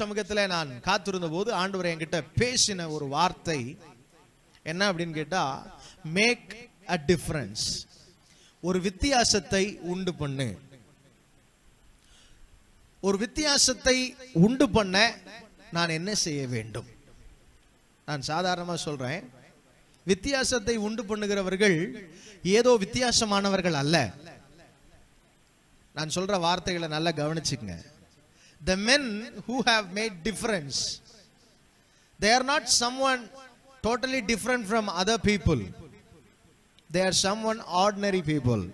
சமூகத்தில் நான் காத்திருந்த போது ஆண்டவர் என்கிட்ட பேசின ஒரு வார்த்தை என்ன அப்படின்னு கேட்டால் மேக் அ டிஃப்ரன்ஸ் ஒரு வித்தியாசத்தை உண்டு பண்ணு ஒரு வித்தியாசத்தை உண்டு பண்ண நான் என்ன செய்ய வேண்டும் நான் சாதாரணமாக சொல்கிறேன் வித்தியாசத்தை உண்டு பண்ணுகிறவர்கள் ஏதோ வித்தியாசமானவர்கள் அல்ல நான் சொல்ற வார்த்தைகளை நல்லா கவனிச்சுக்கங்க the men who have made difference. They are not someone totally different from other people. They are someone ordinary people.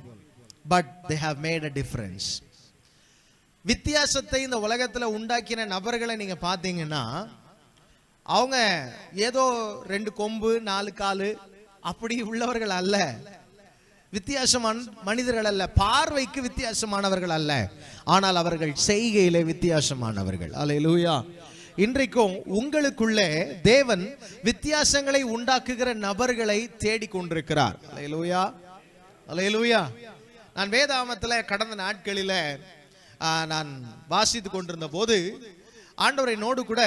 But they have made a difference. வித்தியாசத்தை இந்த உலகத்தில் உண்டாக்கின நபர்களை நீங்கள் பார்த்தீங்கன்னா அவங்க ஏதோ ரெண்டு கொம்பு நாலு காலு அப்படி உள்ளவர்கள் அல்ல வித்தியாசமான மனிதர்கள் அல்ல பார்வைக்கு வித்தியாசமானவர்கள் அல்ல ஆனால் அவர்கள் செய்கையிலே வித்தியாசமானவர்கள் லூயா இன்றைக்கும் உங்களுக்குள்ளே தேவன் வித்தியாசங்களை உண்டாக்குகிற நபர்களை தேடிக்கொண்டிருக்கிறார் அலையலூயா லூயா நான் வேதாமத்தில் கடந்த நாட்களில் நான் வாசித்து கொண்டிருந்த போது ஆண்டவரை நோடு கூட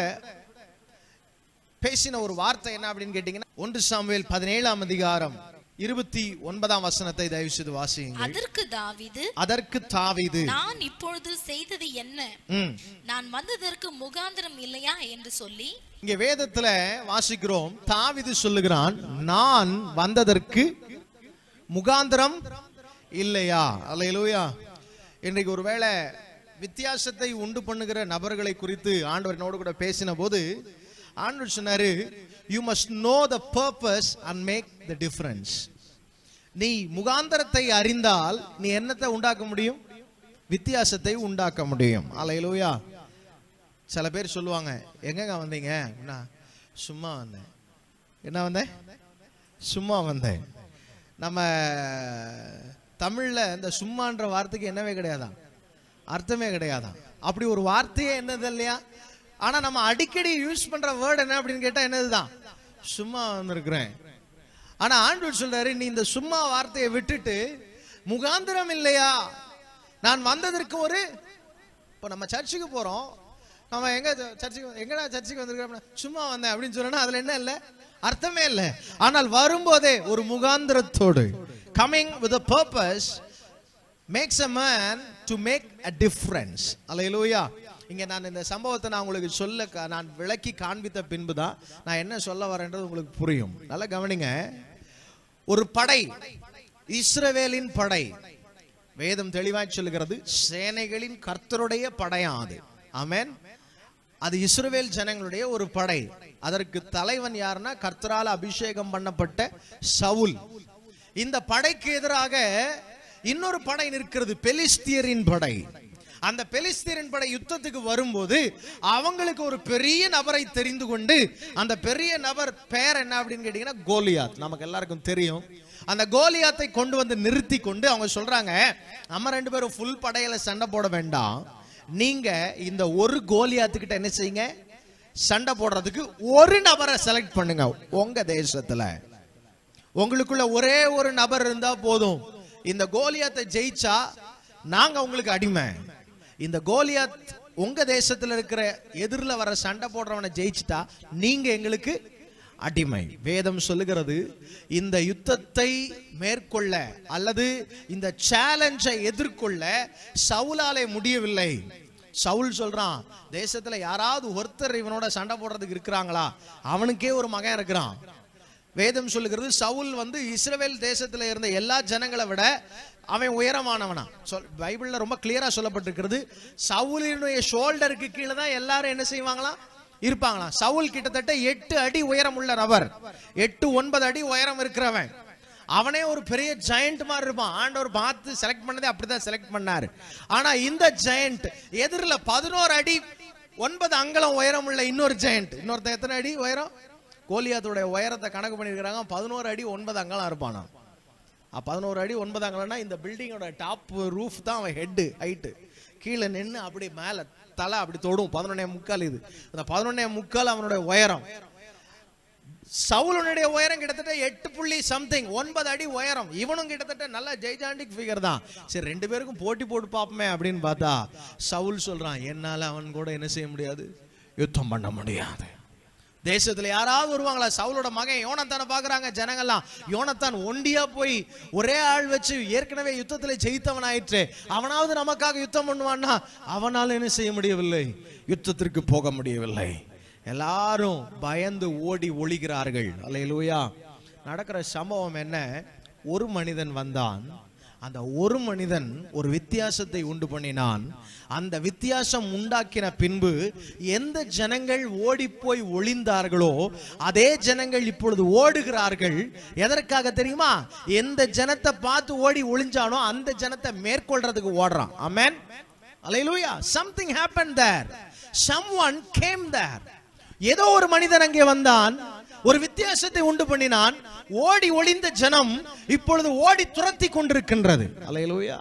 பேசின ஒரு வார்த்தை என்ன அப்படின்னு கேட்டீங்கன்னா ஒன்று சாமுவேல் பதினேழாம் அதிகாரம் இருபத்தி ஒன்பதாம் வசனத்தை தயவு செய்து வாசியுங்க அதற்கு தாவிது அதற்கு தாவிது நான் இப்பொழுது செய்தது என்ன நான் வந்ததற்கு முகாந்திரம் இல்லையா என்று சொல்லி இங்க வேதத்துல வாசிக்கிறோம் தாவிது சொல்லுகிறான் நான் வந்ததற்கு முகாந்திரம் இல்லையா அல்லையா இன்றைக்கு ஒருவேளை வித்தியாசத்தை உண்டு பண்ணுகிற நபர்களை குறித்து ஆண்டவர் என்னோடு கூட பேசின போது ஆண்டவர் சொன்னாரு you must know the purpose and make the difference நீ முகாந்தரத்தை அறிந்தால் நீ என்னத்தை உண்டாக்க முடியும் வித்தியாசத்தை உண்டாக்க முடியும் அலையிலூயா சில பேர் சொல்லுவாங்க எங்கங்க வந்தீங்க அப்படின்னா சும்மா வந்தேன் என்ன வந்தேன் சும்மா வந்தேன் நம்ம தமிழில் இந்த சும்மான்ற வார்த்தைக்கு என்னவே கிடையாதா அர்த்தமே கிடையாதா அப்படி ஒரு வார்த்தையே என்னது இல்லையா ஆனா நம்ம அடிக்கடி யூஸ் பண்ற வேர்டு என்ன அப்படின்னு கேட்டா என்னதுதான் சும்மா வந்திருக்கிறேன் ஆனா ஆண்டவர் சொல்றாரு நீ இந்த சும்மா வார்த்தையை விட்டுட்டு முகாந்திரம் இல்லையா நான் வந்ததற்கு ஒரு இப்போ நம்ம சர்ச்சுக்கு போறோம் நம்ம எங்க சர்ச்சுக்கு எங்கடா சர்ச்சுக்கு வந்திருக்கிறோம் சும்மா வந்தேன் அப்படின்னு சொன்னா அதுல என்ன இல்லை அர்த்தமே இல்லை ஆனால் வரும்போதே ஒரு முகாந்திரத்தோடு coming with purpose makes a man to make a difference அலையிலூயா இங்கே நான் இந்த சம்பவத்தை நான் உங்களுக்கு சொல்ல நான் விளக்கி காண்பித்த பின்பு தான் நான் என்ன சொல்ல வரேன்றது உங்களுக்கு புரியும் நல்லா கவனிங்க ஒரு படை இஸ்ரவேலின் படை வேதம் தெளிவாய் சொல்லுகிறது சேனைகளின் கர்த்தருடைய படையாது அது ஆமேன் அது இஸ்ரவேல் ஜனங்களுடைய ஒரு படை அதற்கு தலைவன் யாருன்னா கர்த்தரால் அபிஷேகம் பண்ணப்பட்ட சவுல் இந்த படைக்கு எதிராக இன்னொரு படை நிற்கிறது பெலிஸ்தியரின் படை அந்த பெலிஸ்தீரன் படை யுத்தத்துக்கு வரும்போது அவங்களுக்கு ஒரு பெரிய நபரை தெரிந்து கொண்டு அந்த பெரிய நபர் பேர் என்ன அப்படின்னு கேட்டீங்கன்னா கோலியாத் நமக்கு எல்லாருக்கும் தெரியும் அந்த கோலியாத்தை கொண்டு வந்து நிறுத்தி கொண்டு அவங்க சொல்றாங்க நம்ம ரெண்டு பேரும் ஃபுல் படையில சண்டை போட வேண்டாம் நீங்க இந்த ஒரு கோலியாத்துக்கிட்ட என்ன செய்யுங்க சண்டை போடுறதுக்கு ஒரு நபரை செலக்ட் பண்ணுங்க உங்க தேசத்துல உங்களுக்குள்ள ஒரே ஒரு நபர் இருந்தா போதும் இந்த கோலியாத்தை ஜெயிச்சா நாங்க உங்களுக்கு அடிமை இந்த கோலியாத் உங்க தேசத்துல இருக்கிற எதிரில் வர சண்டை போடுறவனை ஜெயிச்சுட்டா நீங்க எங்களுக்கு அடிமை வேதம் சொல்லுகிறது இந்த யுத்தத்தை மேற்கொள்ள அல்லது இந்த சேலஞ்சை எதிர்கொள்ள சவுலாலே முடியவில்லை சவுல் சொல்றான் தேசத்துல யாராவது ஒருத்தர் இவனோட சண்டை போடுறதுக்கு இருக்கிறாங்களா அவனுக்கே ஒரு மகன் இருக்கிறான் வேதம் சொல்லுகிறது சவுல் வந்து இஸ்ரவேல் தேசத்தில் இருந்த எல்லா ஜனங்களை விட அவன் உயரமானவனா சொல் பைபிளில் ரொம்ப கிளியரா சொல்லப்பட்டிருக்கிறது சவுலினுடைய ஷோல்டருக்கு கீழே தான் எல்லாரும் என்ன செய்வாங்களாம் இருப்பாங்களாம் சவுல் கிட்டத்தட்ட எட்டு அடி உயரம் உள்ள ரவர் எட்டு ஒன்பது அடி உயரம் இருக்கிறவன் அவனே ஒரு பெரிய ஜெயண்ட் மாதிரி இருப்பான் ஆண்டவர் பார்த்து செலக்ட் பண்ணதே அப்படிதான் செலக்ட் பண்ணாரு ஆனா இந்த ஜெயண்ட் எதிரில் பதினோரு அடி ஒன்பது அங்கலம் உயரம் உள்ள இன்னொரு ஜெயண்ட் இன்னொருத்த எத்தனை அடி உயரம் கோலியாத்துடைய உயரத்தை கணக்கு பண்ணியிருக்கிறாங்க பதினோரு அடி ஒன்பது அங்கலாம் இருப்பானா பதினோரு அடி ஒன்பது அங்கலன்னா இந்த பில்டிங்கோட டாப் ரூஃப் தான் அவன் ஹெட்டு ஹைட்டு கீழே நின்று அப்படி மேலே தலை அப்படி தொடும் பதினொன்னே முக்கால் இது அந்த பதினொன்னே முக்கால் அவனுடைய உயரம் சவுலனுடைய உயரம் கிட்டத்தட்ட எட்டு புள்ளி சம்திங் ஒன்பது அடி உயரம் இவனும் கிட்டத்தட்ட நல்ல ஜெய்ஜாண்டிக் ஃபிகர் தான் சரி ரெண்டு பேருக்கும் போட்டி போட்டு பார்ப்போமே அப்படின்னு பார்த்தா சவுல் சொல்றான் என்னால் அவன் கூட என்ன செய்ய முடியாது யுத்தம் பண்ண முடியாது தேசத்தில் யாராவது வருவாங்களா சவுலோட மகன் யோனத்தான பாக்குறாங்க ஜனங்கள்லாம் யோனத்தான் ஒண்டியா போய் ஒரே ஆள் வச்சு ஏற்கனவே யுத்தத்தில் ஜெயித்தவன் ஆயிற்று அவனாவது நமக்காக யுத்தம் பண்ணுவான்னா அவனால் என்ன செய்ய முடியவில்லை யுத்தத்திற்கு போக முடியவில்லை எல்லாரும் பயந்து ஓடி ஒழிகிறார்கள் அல்லையிலூயா நடக்கிற சம்பவம் என்ன ஒரு மனிதன் வந்தான் அந்த ஒரு மனிதன் ஒரு வித்தியாசத்தை உண்டு பண்ணினான் அந்த வித்தியாசம் உண்டாக்கின பின்பு எந்த ஜனங்கள் ஓடி போய் ஒளிந்தார்களோ அதே ஜனங்கள் இப்பொழுது ஓடுகிறார்கள் எதற்காக தெரியுமா எந்த ஜனத்தை பார்த்து ஓடி ஒளிஞ்சானோ அந்த ஜனத்தை மேற்கொள்றதுக்கு ஓடுறான் அமேன் அலையிலூயா something happen there someone came there ஏதோ ஒரு மனிதன் அங்கே வந்தான் ஒரு வித்தியாசத்தை உண்டு பண்ணினான் ஓடி ஒளிந்த ஜனம் இப்பொழுது ஓடி துரத்தி கொண்டிருக்கின்றது அலையலூயா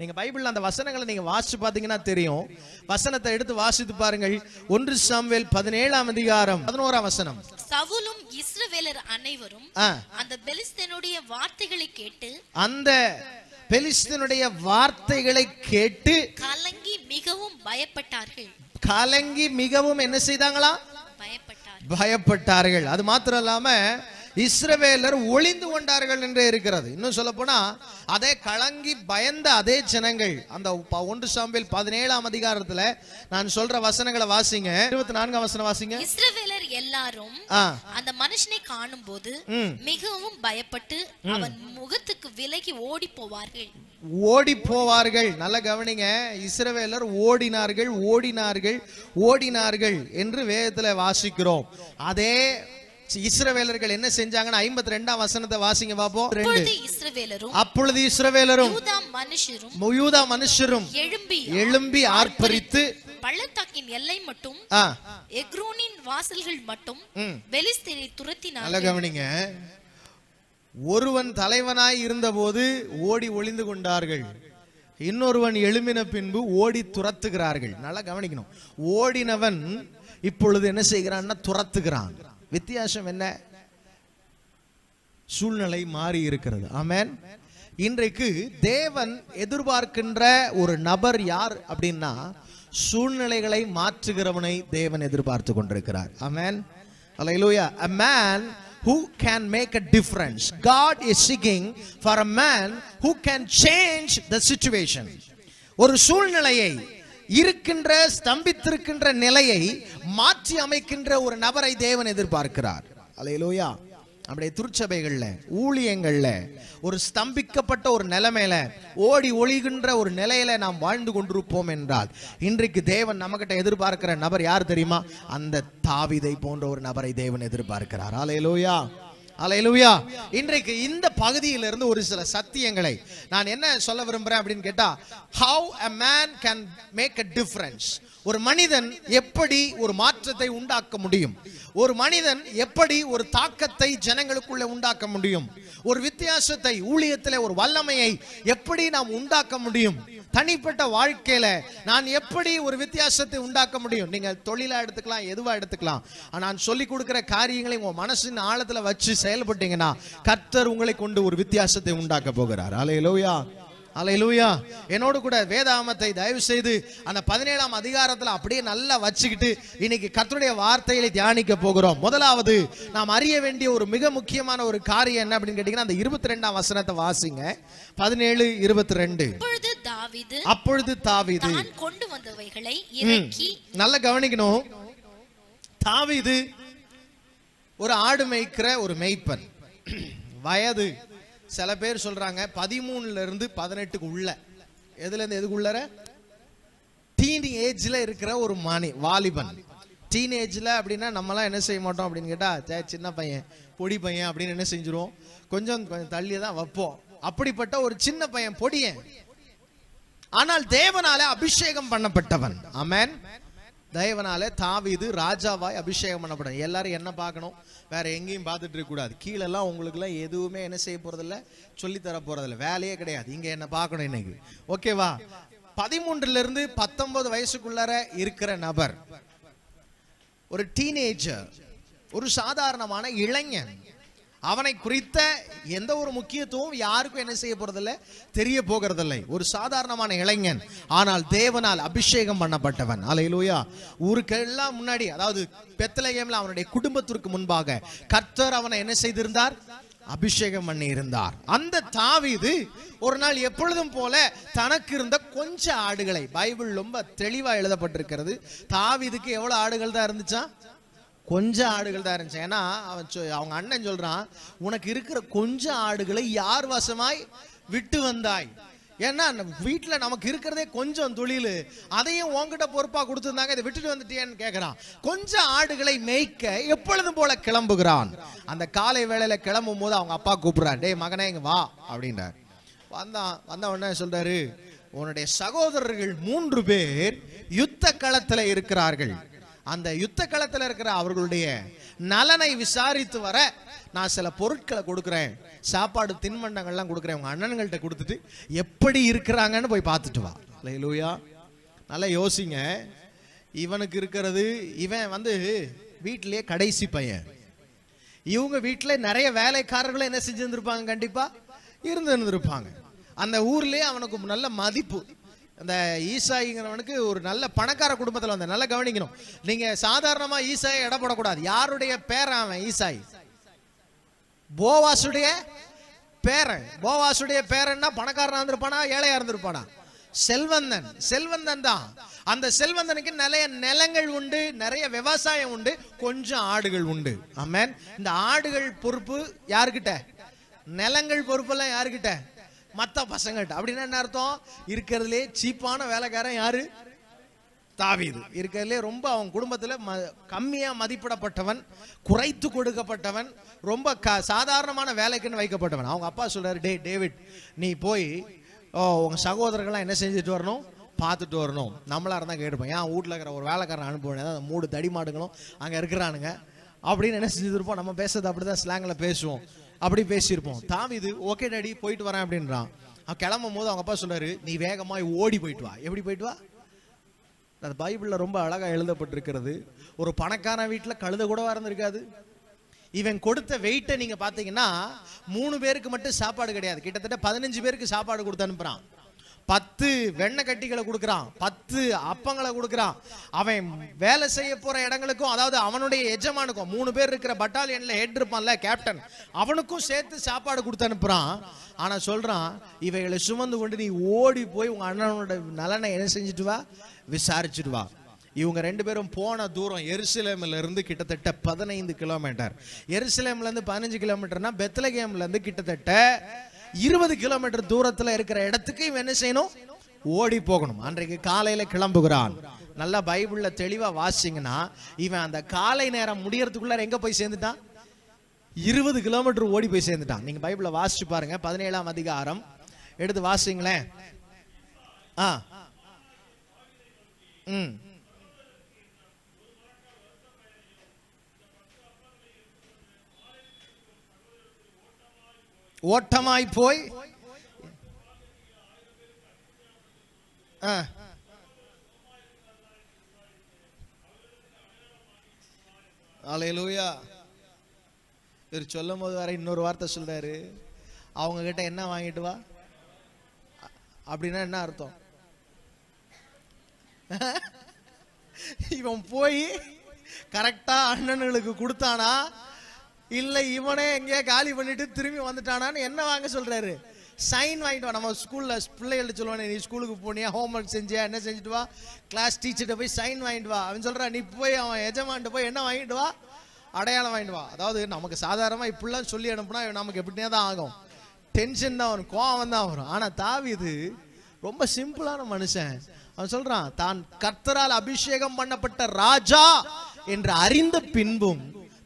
நீங்க பைபிள் அந்த வசனங்களை நீங்க வாசிச்சு பாத்தீங்கன்னா தெரியும் வசனத்தை எடுத்து வாசித்து பாருங்கள் ஒன்று சாம்வேல் பதினேழாம் அதிகாரம் பதினோராம் வசனம் சவுலும் இஸ்ரவேலர் அனைவரும் அந்த பெலிஸ்தனுடைய வார்த்தைகளை கேட்டு அந்த பெலிஸ்தனுடைய வார்த்தைகளை கேட்டு கலங்கி மிகவும் பயப்பட்டார்கள் கலங்கி மிகவும் என்ன செய்தாங்களா பயப்பட்டார்கள் பயப்பட்டார்கள் அது மாத்திரம் இல்லாமல் இஸ்ரவேலர் ஒளிந்து கொண்டார்கள் என்றே இருக்கிறது இன்னும் சொல்ல போனா அதே கலங்கி பயந்த அதே ஜனங்கள் அந்த ஒன்று சாம்பில் பதினேழாம் அதிகாரத்துல நான் சொல்ற வசனங்களை வாசிங்க இருபத்தி நான்காம் வசனம் வாசிங்க இஸ்ரவேலர் எல்லாரும் அந்த மனுஷனை காணும் போது மிகவும் பயப்பட்டு அவன் முகத்துக்கு விலகி ஓடி போவார்கள் ஓடி போவார்கள் நல்ல கவனிங்க இஸ்ரவேலர் ஓடினார்கள் ஓடினார்கள் ஓடினார்கள் என்று வேதத்துல வாசிக்கிறோம் அதே இஸ்ரவேலர்கள் என்ன செஞ்சாங்கன்னு ஐம்பத்தி ரெண்டாம் வசனத்தை வாசிங்க பாப்போம் அப்பொழுது இஸ்ரவேலரும் மனுஷரும் மனுஷரும் எழும்பி எழும்பி ஆர்ப்பரித்து பள்ளத்தாக்கின் எல்லை மட்டும் எக்ரோனின் வாசல்கள் மட்டும் பெலிஸ்தீனை துரத்தினார் கவனிங்க ஒருவன் தலைவனாய் இருந்தபோது ஓடி ஒளிந்து கொண்டார்கள் இன்னொருவன் எழுமின பின்பு ஓடி துரத்துகிறார்கள் நல்லா கவனிக்கணும் ஓடினவன் இப்பொழுது என்ன செய்கிறான்னா துரத்துகிறான் வித்தியாசம் என்ன சூழ்நிலை மாறி இருக்கிறது ஆமேன் இன்றைக்கு தேவன் எதிர்பார்க்கின்ற ஒரு நபர் யார் அப்படின்னா சூழ்நிலைகளை மாற்றுகிறவனை தேவன் எதிர்பார்த்து கொண்டிருக்கிறார் அமேன் அலையிலூயா a man who can make a difference god is seeking for a man who can change the situation ஒரு சூழ்நிலையை இருக்கின்ற ஸ்தம்பித்திருக்கின்ற நிலையை மாற்றி அமைக்கின்ற ஒரு நபரை தேவன் எதிர்பார்க்கிறார் அலையிலோயா நம்முடைய திருச்சபைகள்ல ஊழியங்கள்ல ஒரு ஸ்தம்பிக்கப்பட்ட ஒரு நிலைமையில ஓடி ஒழிகின்ற ஒரு நிலையில நாம் வாழ்ந்து கொண்டிருப்போம் என்றால் இன்றைக்கு தேவன் நம்மகிட்ட எதிர்பார்க்கிற நபர் யார் தெரியுமா அந்த தாவிதை போன்ற ஒரு நபரை தேவன் எதிர்பார்க்கிறார் அலையிலோயா அலையலுவியா இன்றைக்கு இந்த பகுதியிலிருந்து ஒரு சில சத்தியங்களை நான் என்ன சொல்ல விரும்புறேன் அப்படின்னு கேட்டா how a man can make a difference ஒரு மனிதன் எப்படி ஒரு மாற்றத்தை உண்டாக்க முடியும் ஒரு மனிதன் எப்படி ஒரு தாக்கத்தை ஜனங்களுக்குள்ள உண்டாக்க முடியும் ஒரு வித்தியாசத்தை ஊழியத்தில் ஒரு வல்லமையை எப்படி நாம் உண்டாக்க முடியும் தனிப்பட்ட வாழ்க்கையில நான் எப்படி ஒரு வித்தியாசத்தை உண்டாக்க முடியும் நீங்க தொழிலா எடுத்துக்கலாம் எதுவா எடுத்துக்கலாம் நான் சொல்லி கொடுக்கிற காரியங்களை உங்க மனசின் ஆழத்துல வச்சு செயல்பட்டீங்கன்னா கர்த்தர் உங்களை கொண்டு ஒரு வித்தியாசத்தை உண்டாக்க போகிறார் அலையலோயா அலையிலூயா என்னோடு கூட வேதாமத்தை தயவு செய்து அந்த பதினேழாம் அதிகாரத்தில் அப்படியே நல்லா வச்சுக்கிட்டு இன்னைக்கு கத்தனுடைய வார்த்தைகளை தியானிக்க போகிறோம் முதலாவது நாம் அறிய வேண்டிய ஒரு மிக முக்கியமான ஒரு காரியம் என்ன அப்படின்னு கேட்டீங்கன்னா அந்த இருபத்தி ரெண்டாம் வசனத்தை வாசிங்க பதினேழு இருபத்தி ரெண்டு அப்பொழுது தாவிது கொண்டு வந்தவைகளை நல்லா கவனிக்கணும் தாவிது ஒரு ஆடு மேய்க்கிற ஒரு மெய்ப்பன் வயது சில பேர் சொல்றாங்க பதிமூணுல இருந்து பதினெட்டுக்கு உள்ள எதுல இருந்து எதுக்குள்ள டீன் ஏஜ்ல இருக்கிற ஒரு மாணி வாலிபன் டீன் ஏஜ்ல அப்படின்னா நம்ம எல்லாம் என்ன செய்ய மாட்டோம் அப்படின்னு கேட்டா சின்ன பையன் பொடி பையன் அப்படின்னு என்ன செஞ்சிருவோம் கொஞ்சம் கொஞ்சம் தள்ளி வைப்போம் அப்படிப்பட்ட ஒரு சின்ன பையன் பொடியன் ஆனால் தேவனால அபிஷேகம் பண்ணப்பட்டவன் அமேன் தயவனால தாவிது ராஜாவாய் அபிஷேகம் பண்ணப்படும் எல்லாரும் என்ன பார்க்கணும் வேற எங்கேயும் பார்த்துட்டு கூடாது கீழெல்லாம் உங்களுக்குலாம் எதுவுமே என்ன செய்ய போறதில்ல சொல்லித்தர போறதில்ல வேலையே கிடையாது இங்க என்ன பார்க்கணும் இன்னைக்கு ஓகேவா பதிமூன்றுல இருந்து பத்தொன்பது வயசுக்குள்ளார இருக்கிற நபர் ஒரு டீனேஜர் ஒரு சாதாரணமான இளைஞன் அவனை குறித்த எந்த ஒரு முக்கியத்துவம் யாருக்கும் என்ன செய்ய போறதில்லை தெரிய போகிறதில்லை ஒரு சாதாரணமான இளைஞன் ஆனால் தேவனால் அபிஷேகம் பண்ணப்பட்டவன் அலையிலூயா ஊருக்கெல்லாம் முன்னாடி அதாவது பெத்தலகேம்ல அவனுடைய குடும்பத்திற்கு முன்பாக கர்த்தர் அவனை என்ன செய்திருந்தார் அபிஷேகம் பண்ணி இருந்தார் அந்த தாவிது ஒரு நாள் எப்பொழுதும் போல தனக்கு இருந்த கொஞ்ச ஆடுகளை பைபிள் ரொம்ப தெளிவா எழுதப்பட்டிருக்கிறது தாவிதுக்கு எவ்வளவு ஆடுகள் தான் இருந்துச்சா கொஞ்சம் ஆடுகள் தான் இருந்துச்சு ஏன்னா அவன் அவங்க அண்ணன் சொல்றான் உனக்கு இருக்கிற கொஞ்சம் ஆடுகளை யார் வசமாய் விட்டு வந்தாய் ஏன்னா வீட்டில் நமக்கு இருக்கிறதே கொஞ்சம் தொழில் அதையும் உங்ககிட்ட பொறுப்பாக கொடுத்துருந்தாங்க இதை விட்டுட்டு வந்துட்டேன்னு கேட்குறான் கொஞ்சம் ஆடுகளை மேய்க்க எப்பொழுதும் போல கிளம்புகிறான் அந்த காலை வேளையில் கிளம்பும் போது அவங்க அப்பா கூப்பிடுறான் டேய் மகனே இங்க வா அப்படின்றார் வந்தான் வந்த உடனே சொல்றாரு உன்னுடைய சகோதரர்கள் மூன்று பேர் யுத்த களத்தில் இருக்கிறார்கள் அந்த யுத்த களத்தில் இருக்கிற அவர்களுடைய நலனை விசாரித்து வர நான் சில பொருட்களை கொடுக்குறேன் சாப்பாடு தின்பண்டங்கள்லாம் கொடுக்குறேன் உங்கள் அண்ணன்கள்ட்ட கொடுத்துட்டு எப்படி இருக்கிறாங்கன்னு போய் பார்த்துட்டு வா இல்லை லூயா நல்லா யோசிங்க இவனுக்கு இருக்கிறது இவன் வந்து வீட்டிலேயே கடைசி பையன் இவங்க வீட்டில் நிறைய வேலைக்காரர்களும் என்ன செஞ்சுருந்துருப்பாங்க கண்டிப்பாக இருந்து இருந்திருப்பாங்க அந்த ஊர்லேயே அவனுக்கு நல்ல மதிப்பு அந்த ஈசாய்ங்கிறவனுக்கு ஒரு நல்ல பணக்கார குடும்பத்தில் வந்த நல்லா கவனிக்கணும் நீங்க சாதாரணமா ஈசாயை இடப்படக்கூடாது யாருடைய பேரன் அவன் ஈசாய் போவாசுடைய பேரன் போவாசுடைய பேரன்னா பணக்காரனா இருந்திருப்பானா ஏழையா இருந்திருப்பானா செல்வந்தன் செல்வந்தன் தான் அந்த செல்வந்தனுக்கு நிறைய நிலங்கள் உண்டு நிறைய விவசாயம் உண்டு கொஞ்சம் ஆடுகள் உண்டு ஆமேன் இந்த ஆடுகள் பொறுப்பு யாருக்கிட்ட நிலங்கள் பொறுப்பெல்லாம் யாருக்கிட்ட மற்ற பசங்கள்ட்ட அப்படின்னா என்ன அர்த்தம் இருக்கிறதுலே சீப்பான வேலைக்காரன் யாரு தாவீது இருக்கிறதுலே ரொம்ப அவன் குடும்பத்தில் ம கம்மியாக மதிப்பிடப்பட்டவன் குறைத்து கொடுக்கப்பட்டவன் ரொம்ப க சாதாரணமான வேலைக்குன்னு வைக்கப்பட்டவன் அவங்க அப்பா சொல்கிறார் டே டேவிட் நீ போய் உங்கள் சகோதரர்கள்லாம் என்ன செஞ்சுட்டு வரணும் பார்த்துட்டு வரணும் நம்மளாக இருந்தால் கேட்டுப்போம் ஏன் வீட்டில் இருக்கிற ஒரு வேலைக்காரன் அனுப்புவேன் ஏதாவது மூடு தடி மாடுங்களும் அங்கே இருக்கிறானுங்க அப்படின்னு என்ன செஞ்சுருப்போம் நம்ம பேசுறது அப்படி தான் ஸ்லாங்கில் பேசுவோம் அப்படி பேசியிருப்போம் தாவிது ஓகே டாடி போயிட்டு வரேன் அப்படின்றான் அவன் கிளம்பும் போது அவங்க அப்பா சொல்றாரு நீ வேகமாக ஓடி போயிட்டு வா எப்படி போயிட்டு வா அது பைபிளில் ரொம்ப அழகாக எழுதப்பட்டிருக்கிறது ஒரு பணக்காரன் வீட்டில் கழுத கூட இருந்திருக்காது இவன் கொடுத்த வெயிட்டை நீங்கள் பார்த்தீங்கன்னா மூணு பேருக்கு மட்டும் சாப்பாடு கிடையாது கிட்டத்தட்ட பதினஞ்சு பேருக்கு சாப்பாடு கொடுத்து அனுப்புகிறான் பத்து வெண்ணெய் கட்டிகளை கொடுக்குறான் பத்து அப்பங்களை கொடுக்குறான் அவன் வேலை செய்ய போற இடங்களுக்கும் அதாவது அவனுடைய எஜமானுக்கும் மூணு பேர் இருக்கிற பட்டாலியன்ல ஹெட் இருப்பான்ல கேப்டன் அவனுக்கும் சேர்த்து சாப்பாடு கொடுத்து அனுப்புறான் ஆனா சொல்றான் இவைகளை சுமந்து கொண்டு நீ ஓடி போய் உங்க அண்ணனோட நலனை என்ன செஞ்சுட்டு வா விசாரிச்சுட்டு வா இவங்க ரெண்டு பேரும் போன தூரம் இருந்து கிட்டத்தட்ட பதினைந்து கிலோமீட்டர் எருசலேம்லேருந்து பதினஞ்சு கிலோமீட்டர்னா இருந்து கிட்டத்தட்ட இருபது கிலோமீட்டர் தூரத்தில் இருக்கிற இடத்துக்கு இவன் என்ன செய்யணும் ஓடி போகணும் அன்றைக்கு காலையில் கிளம்புகிறான் நல்லா பைபிளில் தெளிவாக வாசிங்கன்னா இவன் அந்த காலை நேரம் முடியறதுக்குள்ள எங்கே போய் சேர்ந்துட்டான் இருபது கிலோமீட்டர் ஓடி போய் சேர்ந்துட்டான் நீங்கள் பைபிள வாசிச்சு பாருங்க பதினேழாம் அதிகாரம் எடுத்து வாசிங்களேன் ஆ ம் ஓட்டமாய் போய் அலையலூயா இவர் சொல்லும் போது வேற இன்னொரு வார்த்தை சொல்றாரு அவங்க கிட்ட என்ன வாங்கிட்டு வா அப்படின்னா என்ன அர்த்தம் இவன் போய் கரெக்டா அண்ணன்களுக்கு கொடுத்தானா இல்லை இவனே எங்கேயா காலி பண்ணிட்டு திரும்பி வந்துட்டானான்னு என்ன வாங்க சொல்றாரு சைன் வாங்கிட்டு வா நம்ம ஸ்கூலில் பிள்ளைகள்ட்ட சொல்லுவானே நீ ஸ்கூலுக்கு போனியா ஹோம்ஒர்க் செஞ்சியா என்ன செஞ்சுட்டு வா கிளாஸ் டீச்சர்கிட்ட போய் சைன் வாங்கிட்டு வா அவன் சொல்கிறான் நீ போய் அவன் எஜமான்ட்டு போய் என்ன வாங்கிட்டு வா அடையாளம் வாங்கிட்டு வா அதாவது நமக்கு சாதாரணமாக இப்படிலாம் சொல்லி அனுப்புனா நமக்கு எப்படினே தான் ஆகும் டென்ஷன் தான் வரும் கோவம் தான் வரும் ஆனால் இது ரொம்ப சிம்பிளான மனுஷன் அவன் சொல்கிறான் தான் கர்த்தரால் அபிஷேகம் பண்ணப்பட்ட ராஜா என்று அறிந்த பின்பும்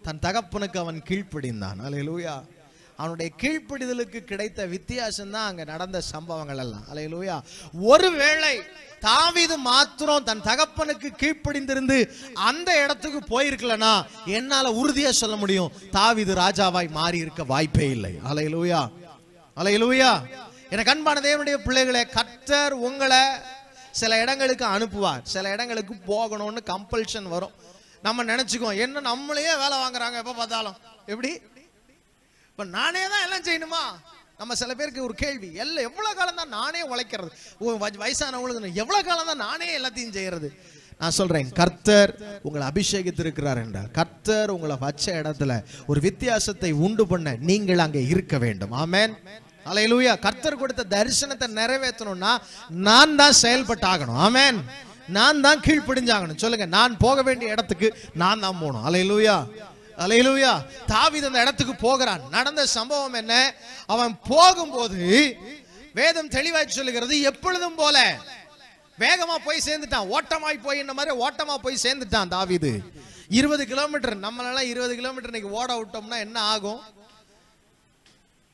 தன் தகப்பனுக்கு அவன் கீழ்ப்படிந்தான் லூயா அவனுடைய கீழ்ப்படிதலுக்கு கிடைத்த வித்தியாசம்தான் அங்க நடந்த சம்பவங்கள் எல்லாம் லூயா ஒருவேளை தாவிது மாத்திரம் தன் தகப்பனுக்கு கீழ்ப்படிந்திருந்து அந்த இடத்துக்கு போயிருக்கலனா என்னால உறுதியா சொல்ல முடியும் தாவிது ராஜாவாய் மாறி இருக்க வாய்ப்பே இல்லை லூயா அலைய லூயா எனக்கு அன்பான தேவனுடைய பிள்ளைகளை கத்தர் உங்களை சில இடங்களுக்கு அனுப்புவார் சில இடங்களுக்கு போகணும்னு கம்பல்ஷன் வரும் நம்ம நினைச்சுக்குவோம் என்ன நம்மளையே வேலை வாங்குறாங்க எப்ப பார்த்தாலும் எப்படி இப்போ நானே தான் எல்லாம் செய்யணுமா நம்ம சில பேருக்கு ஒரு கேள்வி எல்லாம் எவ்வளவு காலம் தான் நானே உழைக்கிறது வயசானவங்களுக்கு எவ்வளவு காலம் தான் நானே எல்லாத்தையும் செய்யறது நான் சொல்றேன் கர்த்தர் உங்களை அபிஷேகித்திருக்கிறார் என்றார் கர்த்தர் உங்களை வச்ச இடத்துல ஒரு வித்தியாசத்தை உண்டு பண்ண நீங்கள் அங்கே இருக்க வேண்டும் ஆமேன் அலையிலூயா கர்த்தர் கொடுத்த தரிசனத்தை நிறைவேற்றணும்னா நான் தான் செயல்பட்டாகணும் ஆமேன் நான் தான் கீழ்ப்பிடிஞ்சாகணும் சொல்லுங்க நான் போக வேண்டிய இடத்துக்கு நான் தான் போகணும் அலையிலூயா அலையிலூயா தாவித அந்த இடத்துக்கு போகிறான் நடந்த சம்பவம் என்ன அவன் போகும்போது வேதம் தெளிவாய் சொல்லுகிறது எப்பொழுதும் போல வேகமா போய் சேர்ந்துட்டான் ஓட்டமாய் போய் இந்த மாதிரி ஓட்டமா போய் சேர்ந்துட்டான் தாவிது இருபது கிலோமீட்டர் நம்மளால இருபது கிலோமீட்டர் இன்னைக்கு ஓட விட்டோம்னா என்ன ஆகும்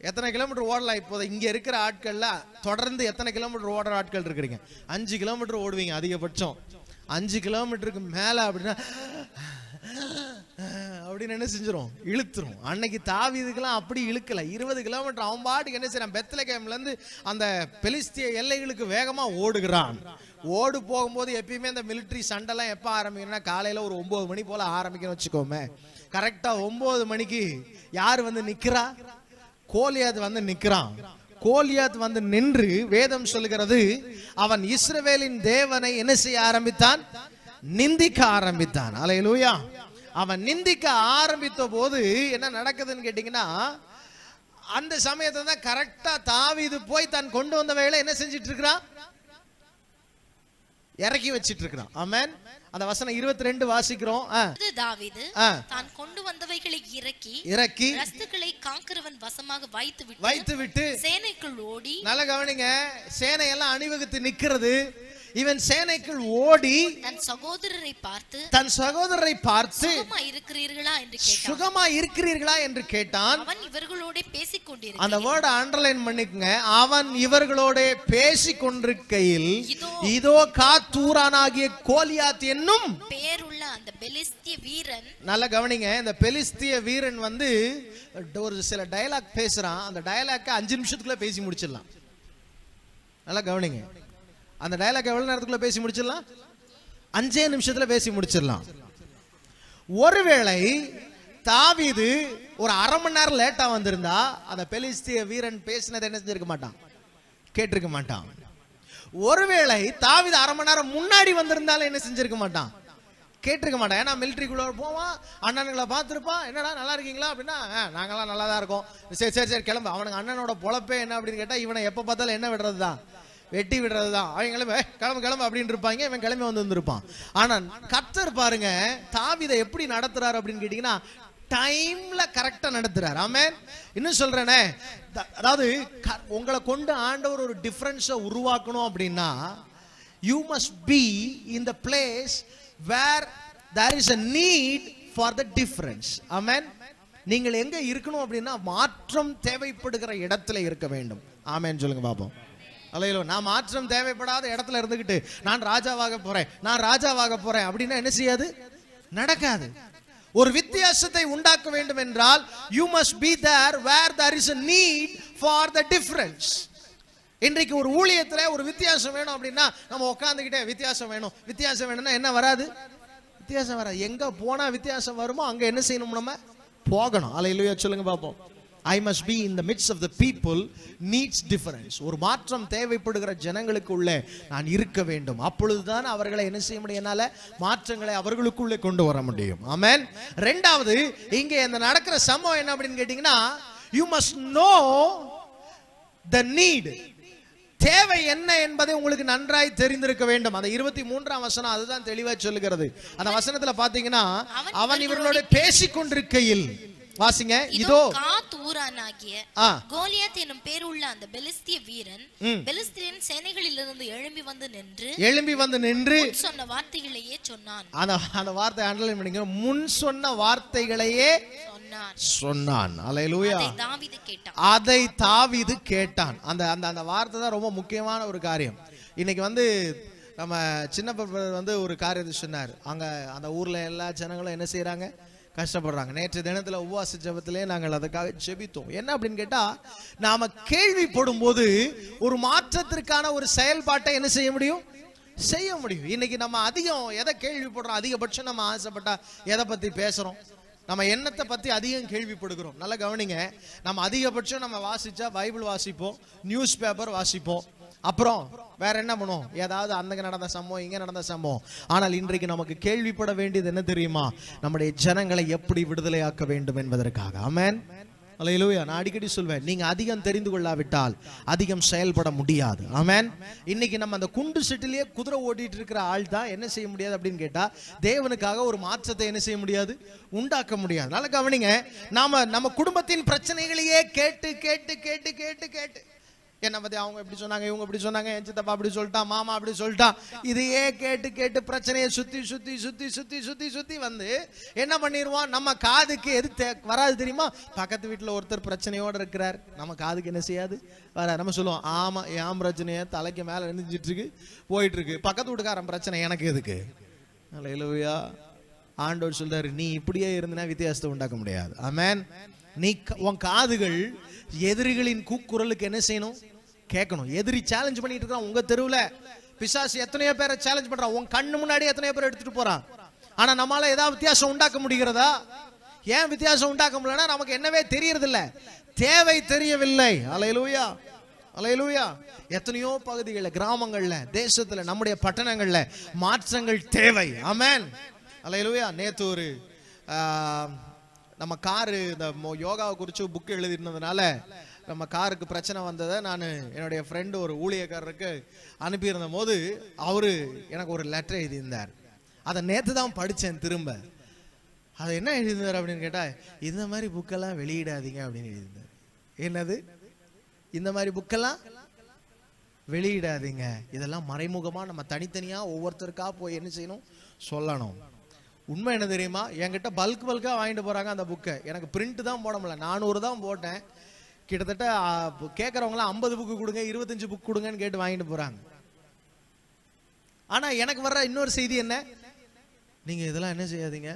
எத்தனை கிலோமீட்டர் ஓடலாம் இப்போது இங்கே இருக்கிற ஆட்கள்லாம் தொடர்ந்து எத்தனை கிலோமீட்டர் ஓடுற ஆட்கள் இருக்கிறீங்க அஞ்சு கிலோமீட்டர் ஓடுவீங்க அதிகபட்சம் அஞ்சு கிலோமீட்டருக்கு மேலே அப்படின்னா அப்படின்னு என்ன செஞ்சிடும் இழுத்துரும் அன்னைக்கு தாவி இதுக்கெல்லாம் அப்படி இழுக்கல இருபது கிலோமீட்டர் அவன் பாட்டுக்கு என்ன செய்யறான் பெத்தல கேம்லேருந்து அந்த பெலிஸ்திய எல்லைகளுக்கு வேகமாக ஓடுகிறான் ஓடு போகும்போது எப்பயுமே இந்த மிலிட்ரி சண்டைலாம் எப்போ ஆரம்பிக்கணும்னா காலையில் ஒரு ஒம்பது மணி போல் ஆரம்பிக்கணும்னு வச்சுக்கோமே கரெக்டாக ஒம்பது மணிக்கு யார் வந்து நிற்கிறா கோலியாத் வந்து நிற்கிறான் கோலியாத் வந்து நின்று வேதம் சொல்கிறது அவன் இஸ்ரவேலின் தேவனை என்ன செய்ய ஆரம்பித்தான் நிந்திக்க ஆரம்பித்தான் அலையலூயா அவன் நிந்திக்க ஆரம்பித்த போது என்ன நடக்குதுன்னு கேட்டீங்கன்னா அந்த சமயத்தை தான் கரெக்டா தாவிது போய் தான் கொண்டு வந்த வேலை என்ன செஞ்சிட்டு இருக்கிறான் இறக்கி வச்சிட்டு இருக்கிறான் ஆமேன் அந்த வசனம் இருபத்தி ரெண்டு வாசிக்கிறோம் தாவிது தான் கொண்டு வந்தவைகளை இறக்கி இறக்கி ரஸ்துக்களை காக்கிறவன் வசமாக வைத்து விட்டு வைத்து விட்டு சேனைக்குள் ஓடி நல்ல கவனிங்க சேனையெல்லாம் அணிவகுத்து நிக்கிறது இவன் சேனைக்குள் ஓடி தன் சகோதரரை பார்த்து தன் சகோதரரை பார்த்து சுகமா இருக்கிறீர்களா என்று சுகமா இருக்கிறீர்களா என்று கேட்டான் அவன் இவர்களோட பேசிக் கொண்டிருக்கிறான் அந்த வேர்ட் அண்டர்லைன் பண்ணிக்கங்க அவன் இவர்களோட பேசிக் கொண்டிருக்கையில் இதோ காத்தூரானாகிய கோலியாத் என்னும் பேருள்ள அந்த பெலிஸ்திய வீரன் நல்லா கவனிங்க இந்த பெலிஸ்திய வீரன் வந்து ஒரு சில டயலாக் பேசுறான் அந்த டயலாக்கை அஞ்சு நிமிஷத்துக்குள்ள பேசி முடிச்சிடலாம் நல்லா கவனிங்க அந்த டைலாக் எவ்வளோ நேரத்துக்குள்ள பேசி முடிச்சிடலாம் அஞ்சே நிமிஷத்தில் பேசி முடிச்சிடலாம் ஒருவேளை தாவிது ஒரு அரை மணி நேரம் லேட்டாக வந்திருந்தா அந்த பெலிஸ்திய வீரன் பேசினதை என்ன செஞ்சிருக்க மாட்டான் கேட்டிருக்க மாட்டான் ஒருவேளை தாவிது அரை மணி நேரம் முன்னாடி வந்திருந்தாலும் என்ன செஞ்சிருக்க மாட்டான் கேட்டிருக்க மாட்டான் ஏன்னா மிலிட்ரிக்குள்ளே போவான் அண்ணனுங்களை பார்த்துருப்பான் என்னடா நல்லா இருக்கீங்களா அப்படின்னா நாங்களாம் நல்லா தான் இருக்கோம் சரி சரி சரி கிளம்பு அவனுக்கு அண்ணனோட பொழப்பே என்ன அப்படின்னு கேட்டால் இவனை எப்போ பார்த்தாலும் என்ன விடுறது தான் வெட்டி விடுறது தான் அவங்களும் கிளம்ப கிளம்ப அப்படின்னு இருப்பாங்க இவன் கிளம்பி வந்து வந்திருப்பான் ஆனால் கத்தர் பாருங்க தாவிதை எப்படி நடத்துறாரு அப்படின்னு கேட்டிங்கன்னா டைம்ல கரெக்டா நடத்துறாரு ஆமே இன்னும் சொல்றேனே அதாவது உங்களை கொண்டு ஆண்டவர் ஒரு டிஃப்ரென்ஸை உருவாக்கணும் அப்படின்னா you must be in the place where there is a need for the difference ஆமேன் நீங்கள் எங்க இருக்கணும் அப்படின்னா மாற்றம் தேவைப்படுகிற இடத்துல இருக்க வேண்டும் ஆமேன்னு சொல்லுங்க பாப்போம் அலையிலோ நான் மாற்றம் தேவைப்படாத இடத்துல இருந்துக்கிட்டு நான் ராஜாவாக போறேன் நான் ராஜாவாக போறேன் அப்படின்னா என்ன செய்யாது நடக்காது ஒரு வித்தியாசத்தை உண்டாக்க வேண்டும் என்றால் you must be there where there is a need for the difference இன்றைக்கு ஒரு ஊழியத்தில் ஒரு வித்தியாசம் வேணும் அப்படின்னா நம்ம உட்காந்துக்கிட்டே வித்தியாசம் வேணும் வித்தியாசம் வேணும்னா என்ன வராது வித்தியாசம் வராது எங்கே போனால் வித்தியாசம் வருமோ அங்கே என்ன செய்யணும் நம்ம போகணும் அலையிலுயா சொல்லுங்க பார்ப்போம் I must be in the midst of the people needs difference ஒரு மாற்றம் தேவைப்படுகிற ஜனங்களுக்கு உள்ளே நான் இருக்க வேண்டும் அப்பொழுதுதான் அவர்களை என்ன செய்ய முடியும் என்னால் மாற்றங்களை அவர்களுக்குள்ளே கொண்டு வர முடியும் ஆமேன் ரெண்டாவது இங்கே இந்த நடக்கிற சம்பவம் என்ன அப்படின்னு கேட்டிங்கன்னா you must know the need தேவை என்ன என்பதை உங்களுக்கு நன்றாய் தெரிந்திருக்க வேண்டும் அந்த இருபத்தி மூன்றாம் வசனம் அதுதான் தெளிவாக சொல்லுகிறது அந்த வசனத்தில் பார்த்தீங்கன்னா அவன் இவர்களோட பேசிக்கொண்டிருக்கையில் கொண்டிருக்கையில் வாசிங்க இதோ காத் ஊரானாகிய கோலியாத் என்னும் பேர் உள்ள அந்த பெலிஸ்திய வீரன் பெலிஸ்தியன் சேனைகளிலிருந்து எழும்பி வந்து நின்று எழும்பி வந்து நின்று சொன்ன வார்த்தைகளையே சொன்னான் அந்த அந்த வார்த்தை அண்டர்லைன் பண்ணிங்க முன் சொன்ன வார்த்தைகளையே சொன்னான் அலையலூயா தாவீது கேட்டான் அதை தாவிது கேட்டான் அந்த அந்த அந்த வார்த்தை தான் ரொம்ப முக்கியமான ஒரு காரியம் இன்னைக்கு வந்து நம்ம சின்ன வந்து ஒரு காரியத்தை சொன்னார் அங்க அந்த ஊர்ல எல்லா ஜனங்களும் என்ன செய்யறாங்க கஷ்டப்படுறாங்க நேற்று தினத்தில் உபவாச ஜபத்திலே நாங்கள் அதுக்காக ஜெபித்தோம் என்ன அப்படின்னு கேட்டால் நாம் கேள்விப்படும் போது ஒரு மாற்றத்திற்கான ஒரு செயல்பாட்டை என்ன செய்ய முடியும் செய்ய முடியும் இன்னைக்கு நம்ம அதிகம் எதை கேள்விப்படுறோம் அதிகபட்சம் நம்ம ஆசைப்பட்டா எதை பற்றி பேசுகிறோம் நம்ம எண்ணத்தை பற்றி அதிகம் கேள்விப்படுகிறோம் நல்லா கவனிங்க நம்ம அதிகபட்சம் நம்ம வாசிச்சா பைபிள் வாசிப்போம் நியூஸ் பேப்பர் வாசிப்போம் அப்புறம் வேற என்ன பண்ணுவோம் ஏதாவது அந்தங்க நடந்த சம்பவம் இங்க நடந்த சம்பவம் ஆனால் இன்றைக்கு நமக்கு கேள்விப்பட வேண்டியது என்ன தெரியுமா நம்முடைய ஜனங்களை எப்படி விடுதலையாக்க வேண்டும் என்பதற்காக ஆமேன் இலவியா நான் அடிக்கடி சொல்வேன் நீங்க அதிகம் தெரிந்து கொள்ளாவிட்டால் அதிகம் செயல்பட முடியாது ஆமேன் இன்னைக்கு நம்ம அந்த குண்டு செட்டிலேயே குதிரை ஓட்டிட்டு இருக்கிற ஆள் தான் என்ன செய்ய முடியாது அப்படின்னு கேட்டா தேவனுக்காக ஒரு மாற்றத்தை என்ன செய்ய முடியாது உண்டாக்க முடியாது அதனால கவனிங்க நாம நம்ம குடும்பத்தின் பிரச்சனைகளையே கேட்டு கேட்டு கேட்டு கேட்டு கேட்டு என்னை பற்றி அவங்க எப்படி சொன்னாங்க இவங்க இப்படி சொன்னாங்க என் அப்படி சொல்லிட்டான் மாமா அப்படி சொல்லிட்டான் இதையே கேட்டு கேட்டு பிரச்சனையை சுத்தி சுத்தி சுத்தி சுத்தி சுத்தி சுத்தி வந்து என்ன பண்ணிடுவான் நம்ம காதுக்கு எது தே வராது தெரியுமா பக்கத்து வீட்டில் ஒருத்தர் பிரச்சனையோடு இருக்கிறார் நம்ம காதுக்கு என்ன செய்யாது வர நம்ம சொல்லுவோம் ஆமா என் பிரச்சனையை தலைக்கு மேலே எழுந்துச்சிட்ருக்கு போயிட்டுருக்கு பக்கத்து வீட்டுக்காரன் பிரச்சனை எனக்கு எதுக்கு நல்ல ஆண்டோர் சொல்றாரு நீ இப்படியே இருந்தனா வித்தியாசத்தை உண்டாக்க முடியாது ஆமேன் நீ உன் காதுகள் எதிரிகளின் கூக்குரலுக்கு என்ன செய்யணும் கேட்கணும் எதிரி சேலஞ்ச் பண்ணிட்டு இருக்கான் உங்க தெருவில் பிசாசு எத்தனையோ பேரை சேலஞ்ச் பண்றான் உன் கண்ணு முன்னாடி எத்தனையோ பேர் எடுத்துட்டு போறான் ஆனா நம்மளால ஏதாவது வித்தியாசம் உண்டாக்க முடிகிறதா ஏன் வித்தியாசம் உண்டாக்க முடியலன்னா நமக்கு என்னவே தெரியறதில்ல தேவை தெரியவில்லை அலையலூயா அலையலூயா எத்தனையோ பகுதிகளில் கிராமங்கள்ல தேசத்துல நம்முடைய பட்டணங்கள்ல மாற்றங்கள் தேவை அமேன் அலையலூயா நேற்று ஒரு நம்ம காரு இந்த யோகாவை குறித்து புக் எழுதிருந்ததுனால நம்ம காருக்கு பிரச்சனை வந்ததை நான் என்னுடைய ஃப்ரெண்டு ஒரு ஊழியக்காரருக்கு அனுப்பியிருந்த போது அவர் எனக்கு ஒரு லெட்டர் எழுதியிருந்தார் அதை நேற்று தான் படித்தேன் திரும்ப அதை என்ன எழுதியிருந்தார் அப்படின்னு கேட்டால் இந்த மாதிரி புக்கெல்லாம் வெளியிடாதீங்க அப்படின்னு எழுதியிருந்தார் என்னது இந்த மாதிரி புக்கெல்லாம் வெளியிடாதீங்க இதெல்லாம் மறைமுகமாக நம்ம தனித்தனியாக ஒவ்வொருத்தருக்காக போய் என்ன செய்யணும் சொல்லணும் உண்மை என்ன தெரியுமா என்கிட்ட பல்க் பல்காக வாங்கிட்டு போகிறாங்க அந்த புக்கை எனக்கு பிரிண்ட் தான் போட முடியல நானூறு தான் போட்டேன் கிட்டத்தட்ட கேட்குறவங்களாம் ஐம்பது புக்கு கொடுங்க இருபத்தஞ்சு புக் கொடுங்கன்னு கேட்டு வாங்கிட்டு போகிறாங்க ஆனால் எனக்கு வர்ற இன்னொரு செய்தி என்ன நீங்கள் இதெல்லாம் என்ன செய்யாதீங்க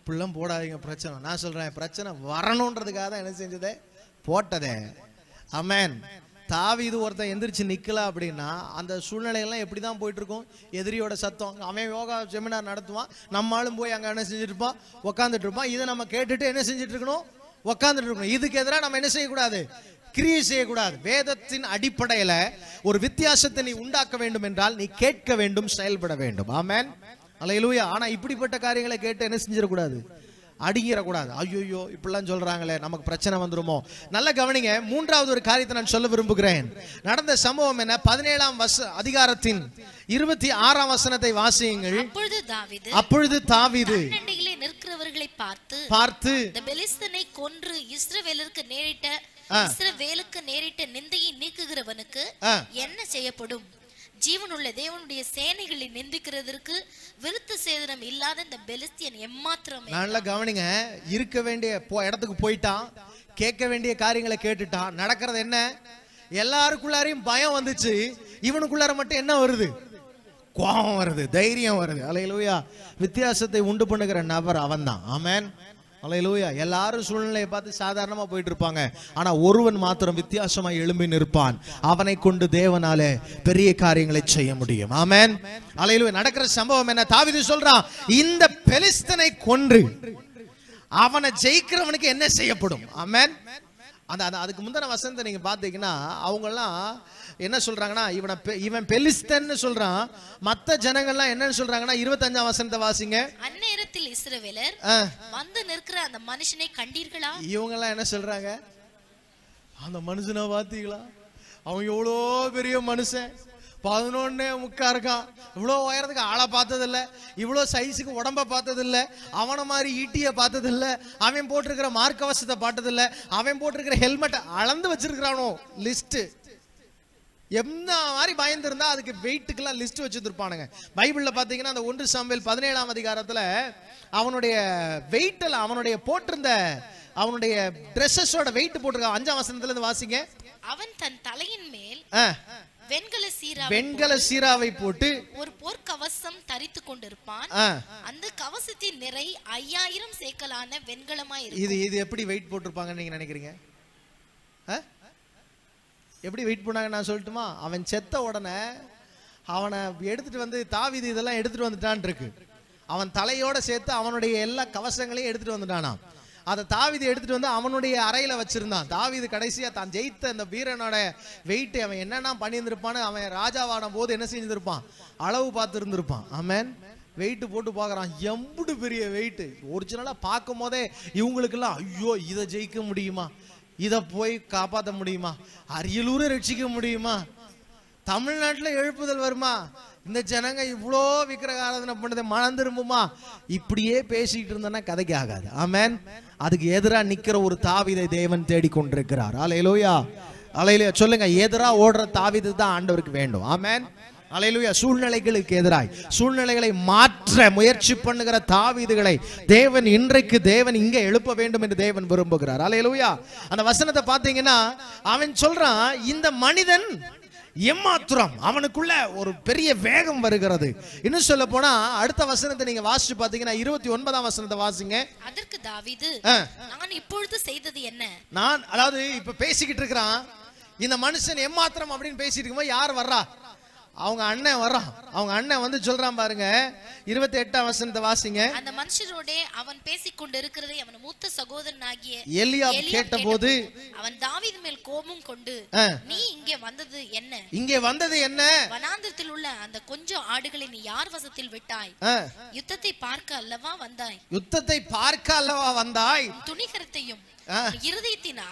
இப்படிலாம் போடாதீங்க பிரச்சனை நான் சொல்கிறேன் பிரச்சனை வரணுன்றதுக்காக தான் என்ன செஞ்சதே போட்டதே அமேன் தாவி இது ஒருத்தன் எந்திரிச்சு நிற்கல அப்படின்னா அந்த சூழ்நிலையெல்லாம் எப்படி தான் போயிட்டுருக்கும் எதிரியோட சத்தம் அவன் யோகா செமினார் நடத்துவான் நம்மளும் போய் அங்கே என்ன செஞ்சுட்டு இருப்பான் உட்காந்துட்டு இருப்பான் இதை நம்ம கேட்டுட்டு என்ன செஞ்சுட்டு இருக்கணும் உட்கார்ந்துட்டு இருக்கணும் இதுக்கு எதிராக நம்ம என்ன செய்யக்கூடாது கிரியை செய்யக்கூடாது வேதத்தின் அடிப்படையில் ஒரு வித்தியாசத்தை நீ உண்டாக்க வேண்டும் என்றால் நீ கேட்க வேண்டும் செயல்பட வேண்டும் ஆமேன் அலையிலூயா ஆனால் இப்படிப்பட்ட காரியங்களை கேட்டு என்ன செஞ்சிடக்கூடாது அடுங்கிடக்கூடாது ஐயோயோ இப்படிலாம் சொல்றாங்களே நமக்கு பிரச்சனை வந்துருமோ நல்ல கவனிங்க மூன்றாவது ஒரு காரியத்தை நான் சொல்ல விரும்புகிறேன் நடந்த சம்பவம் என்ன பதினேழாம் வச அதிகாரத்தின் இருபத்தி ஆறாம் வசனத்தை வாசியுங்கள் அப்பொழுது தாவிது நிற்கிறவர்களை பார்த்து பார்த்து பெலிஸ்தனை கொன்று இஸ்ரவேலருக்கு நேரிட்ட இஸ்ரவேலுக்கு நேரிட்ட நிந்தையை நீக்குகிறவனுக்கு என்ன செய்யப்படும் ஜீவனுள்ள தேவனுடைய சேனைகளை நிந்திக்கிறதற்கு விருத்த சேதனம் இல்லாத இந்த பெலிஸ்தியன் எம்மாத்திரம் நல்லா கவனிங்க இருக்க வேண்டிய இடத்துக்கு போயிட்டான் கேட்க வேண்டிய காரியங்களை கேட்டுட்டான் நடக்கிறது என்ன எல்லாருக்குள்ளாரையும் பயம் வந்துச்சு இவனுக்குள்ளார மட்டும் என்ன வருது கோபம் வருது தைரியம் வருது அலையிலோயா வித்தியாசத்தை உண்டு பண்ணுகிற நபர் அவன் தான் ஆமேன் அலையலூயா எல்லாரும் சூழ்நிலையை பார்த்து சாதாரணமா போயிட்டு இருப்பாங்க ஆனா ஒருவன் மாத்திரம் வித்தியாசமா எழும்பி நிற்பான் அவனை கொண்டு தேவனாலே பெரிய காரியங்களை செய்ய முடியும் ஆமேன் அலையலூயா நடக்கிற சம்பவம் என்ன தாவிது சொல்றான் இந்த பெலிஸ்தனை கொன்று அவனை ஜெயிக்கிறவனுக்கு என்ன செய்யப்படும் ஆமேன் அந்த அதுக்கு முந்தின வசந்த நீங்கள் பார்த்தீங்கன்னா அவங்கெல்லாம் என்ன சொல்றாங்கன்னா இவனை இவன் பெலிஸ்தன் சொல்றான் மத்த ஜனங்கள்லாம் என்னன்னு சொல்றாங்கன்னா இருபத்தஞ்சாம் வசனத்தை வாசிங்க அந்நேரத்தில் இஸ்ரவேலர் வந்து நிற்கிற அந்த மனுஷனை கண்டீர்களா இவங்க எல்லாம் என்ன சொல்றாங்க அந்த மனுஷனை பாத்தீங்களா அவன் எவ்வளோ பெரிய மனுஷன் பதினொன்னே முக்கா இருக்கான் இவ்வளோ உயரத்துக்கு ஆளை பார்த்ததில்ல இவ்வளோ சைஸுக்கு உடம்ப பார்த்ததில்ல அவனை மாதிரி ஈட்டியை பார்த்ததில்ல அவன் போட்டிருக்கிற மார்க்கவசத்தை பார்த்ததில்ல அவன் போட்டிருக்கிற ஹெல்மெட்டை அளந்து வச்சிருக்கிறானோ லிஸ்ட்டு என்ன மாதிரி பயந்துருந்தா அதுக்கு வெயிட்டுக்கெல்லாம் லிஸ்ட் வச்சுருப்பானுங்க பைபிளில் பார்த்தீங்கன்னா அந்த ஒன்று சாம்பியல் பதினேழாம் அதிகாரத்தில் அவனுடைய வெயிட்டில் அவனுடைய போட்டிருந்த அவனுடைய ட்ரெஸ்ஸஸோட வெயிட் போட்டிருக்கான் அஞ்சாம் வசனத்துல இருந்து வாசிங்க அவன் தன் தலையின் மேல் வெண்கல சீரா வெண்கல சீராவை போட்டு ஒரு பொற்கவசம் தரித்து கொண்டிருப்பான் அந்த கவசத்தின் நிறை ஐயாயிரம் சேக்கலான வெண்கலமா இது இது எப்படி வெயிட் போட்டிருப்பாங்கன்னு நீங்க நினைக்கிறீங்க எப்படி வெயிட் பண்ணாங்க நான் சொல்லட்டுமா அவன் செத்த உடனே அவனை எடுத்துட்டு வந்து தாவிது இதெல்லாம் எடுத்துட்டு வந்துட்டான் இருக்கு அவன் தலையோட சேர்த்து அவனுடைய எல்லா கவசங்களையும் எடுத்துட்டு வந்துட்டானான் அதை தாவிது எடுத்துட்டு வந்து அவனுடைய அறையில வச்சிருந்தான் தாவிது கடைசியா தான் ஜெயித்த அந்த வீரனோட வெயிட் அவன் என்னென்ன பண்ணியிருந்திருப்பான்னு அவன் ராஜாவான போது என்ன செஞ்சிருப்பான் அளவு பார்த்து இருந்திருப்பான் ஆமேன் வெயிட்டு போட்டு பார்க்குறான் எம்புடு பெரிய வெயிட்டு ஒரிஜினலாக பார்க்கும் போதே இவங்களுக்கெல்லாம் ஐயோ இதை ஜெயிக்க முடியுமா இதை போய் காப்பாற்ற முடியுமா அரியலூரை ரட்சிக்க முடியுமா தமிழ்நாட்டில் எழுப்புதல் வருமா இந்த ஜனங்க இவ்வளோ விக்கிரக ஆராதனை பண்ணதை மனம் திரும்புமா இப்படியே பேசிக்கிட்டு இருந்தோன்னா கதைக்கு ஆகாது ஆமேன் அதுக்கு எதிராக நிற்கிற ஒரு தாவிதை தேவன் தேடிக்கொண்டிருக்கிறார் அலையிலோயா அலையிலோயா சொல்லுங்க எதிராக ஓடுற தாவிதை தான் ஆண்டவருக்கு வேண்டும் ஆமேன் அலையிலுயா சூழ்நிலைகளுக்கு எதிராய் சூழ்நிலைகளை மாற்ற முயற்சி பண்ணுகிற தாவிதுகளை தேவன் இன்றைக்கு தேவன் இங்க எழுப்ப வேண்டும் என்று தேவன் விரும்புகிறார் அலையிலுயா அந்த வசனத்தை பார்த்தீங்கன்னா அவன் சொல்றான் இந்த மனிதன் எம்மாத்திரம் அவனுக்குள்ள ஒரு பெரிய வேகம் வருகிறது இன்னும் சொல்ல போனா அடுத்த வசனத்தை நீங்க வாசிச்சு பாத்தீங்கன்னா இருபத்தி ஒன்பதாம் வசனத்தை வாசிங்க அதற்கு தாவிது நான் இப்பொழுது செய்தது என்ன நான் அதாவது இப்ப பேசிக்கிட்டு இருக்கிறான் இந்த மனுஷன் எம்மாத்திரம் அப்படின்னு பேசிட்டு இருக்கும்போது யார் வர்றா அவங்க அண்ணன் வர்றான் அவங்க அண்ணன் வந்து சொல்றான் பாருங்க இருபத்தி எட்டாம் வசனத்தை வாசிங்க அந்த மனுஷரோட அவன் பேசிக் கொண்டு இருக்கிறதை அவன் மூத்த சகோதரன் ஆகிய எலியா கேட்டபோது அவன் தாவீது மேல் கோபம் கொண்டு நீ இங்கே வந்தது என்ன இங்கே வந்தது என்ன வனாந்திரத்தில் உள்ள அந்த கொஞ்சம் ஆடுகளை நீ யார் வசத்தில் விட்டாய் யுத்தத்தை பார்க்க அல்லவா வந்தாய் யுத்தத்தை பார்க்க அல்லவா வந்தாய் துணிகரத்தையும் இருதயத்தின்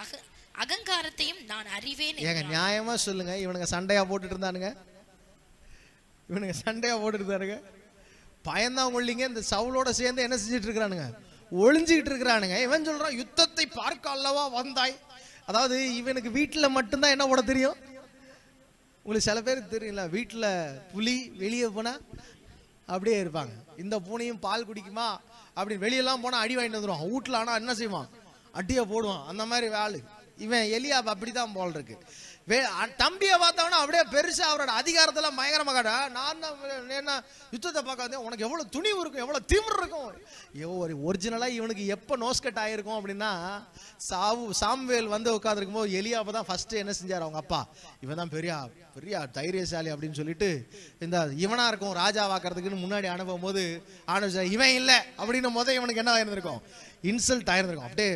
அகங்காரத்தையும் நான் அறிவேன் நியாயமா சொல்லுங்க இவனுங்க சண்டையா போட்டுட்டு இருந்தானுங்க இவனுங்க சண்டையாக பாருங்க பயந்தான் கொள்ளிங்க இந்த சவுளோட சேர்ந்து என்ன செஞ்சுட்டு இருக்கிறானுங்க ஒளிஞ்சுக்கிட்டு இருக்கிறானுங்க இவன் சொல்றான் யுத்தத்தை பார்க்க அல்லவா வந்தாய் அதாவது இவனுக்கு வீட்டுல மட்டும்தான் என்ன போட தெரியும் உங்களுக்கு சில பேருக்கு தெரியல வீட்டில் புலி வெளியே போனால் அப்படியே இருப்பாங்க இந்த பூனையும் பால் குடிக்குமா அப்படின்னு வெளியெல்லாம் போனால் அடி வாங்கிட்டு வந்துடுவான் வீட்டில் ஆனால் என்ன செய்வான் அட்டியை போடுவான் அந்த மாதிரி வேலை இவன் எலியா அப்படி தான் போல் இருக்கு தம்பியை பார்த்தவனா அப்படியே பெருசாக அவரோட அதிகாரத்தில் பயங்கரமாக காட்டா நான் என்ன யுத்தத்தை பார்க்காதே உனக்கு எவ்வளோ துணிவு இருக்கும் எவ்வளோ தீவிரம் இருக்கும் ஒரு ஒரிஜினலாக இவனுக்கு எப்போ நோஸ்கட் ஆகிருக்கும் அப்படின்னா சாவு சாம்வேல் வந்து உட்காந்துருக்கும் போது எலியாவை தான் ஃபஸ்ட்டு என்ன செஞ்சார் அவங்க அப்பா இவன் தான் பெரியா பெரியா தைரியசாலி அப்படின்னு சொல்லிட்டு இந்த இவனாக இருக்கும் ராஜா ராஜாவாக்குறதுக்குன்னு முன்னாடி அனுப்பும் போது ஆனு இவன் இல்லை அப்படின்னு முதல் இவனுக்கு என்ன இருந்திருக்கும் இன்சல்ட் ஆயிருந்திருக்கும் அப்படியே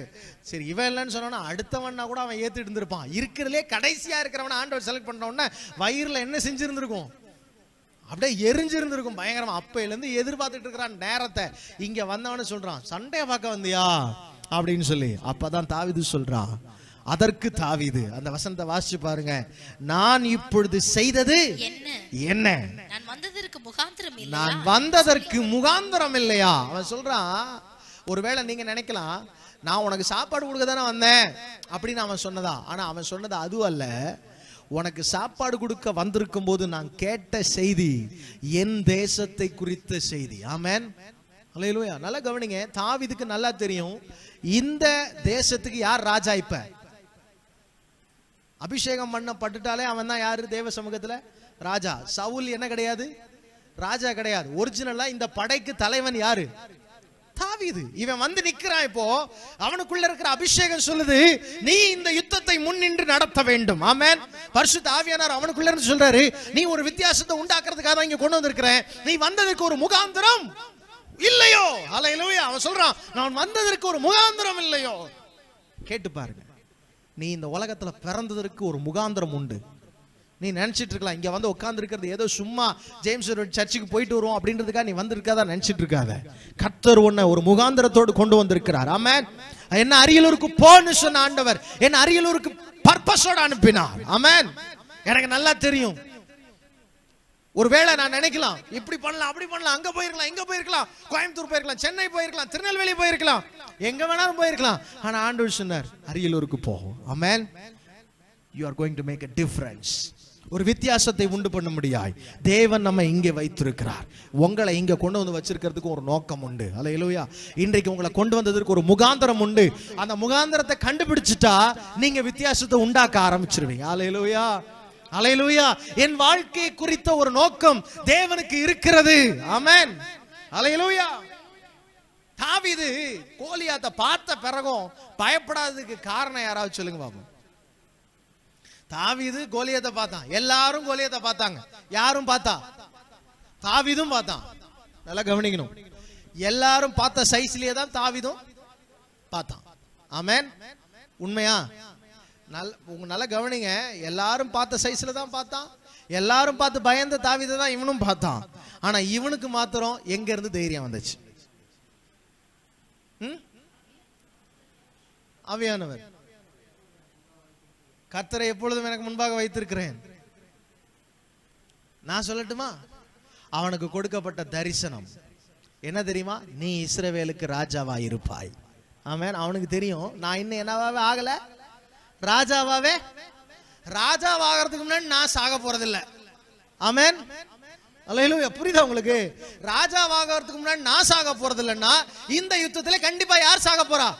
சரி இவன் இல்லைன்னு சொன்னா அடுத்தவன்னா கூட அவன் ஏத்துட்டு இருந்திருப்பான் இருக்கிறதுலே கடைசியா இருக்கிறவன ஆண்டவர் செலக்ட் பண்ணோடனே வயிறுல என்ன செஞ்சிருந்திருக்கும் அப்படியே எரிஞ்சிருந்திருக்கும் பயங்கரமா இருந்து எதிர்பார்த்துட்டு இருக்கிறான் நேரத்தை இங்க வந்தவன்னு சொல்றான் சண்டையை பார்க்க வந்தியா அப்படின்னு சொல்லி அப்பதான் தாவிது சொல்றான் அதற்கு தாவிது அந்த வசந்த வாசிச்சு பாருங்க நான் இப்பொழுது செய்தது என்ன நான் வந்ததற்கு முகாந்திரம் இல்லையா அவன் சொல்றான் ஒருவேளை நீங்க நினைக்கலாம் நான் உனக்கு சாப்பாடு கொடுக்க தானே வந்தேன் அப்படின்னு அவன் சொன்னதா ஆனா அவன் சொன்னது அதுவும் அல்ல உனக்கு சாப்பாடு கொடுக்க வந்திருக்கும் போது நான் கேட்ட செய்தி என் தேசத்தை குறித்த செய்தி ஆமேன் அலையிலுயா நல்லா கவனிங்க தாவிதுக்கு நல்லா தெரியும் இந்த தேசத்துக்கு யார் ராஜா இப்ப அபிஷேகம் பண்ணப்பட்டுட்டாலே அவன் தான் யாரு தேவ சமூகத்துல ராஜா சவுல் என்ன கிடையாது ராஜா கிடையாது ஒரிஜினலா இந்த படைக்கு தலைவன் யாரு தாவிது இவன் வந்து நிற்கிறான் இப்போ அவனுக்குள்ள இருக்கிற அபிஷேகம் சொல்லுது நீ இந்த யுத்தத்தை முன்னின்று நடத்த வேண்டும் ஆமேன் பரிசு தாவியானார் அவனுக்குள்ள இருந்து சொல்றாரு நீ ஒரு வித்தியாசத்தை உண்டாக்குறதுக்காக தான் இங்க கொண்டு வந்திருக்கிறேன் நீ வந்ததுக்கு ஒரு முகாந்திரம் இல்லையோ அலையிலோயா அவன் சொல்றான் நான் வந்ததற்கு ஒரு முகாந்திரம் இல்லையோ கேட்டு பாருங்க நீ இந்த உலகத்துல பிறந்ததற்கு ஒரு முகாந்திரம் உண்டு நீ நினச்சிட்டு இருக்கலாம் இங்கே வந்து இருக்கிறது ஏதோ சும்மா ஜேம்ஸ் சர்ச்சுக்கு போயிட்டு வருவோம் அப்படின்றதுக்காக நீ வந்திருக்காதா நினச்சிட்டு இருக்காத கத்தர் உன்னை ஒரு முகாந்திரத்தோடு கொண்டு வந்திருக்கிறார் ஆமே என்ன அரியலூருக்கு போன்னு சொன்ன ஆண்டவர் என்ன அரியலூருக்கு பர்பஸோட அனுப்பினார் ஆமேன் எனக்கு நல்லா தெரியும் ஒருவேளை நான் நினைக்கலாம் இப்படி பண்ணலாம் அப்படி பண்ணலாம் அங்க போயிருக்கலாம் இங்க போயிருக்கலாம் கோயம்புத்தூர் போயிருக்கலாம் சென்னை போயிருக்கலாம் திருநெல்வேலி போயிருக்கலாம் எங்க வேணாலும் போயிருக்கலாம் ஆனா ஆண்டு சொன்னார் அரியலூருக்கு போகும் அமேன் you are going to make a difference ஒரு வித்தியாசத்தை உண்டு பண்ண முடியாய் தேவன் நம்ம இங்கே வைத்திருக்கிறார் உங்களை இங்கே கொண்டு வந்து வச்சிருக்கிறதுக்கு ஒரு நோக்கம் உண்டு அல்ல இலுவையா இன்றைக்கு உங்களை கொண்டு வந்ததற்கு ஒரு முகாந்திரம் உண்டு அந்த முகாந்திரத்தை கண்டுபிடிச்சிட்டா நீங்க வித்தியாசத்தை உண்டாக்க ஆரம்பிச்சிருவீங்க அல்ல இலுவையா அலையலுயா என் வாழ்க்கை குறித்த ஒரு நோக்கம் தேவனுக்கு இருக்கிறது அமேன் அலையலூயா தாவிது கோலியாத்த பார்த்த பிறகும் பயப்படாததுக்கு காரணம் யாராவது சொல்லுங்க பாபு தாவிது கோலியத்தை பார்த்தான் எல்லாரும் கோலியத்தை பார்த்தாங்க யாரும் பார்த்தா தாவிதும் பார்த்தான் நல்லா கவனிக்கணும் எல்லாரும் பார்த்த சைஸ்லயே தான் தாவிதும் பார்த்தான் ஆமேன் உண்மையா நல்ல உங்க நல்லா கவனிங்க எல்லாரும் பார்த்த சைஸ்ல தான் பார்த்தான் எல்லாரும் பார்த்து பயந்த தாவிதை தான் இவனும் பார்த்தான் ஆனா இவனுக்கு மாத்திரம் எங்க இருந்து தைரியம் வந்துச்சு அவையானவர் கத்தரை எப்பொழுதும் எனக்கு முன்பாக வைத்திருக்கிறேன் நான் சொல்லட்டுமா அவனுக்கு கொடுக்கப்பட்ட தரிசனம் என்ன தெரியுமா நீ இஸ்ரவேலுக்கு ராஜாவா இருப்பாய் ஆமேன் அவனுக்கு தெரியும் நான் இன்னும் என்னவாவே ஆகல ராஜாவாவே ராஜாவாகிறதுக்கு முன்னாடி நான் சாக போறதில்ல ஆமேன் அலையிலும் புரியுதா உங்களுக்கு ராஜாவாகிறதுக்கு முன்னாடி நான் சாக போறது இல்லைன்னா இந்த யுத்தத்துல கண்டிப்பா யார் சாக போறா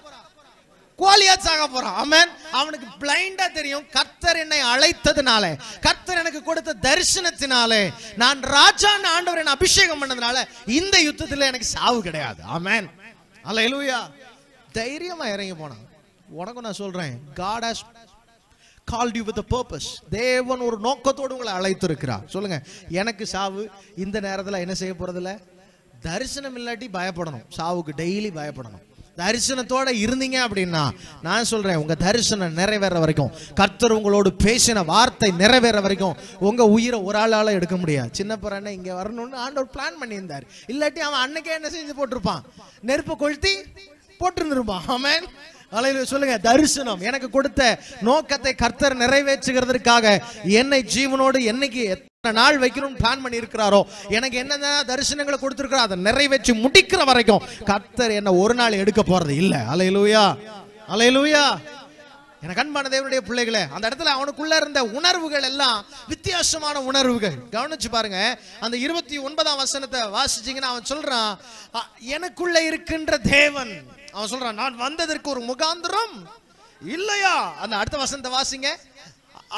கோலியா சாக போறான் அவன் அவனுக்கு பிளைண்டா தெரியும் கர்த்தர் என்னை அழைத்ததுனால கர்த்தர் எனக்கு கொடுத்த தரிசனத்தினாலே நான் ராஜான்னு ஆண்டவர் அபிஷேகம் பண்ணதுனால இந்த யுத்தத்தில் எனக்கு சாவு கிடையாது அமேன் அல்ல எலுவியா தைரியமா இறங்கி போனான் உனக்கு நான் சொல்றேன் God has called you with purpose தேவன் ஒரு நோக்கத்தோடு உங்களை அழைத்திருக்கிறார் சொல்லுங்க எனக்கு சாவு இந்த நேரத்தில் என்ன செய்ய போறதில்ல தரிசனம் இல்லாட்டி பயப்படணும் சாவுக்கு டெய்லி பயப்படணும் தரிசனத்தோட இருந்தீங்க அப்படின்னா நான் சொல்றேன் உங்க தரிசனம் நிறைவேற வரைக்கும் கர்த்தர் உங்களோடு பேசின வார்த்தை நிறைவேற வரைக்கும் உங்க உயிரை ஒரு ஆளால எடுக்க முடியாது சின்ன பிறனை இங்க வரணும்னு ஆண்டவர் பிளான் பண்ணியிருந்தார் இல்லாட்டி அவன் அன்னைக்கே என்ன செஞ்சு போட்டிருப்பான் நெருப்பு கொளுத்தி போட்டிருந்திருப்பான் அவன் சொல்லுங்க தரிசனம் எனக்கு கொடுத்த நோக்கத்தை கர்த்தர் நிறைவேற்றுகிறதுக்காக என்னை ஜீவனோடு என்னைக்கு நாள் வைக்கணும்னு பிளான் இருக்கிறாரோ எனக்கு என்னென்ன தரிசனங்களை கொடுத்திருக்கிறோ அதை நிறைவேற்றி முடிக்கிற வரைக்கும் கத்தர் என்ன ஒரு நாள் எடுக்க போறது இல்ல அலையலூயா அலையலூயா என கண்பான தேவனுடைய பிள்ளைகளே அந்த இடத்துல அவனுக்குள்ள இருந்த உணர்வுகள் எல்லாம் வித்தியாசமான உணர்வுகள் கவனிச்சு பாருங்க அந்த இருபத்தி ஒன்பதாம் வசனத்தை வாசிச்சிங்கன்னா அவன் சொல்றான் எனக்குள்ள இருக்கின்ற தேவன் அவன் சொல்றான் நான் வந்ததற்கு ஒரு முகாந்திரம் இல்லையா அந்த அடுத்த வசனத்தை வாசிங்க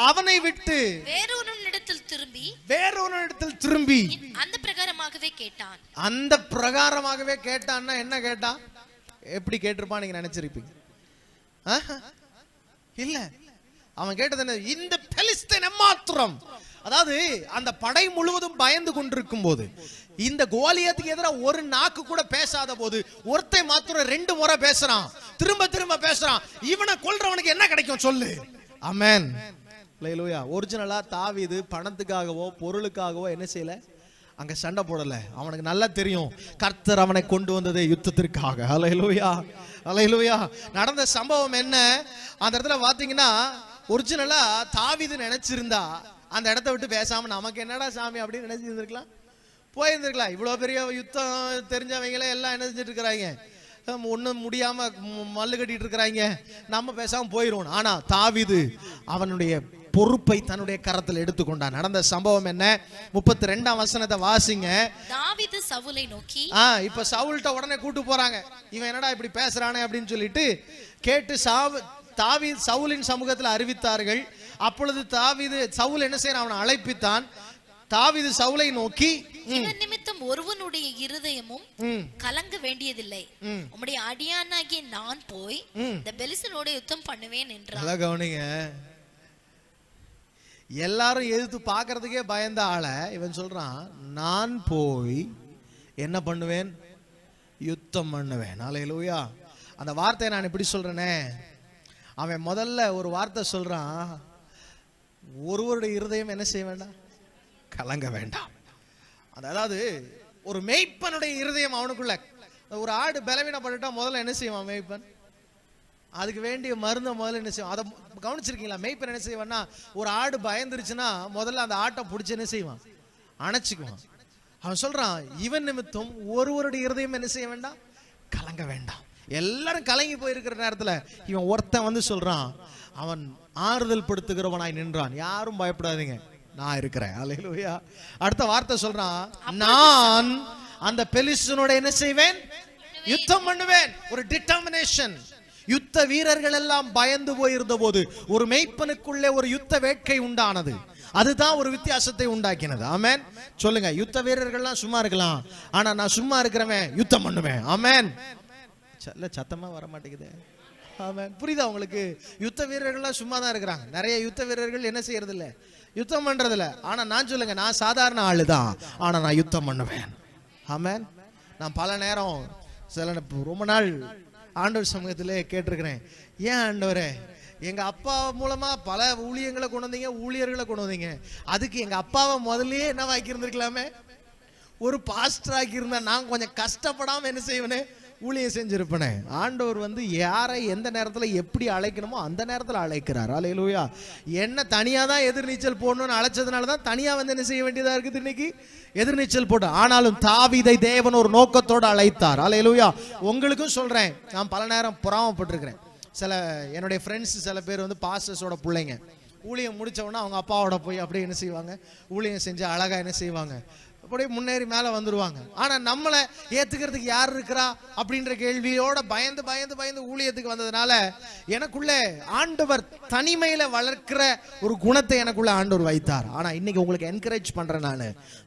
அவனை விட்டு வேறொருவனிடத்தில் திரும்பி வேறொருவனிடத்தில் திரும்பி அந்த பிரகாரமாகவே கேட்டான் அந்த பிரகாரமாகவே கேட்டான்னா என்ன கேட்டான் எப்படி கேட்டிருப்பான் நீங்க நினைச்சிருப்பீங்க இல்ல அவன் கேட்டது என்ன இந்த பெலிஸ்தன் மாத்திரம் அதாவது அந்த படை முழுவதும் பயந்து கொண்டிருக்கும் போது இந்த கோலியத்துக்கு எதிராக ஒரு நாக்கு கூட பேசாத போது ஒருத்தை மாத்திரம் ரெண்டு முறை பேசுறான் திரும்ப திரும்ப பேசுறான் இவனை கொல்றவனுக்கு என்ன கிடைக்கும் சொல்லு அமேன் லேலூயா ஒரிஜினலாக தாவிது பணத்துக்காகவோ பொருளுக்காகவோ என்ன செய்யலை அங்கே சண்டை போடலை அவனுக்கு நல்லா தெரியும் கர்த்தர் அவனை கொண்டு வந்தது யுத்தத்திற்காக அலையலூயா அலையலூயா நடந்த சம்பவம் என்ன அந்த இடத்துல பார்த்தீங்கன்னா ஒரிஜினலாக தாவிது நினச்சிருந்தா அந்த இடத்த விட்டு பேசாமல் நமக்கு என்னடா சாமி அப்படின்னு நினச்சிருந்துருக்கலாம் போயிருந்துருக்கலாம் இவ்வளோ பெரிய யுத்தம் தெரிஞ்சவங்களே எல்லாம் என்ன செஞ்சுட்டு இருக்கிறாங்க ஒன்றும் முடியாமல் மல்லு கட்டிட்டு இருக்கிறாங்க நம்ம பேசாமல் போயிடுவோம் ஆனால் தாவிது அவனுடைய பொறுப்பை தன்னுடைய கரத்தில் எடுத்துக்கொண்டான் நடந்த சம்பவம் என்ன முப்பத்தி ரெண்டாம் வசனத்தை வாசிங்க தாவிது சவுலை நோக்கி இப்ப சவுல்ட்ட உடனே கூட்டு போறாங்க இவன் என்னடா இப்படி பேசுறானே அப்படின்னு சொல்லிட்டு கேட்டு சாவு தாவி சவுலின் சமூகத்தில் அறிவித்தார்கள் அப்பொழுது தாவிது சவுல் என்ன செய்யற அவனை அழைப்பித்தான் தாவிது சவுலை நோக்கி நிமித்தம் ஒருவனுடைய இருதயமும் கலங்க வேண்டியதில்லை உம்முடைய அடியானாகிய நான் போய் இந்த பெலிசனோட யுத்தம் பண்ணுவேன் என்று கவனிங்க எல்லாரும் எதிர்த்து பார்க்கறதுக்கே பயந்த ஆளை இவன் சொல்கிறான் நான் போய் என்ன பண்ணுவேன் யுத்தம் பண்ணுவேன் நாளை லூயா அந்த வார்த்தையை நான் எப்படி சொல்கிறேனே அவன் முதல்ல ஒரு வார்த்தை சொல்கிறான் ஒருவருடைய இருதயம் என்ன செய்ய வேண்டாம் கலங்க வேண்டாம் அதாவது ஒரு மெய்ப்பனுடைய இருதயம் அவனுக்குள்ள ஒரு ஆடு பலவீனப்பட்டுட்டா முதல்ல என்ன செய்வான் மேய்ப்பன் அதுக்கு வேண்டிய மருந்தை முதல்ல என்ன செய்வோம் அதை கவனிச்சிருக்கீங்களா மெய்ப்பர் என்ன செய்வான்னா ஒரு ஆடு பயந்துருச்சுன்னா முதல்ல அந்த ஆட்டை பிடிச்சி என்ன செய்வான் அணைச்சிக்குவான் அவன் சொல்றான் இவன் நிமித்தம் ஒருவருடைய இருதயம் என்ன செய்ய வேண்டாம் கலங்க வேண்டாம் எல்லாரும் கலங்கி போயிருக்கிற நேரத்தில் இவன் ஒருத்தன் வந்து சொல்றான் அவன் ஆறுதல் படுத்துகிறவனாய் நின்றான் யாரும் பயப்படாதீங்க நான் இருக்கிறேன் அலையிலுயா அடுத்த வார்த்தை சொல்றான் நான் அந்த பெலிசனோட என்ன செய்வேன் யுத்தம் பண்ணுவேன் ஒரு டிட்டர்மினேஷன் யுத்த வீரர்கள் எல்லாம் பயந்து போயிருந்த போது ஒரு மெய்ப்பனுக்குள்ளே ஒரு யுத்த வேட்கை உண்டானது அதுதான் ஒரு வித்தியாசத்தை உண்டாக்கினது ஆமேன் சொல்லுங்க யுத்த வீரர்கள்லாம் சும்மா இருக்கலாம் ஆனா நான் சும்மா இருக்கிறவன் யுத்தம் பண்ணுவேன் ஆமேன் சத்தமா வர மாட்டேங்குது ஆமேன் புரியுதா உங்களுக்கு யுத்த வீரர்கள்லாம் சும்மா தான் இருக்கிறாங்க நிறைய யுத்த வீரர்கள் என்ன செய்யறது இல்ல யுத்தம் பண்றதில்ல ஆனா நான் சொல்லுங்க நான் சாதாரண ஆளு தான் ஆனா நான் யுத்தம் பண்ணுவேன் ஆமேன் நான் பல நேரம் சில ரொம்ப நாள் ஆண்டவர் சமூகத்தில் கேட்டிருக்கிறேன் ஏன் ஆண்டவரே எங்கள் அப்பா மூலமாக பல ஊழியங்களை கொண்டு வந்தீங்க ஊழியர்களை கொண்டு வந்தீங்க அதுக்கு எங்கள் அப்பாவை முதல்லயே என்ன இருந்திருக்கலாமே ஒரு பாஸ்டர் ஆக்கியிருந்தா நான் கொஞ்சம் கஷ்டப்படாமல் என்ன செய்வேன்னு ஊழியம் செஞ்சிருப்பனே ஆண்டவர் வந்து யாரை எந்த நேரத்தில் எப்படி அழைக்கணுமோ அந்த நேரத்தில் அழைக்கிறார் லூயா என்ன தனியாக தான் எதிர்நீச்சல் போடணும்னு அழைச்சதுனால தான் தனியாக வந்து என்ன செய்ய வேண்டியதாக இருக்குது இன்னைக்கு எதிர்நீச்சல் போட்டு ஆனாலும் தாவிதை தேவன் ஒரு நோக்கத்தோடு அழைத்தார் லூயா உங்களுக்கும் சொல்கிறேன் நான் பல நேரம் புறாமப்பட்டிருக்கிறேன் சில என்னுடைய ஃப்ரெண்ட்ஸ் சில பேர் வந்து பாஸ்டர்ஸோட பிள்ளைங்க ஊழியம் முடித்தவொடனே அவங்க அப்பாவோட போய் அப்படியே என்ன செய்வாங்க ஊழியம் செஞ்சு அழகாக என்ன செய்வாங்க அப்படியே முன்னேறி மேலே வந்துடுவாங்க ஆனால் நம்மளை ஏற்றுக்கிறதுக்கு யார் இருக்கிறா அப்படின்ற கேள்வியோட பயந்து பயந்து பயந்து ஊழியத்துக்கு வந்ததுனால எனக்குள்ளே ஆண்டவர் தனிமையில் வளர்க்கிற ஒரு குணத்தை எனக்குள்ளே ஆண்டவர் வைத்தார் ஆனால் இன்னைக்கு உங்களுக்கு என்கரேஜ் பண்ணுறேன் நான்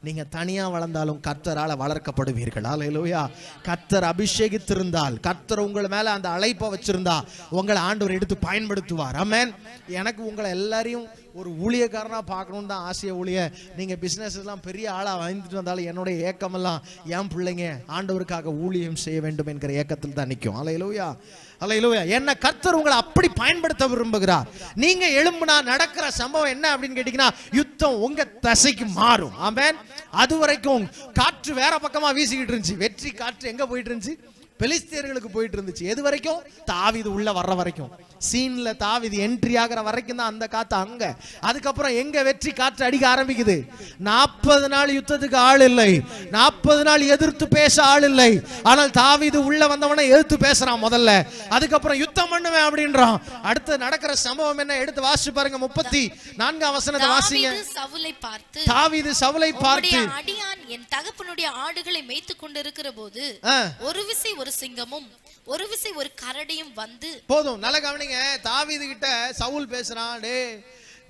நீங்கள் தனியாக வளர்ந்தாலும் கர்த்தரால் வளர்க்கப்படுவீர்கள் இல்லையா கர்த்தர் அபிஷேகித்திருந்தால் கர்த்தர் உங்கள் மேலே அந்த அழைப்பை வச்சிருந்தா உங்களை ஆண்டவர் எடுத்து பயன்படுத்துவார் ஆமேன் எனக்கு உங்களை எல்லாரையும் ஒரு ஊழியக்காரனாக பார்க்கணுன்னு தான் ஆசையை ஊழிய நீங்கள் பிஸ்னஸ்லாம் பெரிய ஆளாக வாங்கிட்டு வந்தாலும் என்னுடைய ஏக்கமெல்லாம் என் பிள்ளைங்க ஆண்டவருக்காக ஊழியம் செய்ய வேண்டும் என்கிற ஏக்கத்தில் தான் நிற்கும் அல்ல இலவையா என்ன கர்த்தர் உங்களை அப்படி பயன்படுத்த விரும்புகிறார் நீங்கள் எழும்புனா நடக்கிற சம்பவம் என்ன அப்படின்னு கேட்டீங்கன்னா யுத்தம் உங்கள் தசைக்கு மாறும் ஆமேன் அது வரைக்கும் காற்று வேற பக்கமாக வீசிக்கிட்டு இருந்துச்சு வெற்றி காற்று எங்கே போயிட்டு இருந்துச்சு பெலிஸ்தியர்களுக்கு போயிட்டு இருந்துச்சு எது வரைக்கும் தாவிது உள்ள வர்ற வரைக்கும் சீன்ல தாவிது என்ட்ரி ஆகிற வரைக்கும் தான் அந்த காத்து அங்க அதுக்கப்புறம் எங்க வெற்றி காற்று அடிக்க ஆரம்பிக்குது நாற்பது நாள் யுத்தத்துக்கு ஆள் இல்லை நாற்பது நாள் எதிர்த்து பேச ஆள் இல்லை ஆனால் தாவிது உள்ள வந்தவனை எதிர்த்து பேசுறான் முதல்ல அதுக்கப்புறம் யுத்தம் பண்ணுவேன் அப்படின்றான் அடுத்து நடக்கிற சம்பவம் என்ன எடுத்து வாசிச்சு பாருங்க முப்பத்தி நான்கு வசனத்தை வாசிங்க சவுலை பார்த்து தாவிது சவுளை பார்த்து அடியான் என் தகப்பனுடைய ஆடுகளை மேய்த்து கொண்டிருக்கிற போது ஒரு விசை ஒரு சிங்கமும் ஒரு விசை ஒரு கரடியும் வந்து போதும் நல்ல கவனிங்க தாவிது கிட்ட சவுல் பேசுறான்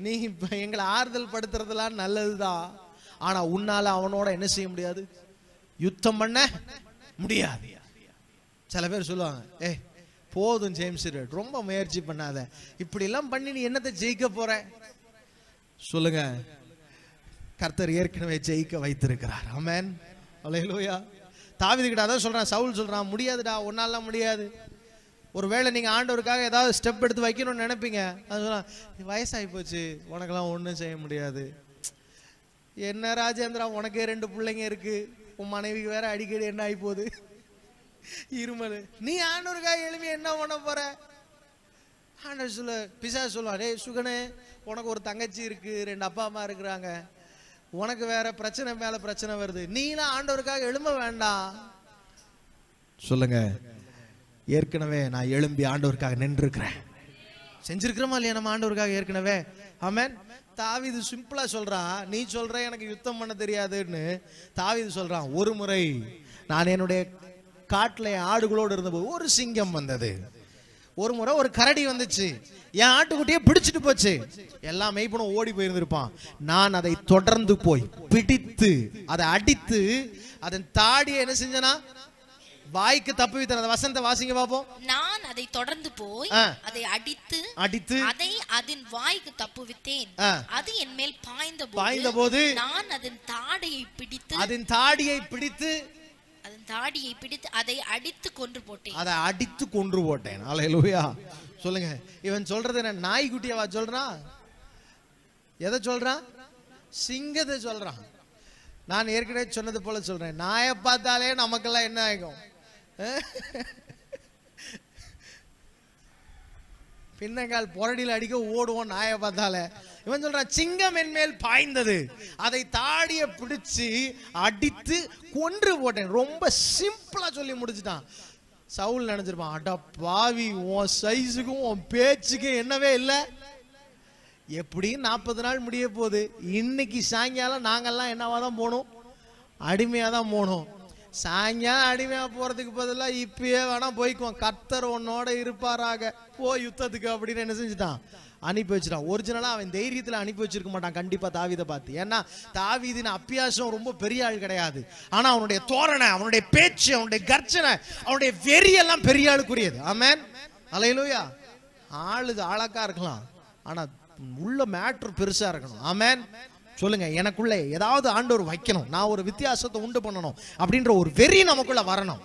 நீ இப்ப எங்களை ஆறுதல் படுத்துறதுலாம் நல்லதுதான் ஆனா உன்னால அவனோட என்ன செய்ய முடியாது யுத்தம் பண்ண முடியாது சில பேர் சொல்லுவாங்க ஏ போதும் ஜேம்ஸ் ரொம்ப முயற்சி பண்ணாத இப்படிலாம் பண்ணி நீ என்னத்தை ஜெயிக்க போற சொல்லுங்க கர்த்தர் ஏற்கனவே ஜெயிக்க வைத்திருக்கிறார் அமேன் அலையலோயா தாவிதுக்கிட்ட அதான் சொல்கிறான் சவுல் சொல்கிறான் முடியாதுடா ஒன்னாலாம் முடியாது ஒரு வேளை நீங்கள் ஆண்டவருக்காக ஏதாவது ஸ்டெப் எடுத்து வைக்கணும்னு நினைப்பீங்க அது சொல்கிறான் வயசாகி போச்சு உனக்கெல்லாம் ஒன்றும் செய்ய முடியாது என்ன ராஜேந்திரா உனக்கே ரெண்டு பிள்ளைங்க இருக்குது உன் மனைவிக்கு வேற அடிக்கடி என்ன ஆகி போகுது இருமல் நீ ஆண்டவருக்காக எளிமையை என்ன பண்ண போற ஆண்டவர் சொல்ல பிசா சொல்லுவான் டேய் சுகனே உனக்கு ஒரு தங்கச்சி இருக்குது ரெண்டு அப்பா அம்மா இருக்கிறாங்க உனக்கு வேற பிரச்சனை மேல பிரச்சனை வருது நீலாம் ஆண்டவருக்காக எழும்ப வேண்டாம் சொல்லுங்க ஏற்கனவே நான் எழும்பி ஆண்டவருக்காக நின்றுருக்கிறேன் செஞ்சிருக்கிறோமா இல்லையா நம்ம ஆண்டவருக்காக ஏற்கனவே ஆமேன் தாவிது சிம்பிளா சொல்றான் நீ சொல்ற எனக்கு யுத்தம் பண்ண தெரியாதுன்னு தாவிது சொல்றான் ஒரு முறை நான் என்னுடைய காட்டில் ஆடுகளோடு இருந்தபோது ஒரு சிங்கம் வந்தது ஒரு முறை ஒரு கரடி வந்துச்சு என் ஆட்டுக்குட்டியை பிடிச்சிட்டு போச்சு எல்லா மெய்ப்பனும் ஓடி போயிருந்திருப்பான் நான் அதை தொடர்ந்து போய் பிடித்து அதை அடித்து அதன் தாடிய என்ன செஞ்சனா வாய்க்கு தப்பு வித்தன வசந்த வாசிங்க பாப்போம் நான் அதை தொடர்ந்து போய் அதை அடித்து அடித்து அதை அதன் வாய்க்கு தப்பு வித்தேன் அது என் மேல் பாய்ந்த பாய்ந்த போது நான் அதன் தாடையை பிடித்து அதன் தாடியை பிடித்து தாடியை பிடித்து அதை அடித்து கொன்று போட்டேன் அதை அடித்து கொன்று போட்டேன் அலையலூயா சொல்லுங்க இவன் சொல்றது என்ன நாய்க்குட்டியவா சொல்றான் எதை சொல்றான் சிங்கத்தை சொல்றான் நான் ஏற்கனவே சொன்னது போல சொல்றேன் நாயை பார்த்தாலே நமக்கெல்லாம் என்ன ஆகும் பின்னங்கால் புரடியில் அடிக்க ஓடுவோம் நாயை பார்த்தால இவன் சொல்றான் சிங்கம் என்மேல் பாய்ந்தது அதை தாடிய பிடிச்சு அடித்து கொன்று போட்டேன் ரொம்ப சிம்பிளா சொல்லி முடிச்சுட்டான் சவுல் நினைச்சிருப்பான் அடா பாவி உன் சைஸுக்கும் உன் பேச்சுக்கும் என்னவே இல்லை எப்படியும் நாற்பது நாள் முடிய போகுது இன்னைக்கு சாயங்காலம் நாங்கள்லாம் என்னவா தான் போகணும் அடிமையாக தான் போகணும் சாயங்காலம் அடிமையா போறதுக்கு பதிலா இப்பயே வேணா போய்க்குவோம் கர்த்தர் உன்னோட இருப்பாராக போ யுத்தத்துக்கு அப்படின்னு என்ன செஞ்சுட்டான் அனுப்பி வச்சுட்டான் ஒரிஜினலா அவன் தைரியத்துல அனுப்பி வச்சிருக்க மாட்டான் கண்டிப்பா தாவிதை பார்த்து ஏன்னா தாவிதின் அப்பியாசம் ரொம்ப பெரிய ஆள் கிடையாது ஆனா அவனுடைய தோரணை அவனுடைய பேச்சு அவனுடைய கர்ச்சனை அவனுடைய எல்லாம் பெரிய ஆளுக்குரியது ஆமேன் அலையிலூயா ஆளுது ஆளாக்கா இருக்கலாம் ஆனா உள்ள மேட்ரு பெருசா இருக்கணும் ஆமேன் சொல்லுங்க எனக்குள்ள ஏதாவது ஆண்டவர் வைக்கணும் நான் ஒரு வித்தியாசத்தை உண்டு பண்ணணும் அப்படின்ற ஒரு வெறி நமக்குள்ள வரணும்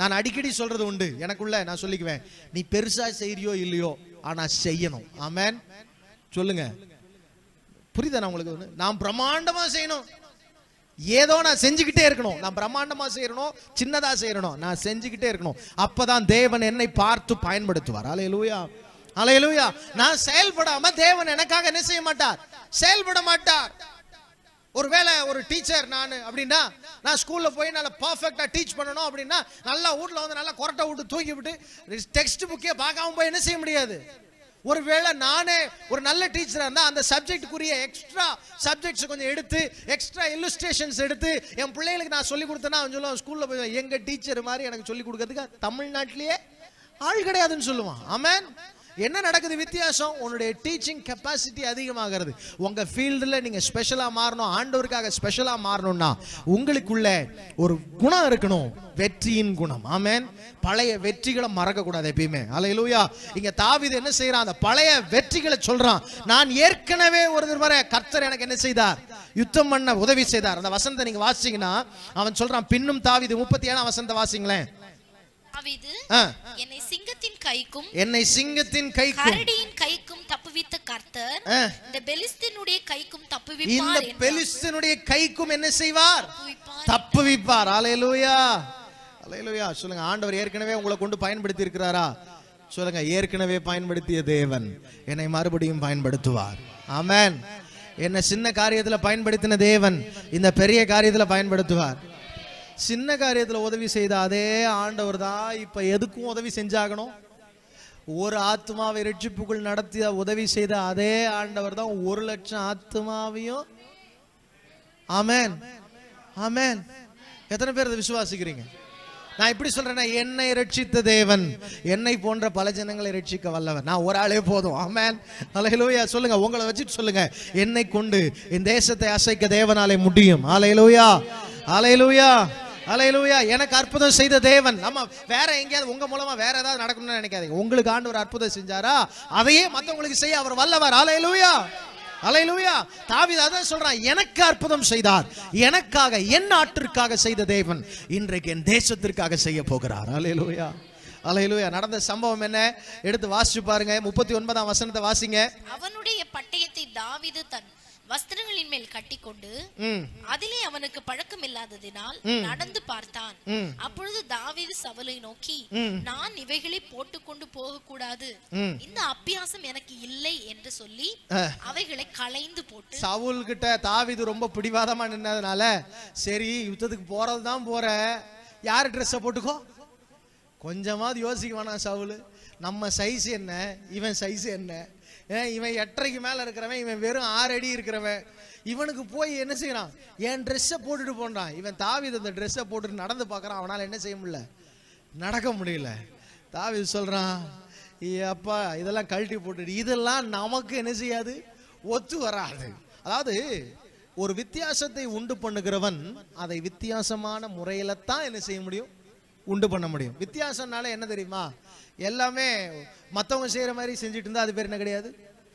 நான் அடிக்கடி சொல்றது உண்டு எனக்குள்ள நான் சொல்லிக்குவேன் நீ பெருசா செய்யறியோ இல்லையோ ஆனா செய்யணும் ஆமேன் சொல்லுங்க புரியுதா உங்களுக்கு நான் பிரம்மாண்டமா செய்யணும் ஏதோ நான் செஞ்சுக்கிட்டே இருக்கணும் நான் பிரம்மாண்டமா செய்யணும் சின்னதா செய்யணும் நான் செஞ்சுக்கிட்டே இருக்கணும் அப்பதான் தேவன் என்னை பார்த்து பயன்படுத்துவார் அலையலூயா அலையலூயா நான் செயல்படாம தேவன் எனக்காக என்ன செய்ய மாட்டார் செயல்பட மாட்டார் ஒருவேளை ஒரு டீச்சர் நான் அப்படின்னா நான் ஸ்கூலில் போய் நல்லா பர்ஃபெக்டா டீச் பண்ணணும் அப்படின்னா நல்லா ஊர்ல வந்து நல்லா கொரட்டை விட்டு தூக்கி விட்டு டெக்ஸ்ட் புக்கே பார்க்காம போய் என்ன செய்ய முடியாது ஒருவேளை நானே ஒரு நல்ல டீச்சராக இருந்தால் அந்த சப்ஜெக்டுக்குரிய எக்ஸ்ட்ரா சப்ஜெக்ட்ஸ் கொஞ்சம் எடுத்து எக்ஸ்ட்ரா இல்லுஸ்ட்ரேஷன்ஸ் எடுத்து என் பிள்ளைகளுக்கு நான் சொல்லி கொடுத்தேன்னா அவன் சொல்லுவான் ஸ்கூலில் போய் எங்கள் டீச்சர் மாதிரி எனக்கு சொல்லிக் கொடுக்கறதுக்கு தமிழ்நாட்டிலேயே ஆள் கிடையாதுன்னு சொல்லுவான் ஆமேன் என்ன நடக்குது வித்தியாசம் உன்னுடைய டீச்சிங் கெப்பாசிட்டி அதிகமாகிறது உங்கள் ஃபீல்டில் நீங்கள் ஸ்பெஷலாக மாறணும் ஆண்டவருக்காக ஸ்பெஷலாக மாறணும்னா உங்களுக்குள்ள ஒரு குணம் இருக்கணும் வெற்றியின் குணம் ஆமேன் பழைய வெற்றிகளை மறக்கக்கூடாது எப்பயுமே அலையலூயா இங்க தாவித என்ன செய்கிறான் அந்த பழைய வெற்றிகளை சொல்கிறான் நான் ஏற்கனவே ஒரு முறை கர்த்தர் எனக்கு என்ன செய்தார் யுத்தம் பண்ண உதவி செய்தார் அந்த வசந்த நீங்கள் வாசிங்கன்னா அவன் சொல்கிறான் பின்னும் தாவிது முப்பத்தி ஏழாம் வசந்த வாசிங்களேன் என்னை சிங்கத்தின் கைக்கும் என்னை சிங்கத்தின் கைக்கும் கரடியின் கைக்கும் தப்புவித்த கர்த்தர் இந்த பெலிஸ்தினுடைய கைக்கும் தப்புவிப்பார் இந்த பெலிஸ்தினுடைய கைக்கும் என்ன செய்வார் தப்புவிப்பார் ஹalleluya ஹalleluya சொல்லுங்க ஆண்டவர் ஏற்கனவே உங்களை கொண்டு பயன்படுத்தி இருக்கிறாரா சொல்லுங்க ஏற்கனவே பயன்படுத்திய தேவன் என்னை மறுபடியும் பயன்படுத்துவார் ஆமென் என்ன சின்ன காரியத்துல பயன்படுத்தின தேவன் இந்த பெரிய காரியத்துல பயன்படுத்துவார் சின்ன காரியத்தில் உதவி செய்த அதே ஆண்டவர் தான் இப்போ எதுக்கும் உதவி செஞ்சாகணும் ஒரு ஆத்மாவை ரட்சிப்புகள் நடத்தி உதவி செய்த அதே ஆண்டவர் தான் ஒரு லட்சம் ஆத்மாவையும் ஆமேன் ஆமேன் எத்தனை பேர் அதை விசுவாசிக்கிறீங்க நான் இப்படி சொல்றேன்னா என்னை ரட்சித்த தேவன் என்னை போன்ற பல ஜனங்களை ரட்சிக்க வல்லவன் நான் ஒரு ஆளே போதும் ஆமேன் அலையிலோயா சொல்லுங்க உங்களை வச்சுட்டு சொல்லுங்க என்னை கொண்டு என் தேசத்தை அசைக்க தேவனாலே முடியும் அலையிலோயா அலையிலோயா அலையிலுயா எனக்கு அற்புதம் செய்த தேவன் நம்ம வேற எங்கேயாவது உங்க மூலமா வேற ஏதாவது நடக்கணும்னு நினைக்காதீங்க உங்களுக்கு ஆண்டு ஒரு அற்புதம் செஞ்சாரா அதையே மற்றவங்களுக்கு செய்ய அவர் வல்லவர் அலையிலுயா அலையிலுயா தாவித அதான் சொல்றான் எனக்கு அற்புதம் செய்தார் எனக்காக என் நாட்டிற்காக செய்த தேவன் இன்றைக்கு என் தேசத்திற்காக செய்ய போகிறார் அலையிலுயா அலையிலுயா நடந்த சம்பவம் என்ன எடுத்து வாசிச்சு பாருங்க முப்பத்தி ஒன்பதாம் வசனத்தை வாசிங்க அவனுடைய பட்டயத்தை தாவிது தன் வஸ்திரங்களின் மேல் கட்டிக்கொண்டு அதிலே அவனுக்கு பழக்கம் இல்லாததினால் நடந்து பார்த்தான் அப்பொழுது தாவீது சவலை நோக்கி நான் இவைகளை போட்டுக்கொண்டு போக கூடாது இந்த அபியாசம் எனக்கு இல்லை என்று சொல்லி அவைகளை களைந்து போட்டு சவுல் கிட்ட தாவீது ரொம்ப பிடிவாதமா நின்னதுனால சரி யுத்தத்துக்கு போறதுதான் போற யார் ட்ரெஸ் போட்டுக்கோ கொஞ்சமாவது யோசிக்க வேணாம் சவுல் நம்ம சைஸ் என்ன இவன் சைஸ் என்ன இவன் எட்டரைக்கு மேலே இருக்கிறவன் இவன் வெறும் ஆறு அடி இருக்கிறவன் இவனுக்கு போய் என்ன செய்யறான் என் ட்ரெஸ்ஸை போட்டுட்டு போன்றான் இவன் தாவித அந்த ட்ரெஸ்ஸை போட்டுட்டு நடந்து பார்க்குறான் அவனால் என்ன செய்ய முடியல நடக்க முடியல தாவிது சொல்கிறான் அப்பா இதெல்லாம் கழட்டி போட்டுட்டு இதெல்லாம் நமக்கு என்ன செய்யாது ஒத்து வராது அதாவது ஒரு வித்தியாசத்தை உண்டு பண்ணுகிறவன் அதை வித்தியாசமான முறையில தான் என்ன செய்ய முடியும் உண்டு பண்ண முடியும் வித்தியாசம்னால என்ன தெரியுமா எல்லாமே மற்றவங்க செய்கிற மாதிரி செஞ்சுட்டு இருந்தால் அது பேர் என்ன கிடையாது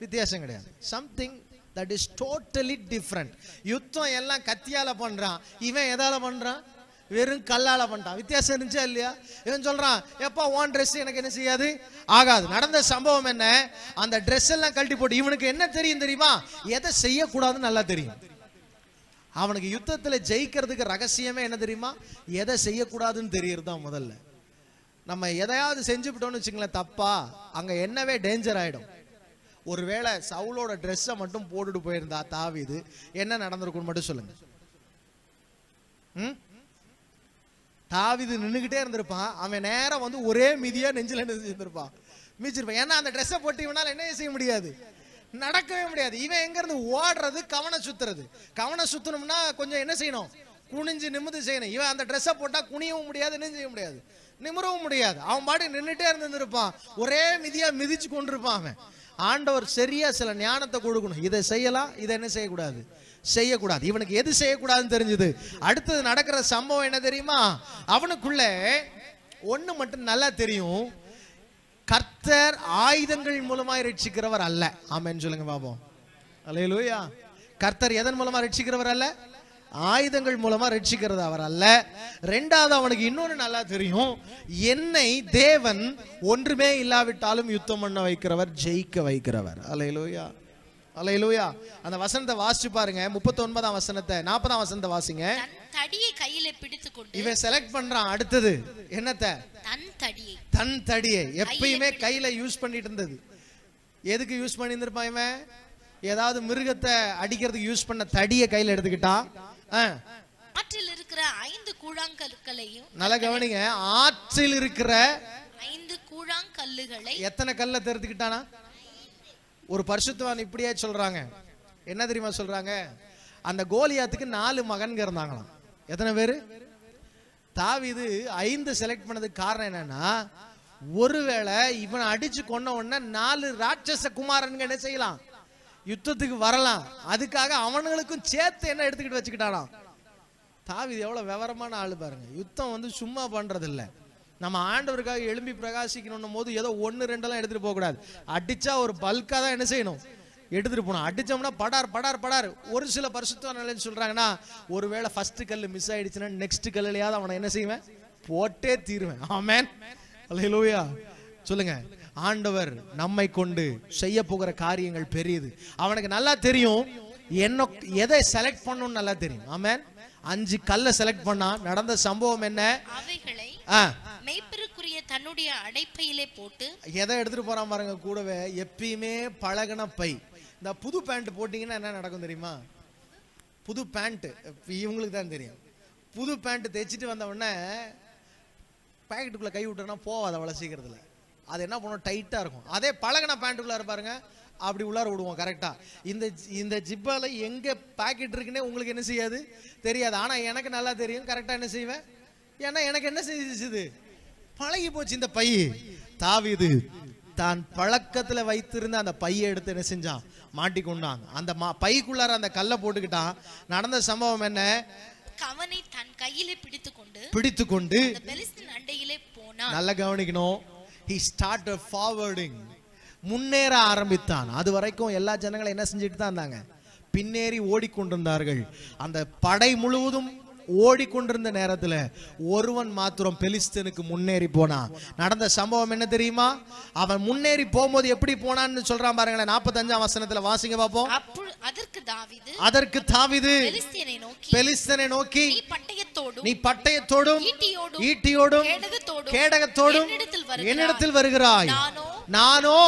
வித்தியாசம் கிடையாது something that is totally different யுத்தம் எல்லாம் கத்தியால் பண்ணுறான் இவன் எதால் பண்ணுறான் வெறும் கல்லால் பண்ணிட்டான் வித்தியாசம் இருந்துச்சா இல்லையா இவன் சொல்கிறான் எப்போ ஓன் ட்ரெஸ் எனக்கு என்ன செய்யாது ஆகாது நடந்த சம்பவம் என்ன அந்த ட்ரெஸ் எல்லாம் கழட்டி போட்டு இவனுக்கு என்ன தெரியும் தெரியுமா எதை செய்யக்கூடாதுன்னு நல்லா தெரியும் அவனுக்கு யுத்தத்தில் ஜெயிக்கிறதுக்கு ரகசியமே என்ன தெரியுமா எதை செய்யக்கூடாதுன்னு தெரியறது தான் முதல்ல நம்ம எதையாவது செஞ்சுவிட்டோம்னு வச்சுங்களேன் தப்பா அங்கே என்னவே டேஞ்சர் ஆயிடும் ஒருவேளை சவுலோட ட்ரெஸ்ஸை மட்டும் போட்டுட்டு போயிருந்தா தாவிது என்ன நடந்திருக்கும்னு மட்டும் சொல்லுங்க ம் தாவிது நின்றுக்கிட்டே இருந்திருப்பான் அவன் நேரம் வந்து ஒரே மிதியாக நெஞ்சில் நெஞ்சிருந்திருப்பான் மிதிச்சிருப்பான் ஏன்னா அந்த ட்ரெஸ்ஸை போட்டி வேணாலும் என்ன செய்ய முடியாது நடக்கவே முடியாது இவன் இருந்து ஓடுறது கவனம் சுத்துறது கவனம் சுத்தணும்னா கொஞ்சம் என்ன செய்யணும் குனிஞ்சு நிமிந்து செய்யணும் இவன் அந்த ட்ரெஸ்ஸை போட்டா குனியவும் முடியாது என்ன செய்ய முடியாது நிமிரவும் முடியாது அவன் பாடி நின்றுட்டே இருந்திருப்பான் ஒரே மிதியாக மிதிச்சு கொண்டிருப்பான் அவன் ஆண்டவர் சரியா சில ஞானத்தை கொடுக்கணும் இதை செய்யலாம் இதை என்ன செய்யக்கூடாது செய்யக்கூடாது இவனுக்கு எது செய்யக்கூடாதுன்னு தெரிஞ்சது அடுத்தது நடக்கிற சம்பவம் என்ன தெரியுமா அவனுக்குள்ள ஒன்று மட்டும் நல்லா தெரியும் கர்த்தர் ஆயுதங்கள் மூலமாக ரட்சிக்கிறவர் அல்ல ஆமேன்னு சொல்லுங்க பாபோம் அலையலூயா கர்த்தர் எதன் மூலமாக ரட்சிக்கிறவர் அல்ல ஆயுதங்கள் மூலமா ரட்சிக்கிறது அவர் அல்ல ரெண்டாவது அவனுக்கு இன்னொன்னு நல்லா தெரியும் என்னை தேவன் ஒன்றுமே இல்லாவிட்டாலும் யுத்தம் பண்ண வைக்கிறவர் ஜெயிக்க வைக்கிறவர் அலையிலோயா அலையிலோயா அந்த வசனத்தை வாசிச்சு பாருங்க முப்பத்தி ஒன்பதாம் வசனத்தை நாற்பதாம் வசனத்தை வாசிங்க தடியை கையில பிடித்து கொண்டு இவன் செலக்ட் பண்றான் அடுத்தது என்னத்தை தன் தடியை தன் தடியை எப்பயுமே கையில யூஸ் பண்ணிட்டு இருந்தது எதுக்கு யூஸ் பண்ணியிருந்திருப்பான் இவன் ஏதாவது மிருகத்தை அடிக்கிறதுக்கு யூஸ் பண்ண தடியை கையில் எடுத்துக்கிட்டான் ஆற்றில் இருக்கிற ஐந்து கூழாங்கற்களையும் நல்லா கவனிங்க ஆற்றில் இருக்கிற ஐந்து கூழாங்கல்லுகளை எத்தனை கல்ல தெரிஞ்சுக்கிட்டானா ஒரு பரிசுத்தவான் இப்படியே சொல்றாங்க என்ன தெரியுமா சொல்றாங்க அந்த கோலியாத்துக்கு நாலு மகன்க இருந்தாங்களாம் எத்தனை பேரு தாவிது ஐந்து செலக்ட் பண்ணதுக்கு காரணம் என்னன்னா ஒருவேளை இவனை அடிச்சு கொன்ன உடனே நாலு ராட்சச குமாரன்கள் என்ன செய்யலாம் யுத்தத்துக்கு வரலாம் அதுக்காக அவனுங்களுக்கும் சேர்த்து என்ன எடுத்துக்கிட்டு வச்சுக்கிட்டானா தாவிது எவ்வளோ விவரமான ஆள் பாருங்க யுத்தம் வந்து சும்மா பண்ணுறதில்ல நம்ம ஆண்டவருக்காக எழும்பி பிரகாசிக்கணும் போது ஏதோ ஒன்று ரெண்டெல்லாம் எடுத்துகிட்டு போகக்கூடாது அடிச்சா ஒரு பல்கா தான் என்ன செய்யணும் எடுத்துகிட்டு போகணும் அடித்தோம்னா படார் படார் படார் ஒரு சில பரிசுத்தம் சொல்றாங்கன்னா சொல்கிறாங்கன்னா ஒருவேளை ஃபஸ்ட்டு கல் மிஸ் ஆயிடுச்சுன்னா நெக்ஸ்ட் கல்லையாவது அவனை என்ன செய்வேன் போட்டே தீருவேன் ஆமேன் சொல்லுங்க சொல்லுங்கள் ஆண்டவர் நம்மை கொண்டு செய்ய போகிற காரியங்கள் பெரியது அவனுக்கு நல்லா தெரியும் என்ன எதை செலக்ட் பண்ணணும்னு நல்லா தெரியும் ஆமேன் அஞ்சு கல்லை செலக்ட் பண்ணா நடந்த சம்பவம் என்ன மெய்ப்பெருக்குரிய தன்னுடைய அடைப்பையிலே போட்டு எதை எடுத்துட்டு போறான் பாருங்க கூடவே எப்பயுமே பழகின பை இந்த புது பேண்ட் போட்டீங்கன்னா என்ன நடக்கும் தெரியுமா புது பேண்ட் இவங்களுக்கு தான் தெரியும் புது பேண்ட் தைச்சிட்டு வந்த உடனே பாக்கெட்டுக்குள்ள கை விட்டுனா போவாது அவ்வளோ சீக்கிரத்தில் அது என்ன பண்ணுவோம் டைட்டாக இருக்கும் அதே பழகின பேண்ட்டுக்குள்ளார பாருங்க அப்படி உள்ளார விடுவோம் கரெக்டாக இந்த இந்த ஜிப்பால் எங்கே பாக்கெட் இருக்குன்னே உங்களுக்கு என்ன செய்யாது தெரியாது ஆனால் எனக்கு நல்லா தெரியும் கரெக்டாக என்ன செய்வேன் ஏன்னா எனக்கு என்ன செஞ்சிச்சுது பழகி போச்சு இந்த பைய தாவிது தான் பழக்கத்தில் வைத்திருந்த அந்த பையை எடுத்து என்ன செஞ்சான் கொண்டான் அந்த மா பைக்குள்ளார அந்த கல்லை போட்டுக்கிட்டான் நடந்த சம்பவம் என்ன கவனை தன் கையிலே பிடித்து கொண்டு பிடித்து கொண்டு நல்லா கவனிக்கணும் he ஸ்டார்ட் forwarding முன்னேற ஆரம்பித்தான் அது வரைக்கும் எல்லா ஜனங்களும் என்ன செஞ்சுட்டு தான் இருந்தாங்க பின்னேறி ஓடிக்கொண்டிருந்தார்கள் அந்த படை முழுவதும் ஓடிக்கொண்டிருந்த நேரத்தில் ஒருவன் மாத்திரம் பெலிஸ்தனுக்கு முன்னேறி போனான் நடந்த சம்பவம் என்ன தெரியுமா அவன் முன்னேறி போகும்போது எப்படி போனான்னு சொல்றான் பாருங்களேன் நாற்பத்தஞ்சாம் வசனத்துல வாசிங்க பார்ப்போம் அதற்கு தாவிது பெலிஸ்தனை நோக்கி நீ பட்டயத்தோடும் ஈட்டியோடும் கேடகத்தோடும் என்னிடத்தில் வருகிறாய் நானோ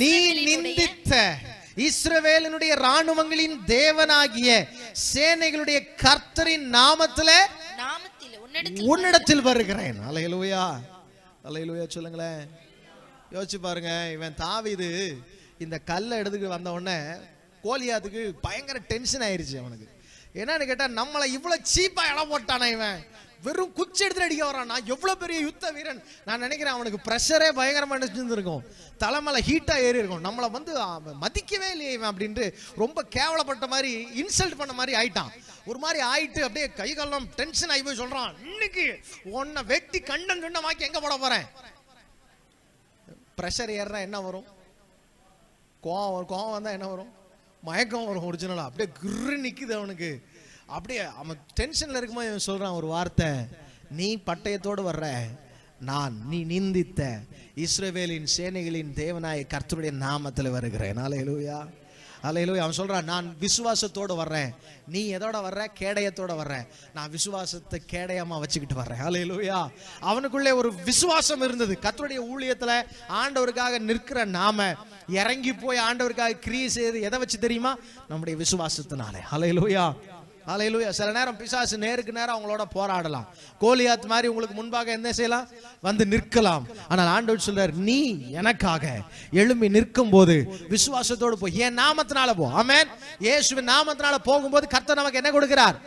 நீ நிந்தித்த இஸ்ரவேலனுடைய ராணுவங்களின் தேவனாகிய சேனைகளுடைய கர்த்தரின் நாமத்துல உன்னிடத்தில் வருகிறேன் அலையலுவையா அலையலுவையா சொல்லுங்களேன் யோசிச்சு பாருங்க இவன் தாவிது இந்த கல்லை எடுத்துக்கு வந்த உடனே கோலியாத்துக்கு பயங்கர டென்ஷன் ஆயிருச்சு அவனுக்கு என்னன்னு கேட்டா நம்மளை இவ்வளவு சீப்பா இடம் போட்டானே இவன் வெறும் குச்சி எடுத்து அடிக்க வரான் நான் எவ்வளோ பெரிய யுத்த வீரன் நான் நினைக்கிறேன் அவனுக்கு ப்ரெஷரே பயங்கரமாக நினச்சிருந்துருக்கும் தலைமலை ஹீட்டாக ஏறி இருக்கும் நம்மளை வந்து மதிக்கவே இல்லையே அப்படின்ட்டு ரொம்ப கேவலப்பட்ட மாதிரி இன்சல்ட் பண்ண மாதிரி ஆயிட்டான் ஒரு மாதிரி ஆயிட்டு அப்படியே கை காலம் டென்ஷன் ஆகி போய் சொல்கிறான் இன்னைக்கு உன்னை வெட்டி கண்டன் கண்டமாக்கி எங்கே போட போகிறேன் ப்ரெஷர் ஏறுனா என்ன வரும் கோவம் வரும் கோவம் வந்தால் என்ன வரும் மயக்கம் வரும் ஒரிஜினலாக அப்படியே குரு நிற்குது அவனுக்கு அப்படியே அவன் டென்ஷனில் இருக்கும்போது இவன் சொல்கிறான் ஒரு வார்த்தை நீ பட்டயத்தோடு வர்ற நான் நீ நிந்தித்த இஸ்ரவேலின் சேனைகளின் தேவனாய கர்த்தருடைய நாமத்தில் வருகிறேன் அலையலூயா அலையலூயா அவன் சொல்கிறான் நான் விசுவாசத்தோடு வர்றேன் நீ எதோட வர்ற கேடயத்தோடு வர்ற நான் விசுவாசத்தை கேடயமாக வச்சுக்கிட்டு வர்றேன் அலையலூயா அவனுக்குள்ளே ஒரு விசுவாசம் இருந்தது கத்தருடைய ஊழியத்தில் ஆண்டவருக்காக நிற்கிற நாம இறங்கி போய் ஆண்டவருக்காக கிரியை செய்து எதை வச்சு தெரியுமா நம்முடைய விசுவாசத்தினாலே அலையலூயா அலையிலுயா சில நேரம் பிசாசு நேருக்கு நேரம் அவங்களோட போராடலாம் கோலியாத் மாதிரி உங்களுக்கு முன்பாக என்ன செய்யலாம் வந்து நிற்கலாம் ஆனால் ஆண்டவர் சொல்றார் நீ எனக்காக எழும்பி நிற்கும் போது விசுவாசத்தோடு போய் என் நாமத்தினால போ ஆமேன் இயேசுவின் நாமத்தினால போகும்போது கர்த்தர் நமக்கு என்ன கொடுக்கிறார்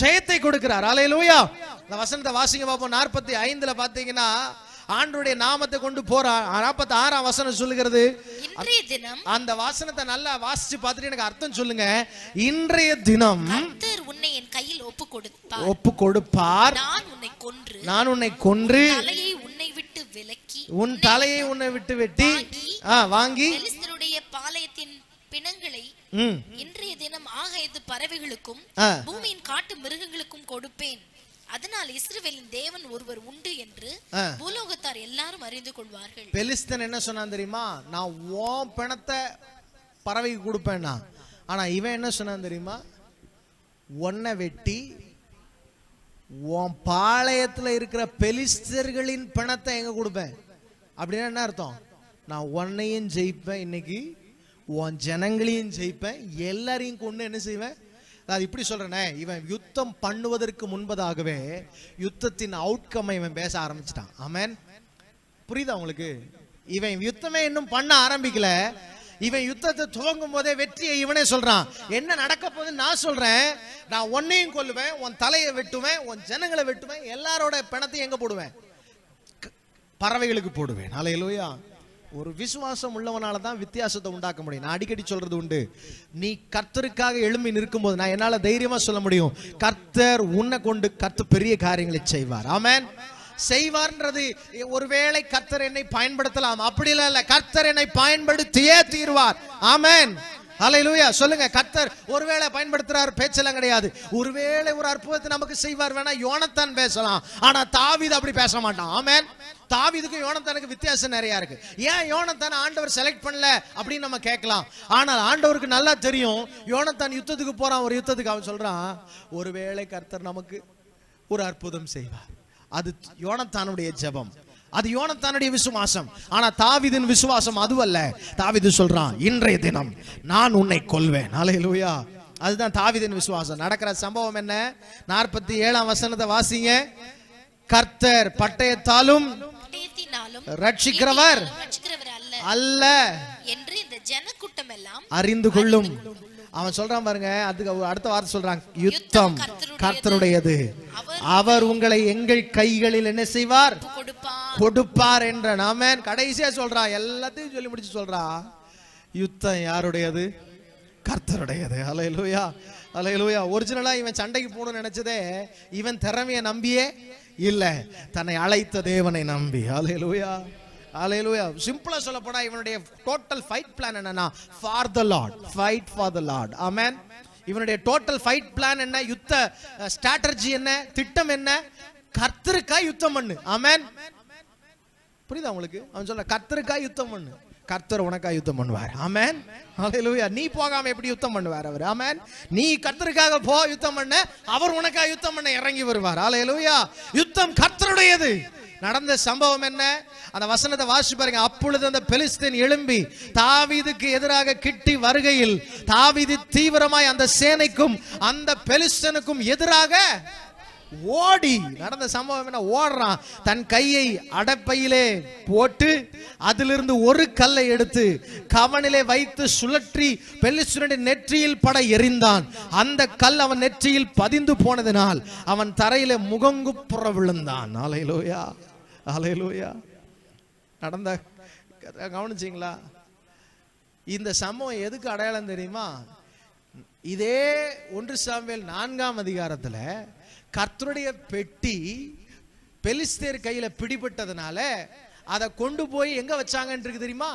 ஜெயத்தை கொடுக்கிறார் அலையிலுயா இந்த வசனத்தை வாசிங்க பார்ப்போம் நாற்பத்தி ஐந்துல பாத்தீங்கன்னா ஆண்டருடைய நாமத்தை கொண்டு போறா நாற்பத்தி ஆறாம் வசனம் சொல்லுகிறது அந்த வாசனத்தை நல்லா வாசிச்சு பார்த்துட்டு எனக்கு அர்த்தம் சொல்லுங்க இன்றைய தினம் உன்னை என் கையில் ஒப்பு கொடுப்பார் ஒப்பு கொடுப்பார் நான் உன்னை கொன்று நான் உன்னை கொன்று தலையை உன்னை விட்டு விலக்கி உன் தலையை உன்னை விட்டு வெட்டி வாங்கி பாளையத்தின் பிணங்களை இன்றைய தினம் ஆகாயத்து பறவைகளுக்கும் பூமியின் காட்டு மிருகங்களுக்கும் கொடுப்பேன் அதனால் இஸ்ரவேலின் தேவன் ஒருவர் உண்டு என்று பூலோகத்தார் எல்லாரும் அறிந்து கொள்வார்கள் பெலிஸ்தன் என்ன சொன்னான் தெரியுமா நான் ஓ பிணத்தை பறவைக்கு கொடுப்பேன் நான் ஆனா இவன் என்ன சொன்னான் தெரியுமா ஒன்னை வெட்டி உன் பாளையத்தில் இருக்கிற பெலிஸ்தர்களின் பிணத்தை எங்க கொடுப்பேன் அப்படின்னா என்ன அர்த்தம் நான் உன்னையும் ஜெயிப்பேன் இன்னைக்கு உன் ஜனங்களையும் ஜெயிப்பேன் எல்லாரையும் கொண்டு என்ன செய்வேன் நான் இப்படி சொல்றேனே இவன் யுத்தம் பண்ணுவதற்கு முன்பதாகவே யுத்தத்தின் அவுட்கம்மை இவன் பேச ஆரம்பிச்சிட்டான் ஆமேன் புரியுதா உங்களுக்கு இவன் யுத்தமே இன்னும் பண்ண ஆரம்பிக்கல இவன் யுத்தத்தை துவங்கும் போதே வெற்றியை இவனே சொல்றான் என்ன நடக்க போகுதுன்னு நான் சொல்றேன் நான் உன்னையும் கொல்லுவேன் உன் தலையை வெட்டுவேன் உன் ஜனங்களை வெட்டுவேன் எல்லாரோட பிணத்தையும் எங்க போடுவேன் பறவைகளுக்கு போடுவேன் அலையிலோயா ஒரு விசுவாசம் உள்ளவனால தான் வித்தியாசத்தை உண்டாக்க முடியும் நான் அடிக்கடி சொல்றது உண்டு நீ கர்த்தருக்காக எழும்பி நிற்கும் போது நான் என்னால தைரியமா சொல்ல முடியும் கர்த்தர் உன்னை கொண்டு கர்த்த பெரிய காரியங்களை செய்வார் ஆமேன் செய்வார்ன்றது ஒருவேளை கர்த்தர் என்னை பயன்படுத்தலாம் அப்படி இல்ல கர்த்தர் என்னை பயன்படுத்தியே தீர்வார் ஆமேன் அலையிலூயா சொல்லுங்க கத்தர் ஒருவேளை பயன்படுத்துறாரு பேச்செல்லாம் கிடையாது ஒருவேளை ஒரு அற்புதத்தை நமக்கு செய்வார் வேணா யோனத்தான் பேசலாம் ஆனா தாவிது அப்படி பேச மாட்டான் ஆமேன் தாவிதுக்கும் யோனத்தானுக்கு வித்தியாசம் நிறைய இருக்கு ஏன் யோனத்தான் ஆண்டவர் செலக்ட் பண்ணல அப்படின்னு நம்ம கேட்கலாம் ஆனால் ஆண்டவருக்கு நல்லா தெரியும் யோனத்தான் யுத்தத்துக்கு போறான் ஒரு யுத்தத்துக்கு அவன் சொல்றான் ஒருவேளை கர்த்தர் நமக்கு ஒரு அற்புதம் செய்வார் அது யோனத்தானுடைய ஜபம் அது யோனத்தானுடைய விசுவாசம் ஆனா தாவிதின் விசுவாசம் அதுவல்ல தாவிது சொல்றான் இன்றைய தினம் நான் உன்னை கொள்வேன் அலையிலூயா அதுதான் தாவிதின் விசுவாசம் நடக்கிற சம்பவம் என்ன நாற்பத்தி ஏழாம் வசனத்தை வாசிங்க கர்த்தர் பட்டயத்தாலும் ரட்சிக்கிறவர் அல்ல என்று இந்த கூட்டம் எல்லாம் அறிந்து கொள்ளும் அவன் சொல்றான் பாருங்க அதுக்கு அடுத்த வார்த்தை சொல்றான் யுத்தம் கர்த்தருடையது அவர் உங்களை எங்கள் கைகளில் என்ன செய்வார் கொடுப்பார் என்ற நாம கடைசியா சொல்றா எல்லாத்தையும் சொல்லி முடிச்சு சொல்றா யுத்தம் யாருடையது கர்த்தருடையது அலையலூயா அலையலூயா ஒரிஜினலா இவன் சண்டைக்கு போகணும்னு நினைச்சதே இவன் திறமையை நம்பியே இல்லை தன்னை அழைத்த தேவனை நம்பி அலையலூயா அலையிலுயா சிம்பிளா சொல்ல போனா இவனுடைய டோட்டல் ஃபைட் பிளான் என்னன்னா for the Lord fight for the Lord ஆமேன் இவனுடைய டோட்டல் ஃபைட் பிளான் என்ன யுத்த ஸ்ட்ராட்டஜி என்ன திட்டம் என்ன கர்த்தருக்காய் யுத்தம் பண்ணு ஆமேன் புரியுதா உங்களுக்கு அவன் சொல்ல கர்த்தருக்கா யுத்தம் பண்ணு கர்த்தர் உனக்காக யுத்தம் பண்ணுவார் ஆமேன் அலையிலுயா நீ போகாம எப்படி யுத்தம் பண்ணுவார் அவர் ஆமேன் நீ கர்த்தருக்காக போ யுத்தம் பண்ண அவர் உனக்காக யுத்தம் பண்ண இறங்கி வருவார் அலையிலுயா யுத்தம் கர்த்தருடையது நடந்த சம்பவம் என்ன அந்த வசனத்தை வாசி பாருங்க அப்பொழுது அந்த பெலிஸ்தீன் எழும்பி தாவிதுக்கு எதிராக கிட்டி வருகையில் தாவிது தீவிரமாய் அந்த சேனைக்கும் அந்த பெலிஸ்தனுக்கும் எதிராக ஓடி நடந்த சம்பவம் என்ன ஓடுறான் தன் கையை அடப்பையிலே போட்டு அதிலிருந்து ஒரு கல்லை எடுத்து கவனிலே வைத்து சுழற்றி பெலிசுரனுடைய நெற்றியில் பட எறிந்தான் அந்த கல் அவன் நெற்றியில் பதிந்து போனதினால் அவன் தரையில புற விழுந்தான் அலையலோயா அலையலோயா நடந்த கவனிச்சிங்களா இந்த சம்பவம் எதுக்கு அடையாளம் தெரியுமா இதே ஒன்று சாம்பியல் நான்காம் அதிகாரத்தில் கர்த்தருடைய பெட்டி பெலிஸ்தேர் கையில பிடிபட்டதுனால அதை கொண்டு போய் எங்க வச்சாங்கன்றிருக்கு தெரியுமா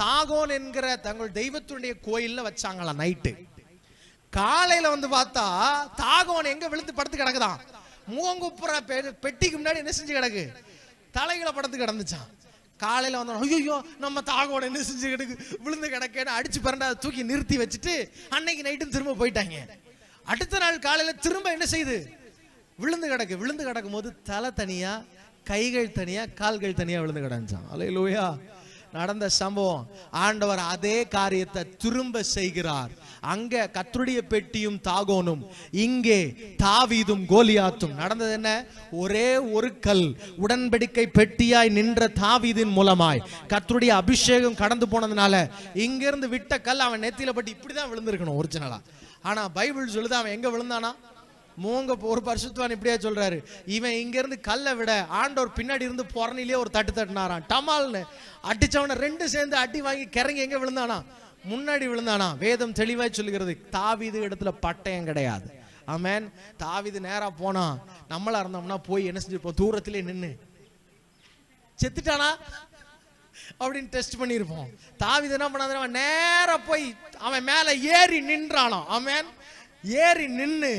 தாகோன் என்கிற தங்கள் தெய்வத்துடைய கோயில்ல வச்சாங்களா நைட்டு காலையில வந்து பார்த்தா தாகோன் எங்க விழுந்து படுத்து கிடக்குதான் முகங்குப்புற பெட்டிக்கு முன்னாடி என்ன செஞ்சு கிடக்கு தலைகளை படுத்து கிடந்துச்சான் காலையில வந்தோம் ஐயோ நம்ம தாகோட என்ன செஞ்சு கிடக்கு விழுந்து கிடக்கேன்னு அடிச்சு பிறண்டா தூக்கி நிறுத்தி வச்சுட்டு அன்னைக்கு நைட்டும் திரும்ப போயிட்டாங்க அடுத்த நாள் காலையில திரும்ப என்ன செய்யுது விழுந்து கிடக்கு விழுந்து கிடக்கும் போது தலை தனியா கைகள் தனியா கால்கள் தனியா விழுந்து கிடந்துச்சான் லோயா நடந்த சம்பவம் ஆண்டவர் அதே காரியத்தை திரும்ப செய்கிறார் அங்க கத்துடைய பெட்டியும் தாகோனும் இங்கே தாவீதும் கோலியாத்தும் நடந்தது என்ன ஒரே ஒரு கல் உடன்படிக்கை பெட்டியாய் நின்ற தாவீதின் மூலமாய் கத்துடைய அபிஷேகம் கடந்து போனதுனால இங்கிருந்து விட்ட கல் அவன் நெத்தியில பட்டு இப்படிதான் விழுந்திருக்கணும் ஒரிஜினலா ஆனா பைபிள் சொல்லுது அவன் எங்க விழுந்தானா மூங்க ஒரு பரிசுத்துவான் இப்படியே சொல்றாரு இவன் இருந்து கல்லை விட ஆண்டோர் பின்னாடி இருந்து புறணிலேயே ஒரு தட்டு தட்டினாரான் டமால்னு அடிச்சவனை ரெண்டு சேர்ந்து அடி வாங்கி கிறங்கி எங்கே விழுந்தானா முன்னாடி விழுந்தானா வேதம் தெளிவாய் சொல்லுகிறது தாவிது இடத்துல பட்டயம் கிடையாது ஆமேன் தாவிது நேராக போனா நம்மளா இருந்தோம்னா போய் என்ன செஞ்சிருப்போம் தூரத்திலே நின்று செத்துட்டானா அப்படின்னு டெஸ்ட் பண்ணியிருப்போம் தாவிது என்ன பண்ணாது அவன் நேராக போய் அவன் மேல ஏறி நின்றானோ அவன் ஏறி நின்று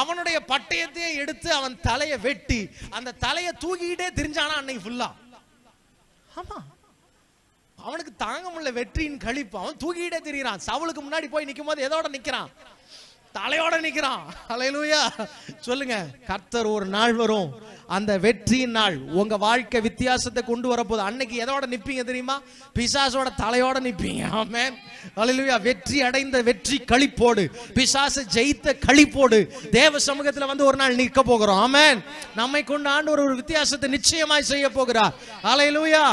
அவனுடைய பட்டயத்தையே எடுத்து அவன் தலையை வெட்டி அந்த தலையை தூக்கிட்டே தெரிஞ்சானா அன்னைக்கு ஃபுல்லா ஆமா அவனுக்கு தாங்க முடியல வெற்றியின் கழிப்பு அவன் தூக்கிட்டே திரிகிறான் சவுளுக்கு முன்னாடி போய் நிற்கும் போது எதோட நிற்கிறான் தலையோட நிக்கிறான் அலையலூயா சொல்லுங்க கர்த்தர் ஒரு நாள் வரும் அந்த வெற்றியின் நாள் உங்க வாழ்க்கை வித்தியாசத்தை கொண்டு வரப்போது அன்னைக்கு எதோட நிப்பீங்க தெரியுமா பிசாசோட தலையோட நிப்பீங்க ஆமே அலையலூயா வெற்றி அடைந்த வெற்றி கழிப்போடு பிசாசு ஜெயித்த கழிப்போடு தேவ சமூகத்துல வந்து ஒரு நாள் நிற்க போகிறோம் ஆமே நம்மை கொண்டு ஆண்டு ஒரு வித்தியாசத்தை நிச்சயமாய் செய்ய போகிறார் அலையலூயா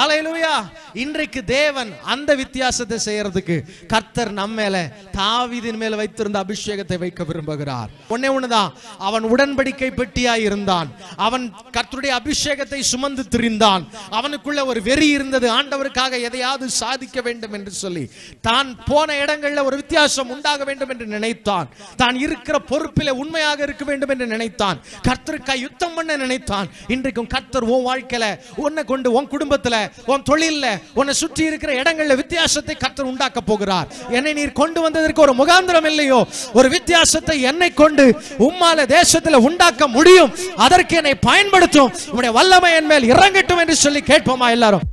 அலையலுயா இன்றைக்கு தேவன் அந்த வித்தியாசத்தை செய்யறதுக்கு கர்த்தர் நம்ம மேல தாவிதின் மேல வைத்திருந்த அபிஷேகத்தை வைக்க விரும்புகிறார் ஒன்னே ஒண்ணுதான் அவன் உடன்படிக்கை பெட்டியா இருந்தான் அவன் கர்த்தருடைய அபிஷேகத்தை சுமந்து திரிந்தான் அவனுக்குள்ள ஒரு வெறி இருந்தது ஆண்டவருக்காக எதையாவது சாதிக்க வேண்டும் என்று சொல்லி தான் போன இடங்கள்ல ஒரு வித்தியாசம் உண்டாக வேண்டும் என்று நினைத்தான் தான் இருக்கிற பொறுப்பில உண்மையாக இருக்க வேண்டும் என்று நினைத்தான் கர்த்தருக்காய் யுத்தம் பண்ண நினைத்தான் இன்றைக்கும் கர்த்தர் உன் வாழ்க்கையில உன்னை கொண்டு உன் குடும்பத்துல உன் தொழிலில் உன்னை சுற்றி இருக்கிற இடங்கள்ல வித்தியாசத்தை கத்தர் உண்டாக்க போகிறார் என்னை நீர் கொண்டு வந்ததற்கு ஒரு முகாந்திரம் இல்லையோ ஒரு வித்தியாசத்தை என்னை கொண்டு உம்மால தேசத்துல உண்டாக்க முடியும் அதற்கு என்னை பயன்படுத்தும் உடைய வல்லமை என் மேல் இறங்கட்டும் என்று சொல்லி கேட்போமா எல்லாரும்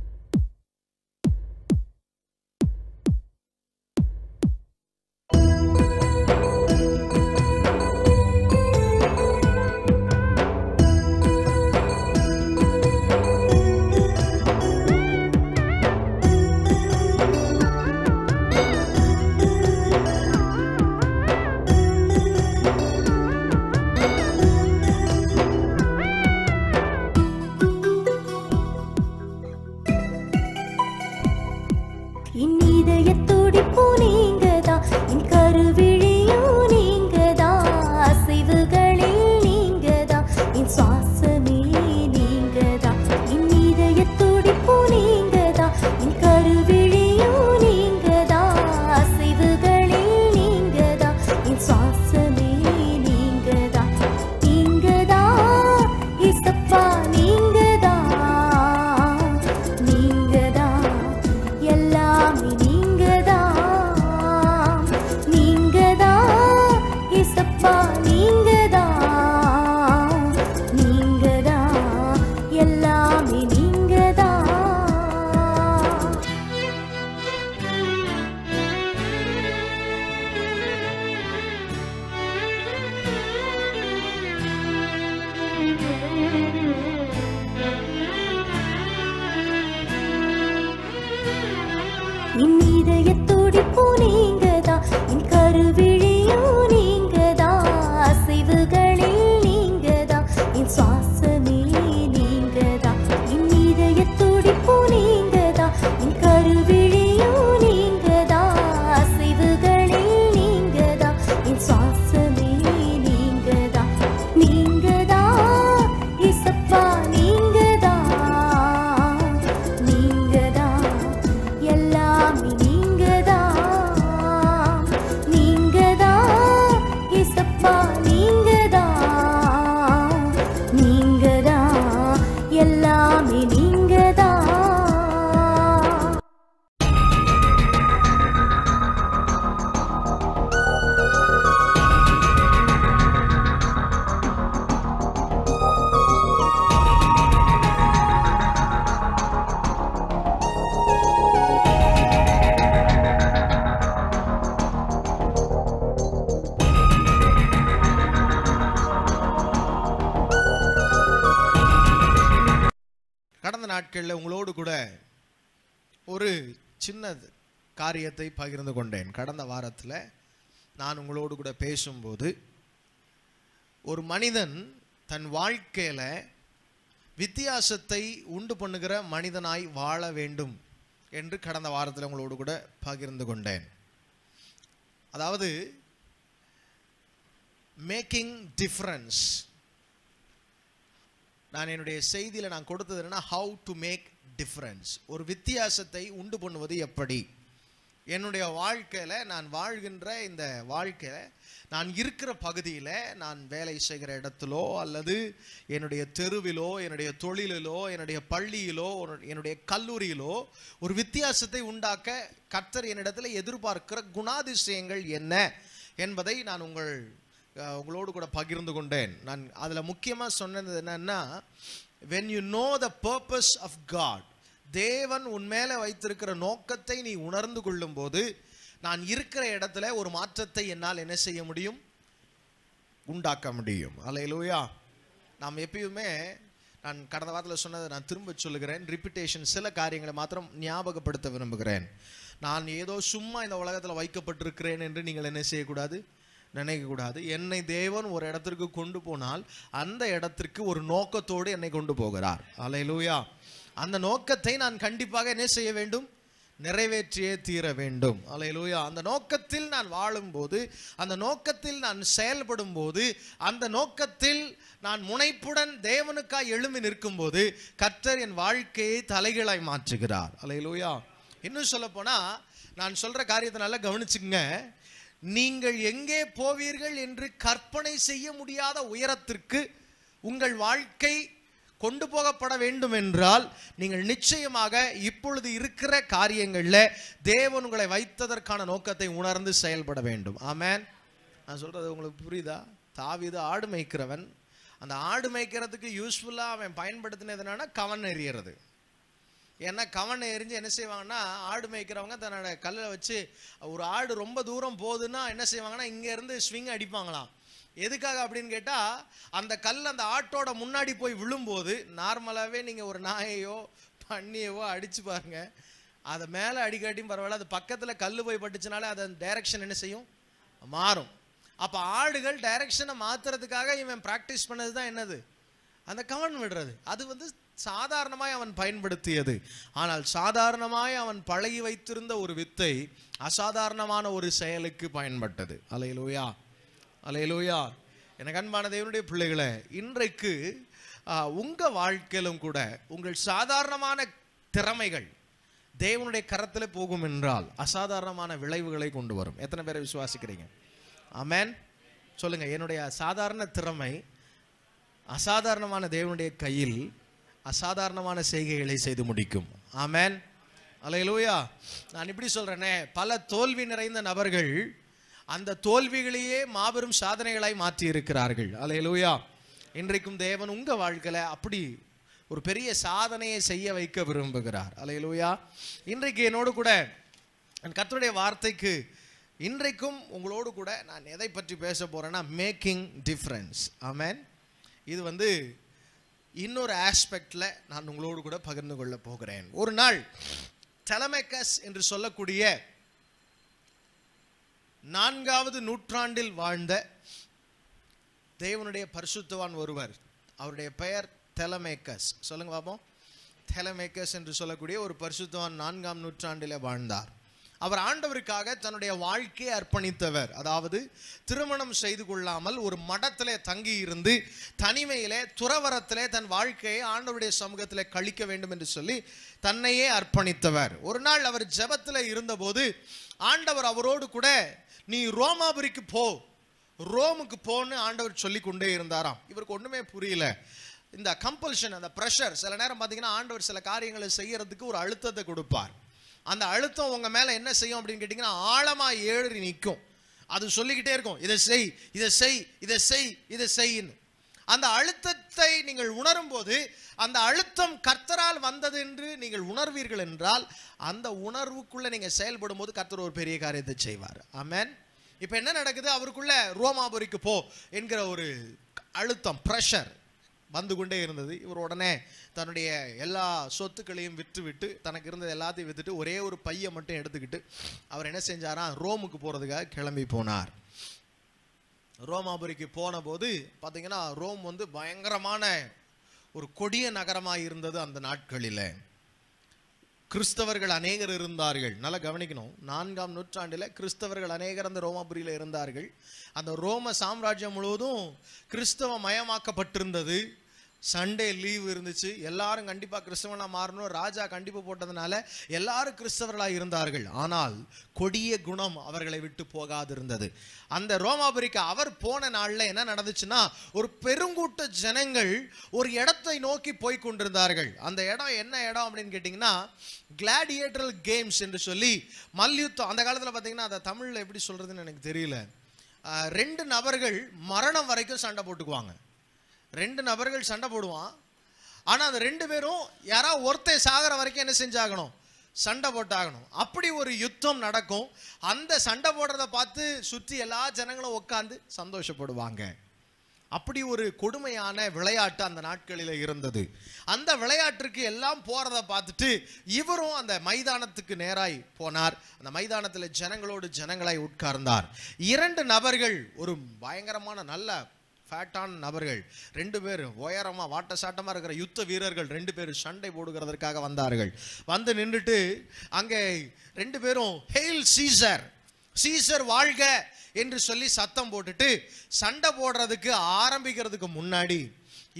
நாட்களில் உங்களோடு கூட ஒரு சின்ன காரியத்தை பகிர்ந்து கொண்டேன் கடந்த வாரத்தில் நான் உங்களோடு கூட பேசும்போது ஒரு மனிதன் தன் வாழ்க்கையில் வித்தியாசத்தை உண்டு பண்ணுகிற மனிதனாய் வாழ வேண்டும் என்று கடந்த வாரத்தில் உங்களோடு கூட பகிர்ந்து கொண்டேன் அதாவது மேக்கிங் டிஃப்ரென்ஸ் நான் என்னுடைய செய்தியில் நான் கொடுத்தது என்னன்னா ஹவு டு மேக் டிஃப்ரென்ஸ் ஒரு வித்தியாசத்தை உண்டு பண்ணுவது எப்படி என்னுடைய வாழ்க்கையில் நான் வாழ்கின்ற இந்த வாழ்க்கையில் நான் இருக்கிற பகுதியில் நான் வேலை செய்கிற இடத்துலோ அல்லது என்னுடைய தெருவிலோ என்னுடைய தொழிலிலோ என்னுடைய பள்ளியிலோ என்னுடைய கல்லூரியிலோ ஒரு வித்தியாசத்தை உண்டாக்க கர்த்தர் என்னிடத்தில் எதிர்பார்க்கிற குணாதிசயங்கள் என்ன என்பதை நான் உங்கள் உங்களோடு கூட பகிர்ந்து கொண்டேன் நான் அதில் முக்கியமாக சொன்னது என்னன்னா when you know the purpose of God தேவன் உன் மேலே வைத்திருக்கிற நோக்கத்தை நீ உணர்ந்து கொள்ளும் போது நான் இருக்கிற இடத்துல ஒரு மாற்றத்தை என்னால் என்ன செய்ய முடியும் உண்டாக்க முடியும் அலையிலூயா நாம் எப்பயுமே நான் கடந்த வாரத்தில் சொன்னதை நான் திரும்ப சொல்லுகிறேன் ரிப்பிட்டேஷன் சில காரியங்களை மாத்திரம் ஞாபகப்படுத்த விரும்புகிறேன் நான் ஏதோ சும்மா இந்த உலகத்தில் வைக்கப்பட்டிருக்கிறேன் என்று நீங்கள் என்ன செய்யக்கூடாது நினைக்கக்கூடாது என்னை தேவன் ஒரு இடத்திற்கு கொண்டு போனால் அந்த இடத்திற்கு ஒரு நோக்கத்தோடு என்னை கொண்டு போகிறார் அலையிலூயா அந்த நோக்கத்தை நான் கண்டிப்பாக என்ன செய்ய வேண்டும் நிறைவேற்றியே தீர வேண்டும் அலையிலூயா அந்த நோக்கத்தில் நான் வாழும்போது அந்த நோக்கத்தில் நான் செயல்படும் போது அந்த நோக்கத்தில் நான் முனைப்புடன் தேவனுக்காக எழும்பி நிற்கும்போது கர்த்தர் என் வாழ்க்கையை தலைகளாய் மாற்றுகிறார் அலையிலூயா இன்னும் போனால் நான் சொல்கிற காரியத்தை நல்லா கவனிச்சுங்க நீங்கள் எங்கே போவீர்கள் என்று கற்பனை செய்ய முடியாத உயரத்திற்கு உங்கள் வாழ்க்கை கொண்டு போகப்பட வேண்டும் என்றால் நீங்கள் நிச்சயமாக இப்பொழுது இருக்கிற காரியங்களில் தேவன் உங்களை வைத்ததற்கான நோக்கத்தை உணர்ந்து செயல்பட வேண்டும் ஆமேன் நான் சொல்கிறது உங்களுக்கு புரியுதா தாவிது ஆடு மேய்க்கிறவன் அந்த ஆடு மேய்க்கிறதுக்கு யூஸ்ஃபுல்லாக அவன் பயன்படுத்தினது என்னன்னா கவன் எறிகிறது ஏன்னா கவனை எரிஞ்சு என்ன செய்வாங்கன்னா ஆடு மேய்க்கிறவங்க தன்னோட கல்லில் வச்சு ஒரு ஆடு ரொம்ப தூரம் போகுதுன்னா என்ன செய்வாங்கன்னா இங்கேருந்து ஸ்விங் அடிப்பாங்களாம் எதுக்காக அப்படின்னு கேட்டால் அந்த கல் அந்த ஆட்டோட முன்னாடி போய் விழும்போது நார்மலாகவே நீங்கள் ஒரு நாயையோ பண்ணியவோ அடித்து பாருங்கள் அதை மேலே அடிக்காட்டியும் பரவாயில்ல அது பக்கத்தில் கல் போய் பட்டுச்சுனாலே அதை டைரக்ஷன் என்ன செய்யும் மாறும் அப்போ ஆடுகள் டைரக்ஷனை மாற்றுறதுக்காக இவன் ப்ராக்டிஸ் பண்ணது தான் என்னது அந்த கவன் விடுறது அது வந்து சாதாரணமாய் அவன் பயன்படுத்தியது ஆனால் சாதாரணமாய் அவன் பழகி வைத்திருந்த ஒரு வித்தை அசாதாரணமான ஒரு செயலுக்கு பயன்பட்டது அலையலோயா அலையலோயா எனக்கு கண்பான தேவனுடைய பிள்ளைகளை இன்றைக்கு உங்கள் வாழ்க்கையிலும் கூட உங்கள் சாதாரணமான திறமைகள் தேவனுடைய கரத்தில் போகும் என்றால் அசாதாரணமான விளைவுகளை கொண்டு வரும் எத்தனை பேரை விசுவாசிக்கிறீங்க ஆமேன் சொல்லுங்கள் என்னுடைய சாதாரண திறமை அசாதாரணமான தேவனுடைய கையில் அசாதாரணமான செய்கைகளை செய்து முடிக்கும் ஆமேன் லூயா நான் இப்படி சொல்கிறேனே பல தோல்வி நிறைந்த நபர்கள் அந்த தோல்விகளையே மாபெரும் சாதனைகளாய் மாற்றி இருக்கிறார்கள் லூயா இன்றைக்கும் தேவன் உங்கள் வாழ்க்கையில் அப்படி ஒரு பெரிய சாதனையை செய்ய வைக்க விரும்புகிறார் அலையலூயா இன்றைக்கு என்னோடு கூட கத்தருடைய வார்த்தைக்கு இன்றைக்கும் உங்களோடு கூட நான் எதை பற்றி பேச போகிறேன்னா மேக்கிங் டிஃப்ரென்ஸ் ஆமேன் இது வந்து இன்னொரு ஆஸ்பெக்டில் நான் உங்களோடு கூட பகிர்ந்து கொள்ள போகிறேன் ஒரு நாள் டெலமெக்கஸ் என்று சொல்லக்கூடிய நான்காவது நூற்றாண்டில் வாழ்ந்த தேவனுடைய பரிசுத்தவான் ஒருவர் அவருடைய பெயர் தெலமேக்கஸ் சொல்லுங்க பாப்போம் தெலமேக்கஸ் என்று சொல்லக்கூடிய ஒரு பரிசுத்தவான் நான்காம் நூற்றாண்டில் வாழ்ந்தார் அவர் ஆண்டவருக்காக தன்னுடைய வாழ்க்கையை அர்ப்பணித்தவர் அதாவது திருமணம் செய்து கொள்ளாமல் ஒரு மடத்திலே தங்கி இருந்து தனிமையிலே துறவரத்திலே தன் வாழ்க்கையை ஆண்டவருடைய சமூகத்தில் கழிக்க வேண்டும் என்று சொல்லி தன்னையே அர்ப்பணித்தவர் ஒரு நாள் அவர் ஜபத்தில் இருந்தபோது ஆண்டவர் அவரோடு கூட நீ ரோமாபுரிக்கு போ ரோமுக்கு போன்னு ஆண்டவர் சொல்லி கொண்டே இருந்தாராம் இவருக்கு ஒன்றுமே புரியல இந்த கம்பல்ஷன் அந்த ப்ரெஷர் சில நேரம் பார்த்தீங்கன்னா ஆண்டவர் சில காரியங்களை செய்யறதுக்கு ஒரு அழுத்தத்தை கொடுப்பார் அந்த அழுத்தம் உங்கள் மேலே என்ன செய்யும் அப்படின்னு கேட்டிங்கன்னா ஆழமாக ஏழறி நிற்கும் அது சொல்லிக்கிட்டே இருக்கும் இதை செய் இதை செய் இதை செய் இதை செய்ன்னு அந்த அழுத்தத்தை நீங்கள் உணரும் போது அந்த அழுத்தம் கர்த்தரால் வந்தது என்று நீங்கள் உணர்வீர்கள் என்றால் அந்த உணர்வுக்குள்ளே நீங்கள் செயல்படும் போது கர்த்தர் ஒரு பெரிய காரியத்தை செய்வார் ஆமேன் இப்போ என்ன நடக்குது அவருக்குள்ளே ரோமாபுரிக்கு போ என்கிற ஒரு அழுத்தம் ப்ரெஷர் வந்து கொண்டே இருந்தது இவர் உடனே தன்னுடைய எல்லா சொத்துக்களையும் விற்றுவிட்டு தனக்கு இருந்தது எல்லாத்தையும் விற்றுட்டு ஒரே ஒரு பையை மட்டும் எடுத்துக்கிட்டு அவர் என்ன செஞ்சாரா ரோமுக்கு போகிறதுக்காக கிளம்பி போனார் ரோமாபுரிக்கு போன போது பார்த்தீங்கன்னா ரோம் வந்து பயங்கரமான ஒரு கொடிய நகரமாக இருந்தது அந்த நாட்களில் கிறிஸ்தவர்கள் அநேகர் இருந்தார்கள் நல்லா கவனிக்கணும் நான்காம் நூற்றாண்டில் கிறிஸ்தவர்கள் அநேகர் அந்த ரோமாபுரியில் இருந்தார்கள் அந்த ரோம சாம்ராஜ்யம் முழுவதும் கிறிஸ்தவ மயமாக்கப்பட்டிருந்தது சண்டே லீவ் இருந்துச்சு எல்லாரும் கண்டிப்பாக கிறிஸ்தவனாக மாறணும் ராஜா கண்டிப்பாக போட்டதுனால எல்லாரும் கிறிஸ்தவர்களாக இருந்தார்கள் ஆனால் கொடிய குணம் அவர்களை விட்டு போகாது இருந்தது அந்த ரோமாபுரிக்கு அவர் போன நாளில் என்ன நடந்துச்சுன்னா ஒரு பெருங்கூட்ட ஜனங்கள் ஒரு இடத்தை நோக்கி போய் கொண்டிருந்தார்கள் அந்த இடம் என்ன இடம் அப்படின்னு கேட்டிங்கன்னா கிளாடியேட்டரல் கேம்ஸ் என்று சொல்லி மல்யுத்தம் அந்த காலத்தில் பார்த்தீங்கன்னா அதை தமிழில் எப்படி சொல்கிறதுன்னு எனக்கு தெரியல ரெண்டு நபர்கள் மரணம் வரைக்கும் சண்டை போட்டுக்குவாங்க ரெண்டு நபர்கள் சண்டை போடுவான் ஆனால் அந்த ரெண்டு பேரும் யாராவது ஒருத்தர் சாகிற வரைக்கும் என்ன செஞ்சாகணும் சண்டை போட்டாகணும் அப்படி ஒரு யுத்தம் நடக்கும் அந்த சண்டை போடுறத பார்த்து சுற்றி எல்லா ஜனங்களும் உட்காந்து சந்தோஷப்படுவாங்க அப்படி ஒரு கொடுமையான விளையாட்டு அந்த நாட்களில் இருந்தது அந்த விளையாட்டிற்கு எல்லாம் போகிறத பார்த்துட்டு இவரும் அந்த மைதானத்துக்கு நேராய் போனார் அந்த மைதானத்தில் ஜனங்களோடு ஜனங்களாய் உட்கார்ந்தார் இரண்டு நபர்கள் ஒரு பயங்கரமான நல்ல ஃபேட்டான் நபர்கள் ரெண்டு பேர் உயரமாக வாட்ட சாட்டமாக இருக்கிற யுத்த வீரர்கள் ரெண்டு பேரும் சண்டை போடுகிறதற்காக வந்தார்கள் வந்து நின்றுட்டு அங்கே ரெண்டு பேரும் ஹெயில் சீசர் சீசர் வாழ்க என்று சொல்லி சத்தம் போட்டுட்டு சண்டை போடுறதுக்கு ஆரம்பிக்கிறதுக்கு முன்னாடி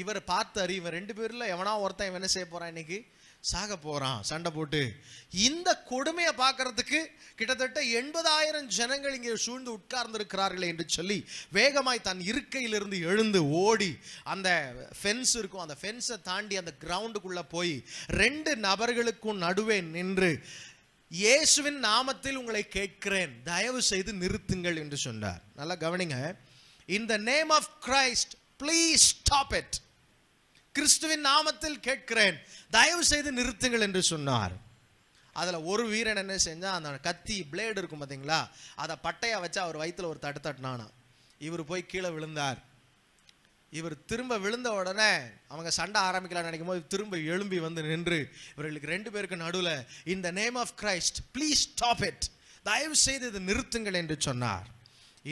இவர் பார்த்தார் இவன் ரெண்டு பேரில் எவனா ஒருத்தன் என்ன செய்ய போகிறான் இன்னைக்கு சாக போகிறான் சண்டை போட்டு இந்த கொடுமையை பார்க்கறதுக்கு கிட்டத்தட்ட எண்பதாயிரம் ஜனங்கள் இங்கே சூழ்ந்து உட்கார்ந்திருக்கிறார்களே என்று சொல்லி வேகமாய் தன் இருக்கையிலிருந்து எழுந்து ஓடி அந்த ஃபென்ஸ் இருக்கும் அந்த ஃபென்ஸை தாண்டி அந்த கிரவுண்டுக்குள்ளே போய் ரெண்டு நபர்களுக்கும் நடுவே நின்று இயேசுவின் நாமத்தில் உங்களை கேட்கிறேன் தயவு செய்து நிறுத்துங்கள் என்று சொன்னார் நல்லா கவனிங்க in the name of Christ please stop it கிறிஸ்துவின் நாமத்தில் கேட்கிறேன் தயவு செய்து நிறுத்துங்கள் என்று சொன்னார் அதில் ஒரு வீரன் என்ன செஞ்சால் அந்த கத்தி பிளேடு இருக்கும் பார்த்தீங்களா அதை பட்டையை வச்சு அவர் வயிற்றில் ஒரு தட்டு தட்டினானா இவர் போய் கீழே விழுந்தார் இவர் திரும்ப விழுந்த உடனே அவங்க சண்டை ஆரம்பிக்கலாம்னு நினைக்கும் போது திரும்ப எழும்பி வந்து நின்று இவர்களுக்கு ரெண்டு பேருக்கு நடுவில் இந்த name of Christ please stop it தயவு செய்து இதை நிறுத்துங்கள் என்று சொன்னார்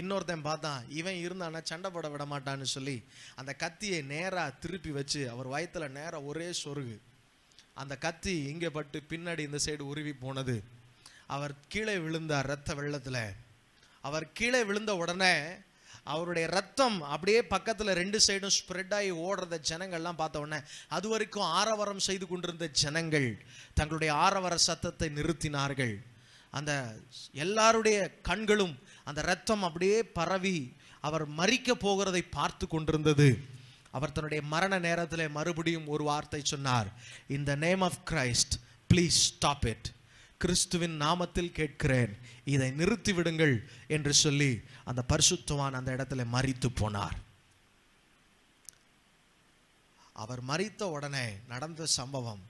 இன்னொருத்தன் பார்த்தான் இவன் இருந்தானா சண்டை போட விட மாட்டான்னு சொல்லி அந்த கத்தியை நேராக திருப்பி வச்சு அவர் வயத்தில் நேராக ஒரே சொருகு அந்த கத்தி இங்கே பட்டு பின்னாடி இந்த சைடு உருவி போனது அவர் கீழே விழுந்தார் ரத்த வெள்ளத்தில் அவர் கீழே விழுந்த உடனே அவருடைய ரத்தம் அப்படியே பக்கத்தில் ரெண்டு சைடும் ஸ்ப்ரெட் ஆகி ஓடுறத ஜனங்கள்லாம் பார்த்த உடனே அது வரைக்கும் ஆரவாரம் செய்து கொண்டிருந்த ஜனங்கள் தங்களுடைய ஆரவார சத்தத்தை நிறுத்தினார்கள் அந்த எல்லாருடைய கண்களும் அந்த ரத்தம் அப்படியே பரவி அவர் மறிக்க போகிறதை பார்த்து கொண்டிருந்தது அவர் தன்னுடைய மரண நேரத்தில் மறுபடியும் ஒரு வார்த்தை சொன்னார் in the name of Christ please stop it கிறிஸ்துவின் நாமத்தில் கேட்கிறேன் இதை நிறுத்தி விடுங்கள் என்று சொல்லி அந்த பரிசுத்துவான் அந்த இடத்துல மறித்து போனார் அவர் மறித்த உடனே நடந்த சம்பவம்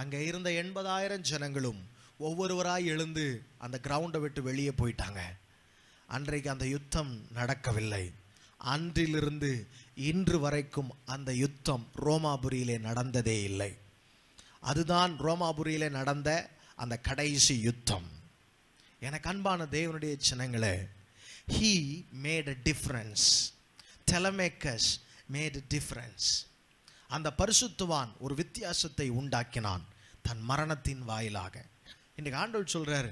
அங்கே இருந்த எண்பதாயிரம் ஜனங்களும் ஒவ்வொருவராய் எழுந்து அந்த கிரவுண்டை விட்டு வெளியே போயிட்டாங்க அன்றைக்கு அந்த யுத்தம் நடக்கவில்லை அன்றிலிருந்து இன்று வரைக்கும் அந்த யுத்தம் ரோமாபுரியிலே நடந்ததே இல்லை அதுதான் ரோமாபுரியிலே நடந்த அந்த கடைசி யுத்தம் எனக்கு அன்பான தேவனுடைய சின்னங்களே ஹீ மேட் அ டிஃப்ரென்ஸ் டெலமேக்கர்ஸ் மேட் டிஃப்ரென்ஸ் அந்த பரிசுத்துவான் ஒரு வித்தியாசத்தை உண்டாக்கினான் தன் மரணத்தின் வாயிலாக இன்றைக்கு ஆண்டோல் சொல்கிறார்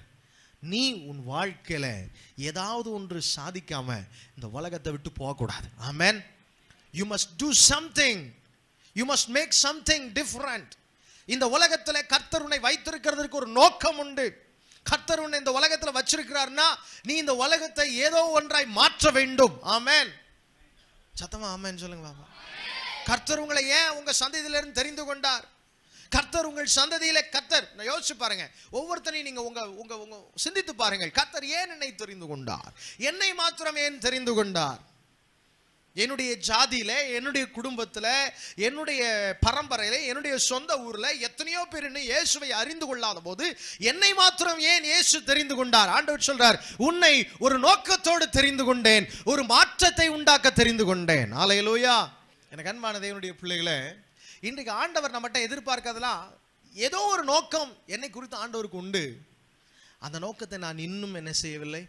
நீ உன் வாழ்க்கையில் ஏதாவது ஒன்று சாதிக்காம இந்த உலகத்தை விட்டு போகக்கூடாது ஆமேன் you must do something you must make something different இந்த உலகத்தில் கர்த்தருனை வைத்திருக்கிறதுக்கு ஒரு நோக்கம் உண்டு கர்த்தர் உன்னை இந்த உலகத்தில் வச்சிருக்கிறார்னா நீ இந்த உலகத்தை ஏதோ ஒன்றாய் மாற்ற வேண்டும் ஆமேன் சத்தமா ஆமேன்னு சொல்லுங்களா கர்த்தர் உங்களை ஏன் உங்க சந்தையிலிருந்து தெரிந்து கொண்டார் கர்த்தர் உங்கள் சந்ததியில கர்த்தர் நான் யோசிச்சு பாருங்க ஒவ்வொருத்தனையும் நீங்க உங்க உங்க உங்க சிந்தித்து பாருங்கள் கர்த்தர் ஏன் என்னை தெரிந்து கொண்டார் என்னை மாத்திரம் ஏன் தெரிந்து கொண்டார் என்னுடைய ஜாதியில என்னுடைய குடும்பத்துல என்னுடைய பரம்பரையில என்னுடைய சொந்த ஊர்ல எத்தனையோ பேர் இன்னும் இயேசுவை அறிந்து கொள்ளாத போது என்னை மாத்திரம் ஏன் இயேசு தெரிந்து கொண்டார் ஆண்டவர் சொல்றார் உன்னை ஒரு நோக்கத்தோடு தெரிந்து கொண்டேன் ஒரு மாற்றத்தை உண்டாக்க தெரிந்து கொண்டேன் ஆலையிலோயா எனக்கு அன்பானது என்னுடைய பிள்ளைகளை இன்றைக்கு ஆண்டவர் நம்மகிட்ட எதிர்பார்க்கிறதுலாம் ஏதோ ஒரு நோக்கம் என்னை குறித்து ஆண்டவருக்கு உண்டு அந்த நோக்கத்தை நான் இன்னும் என்ன செய்யவில்லை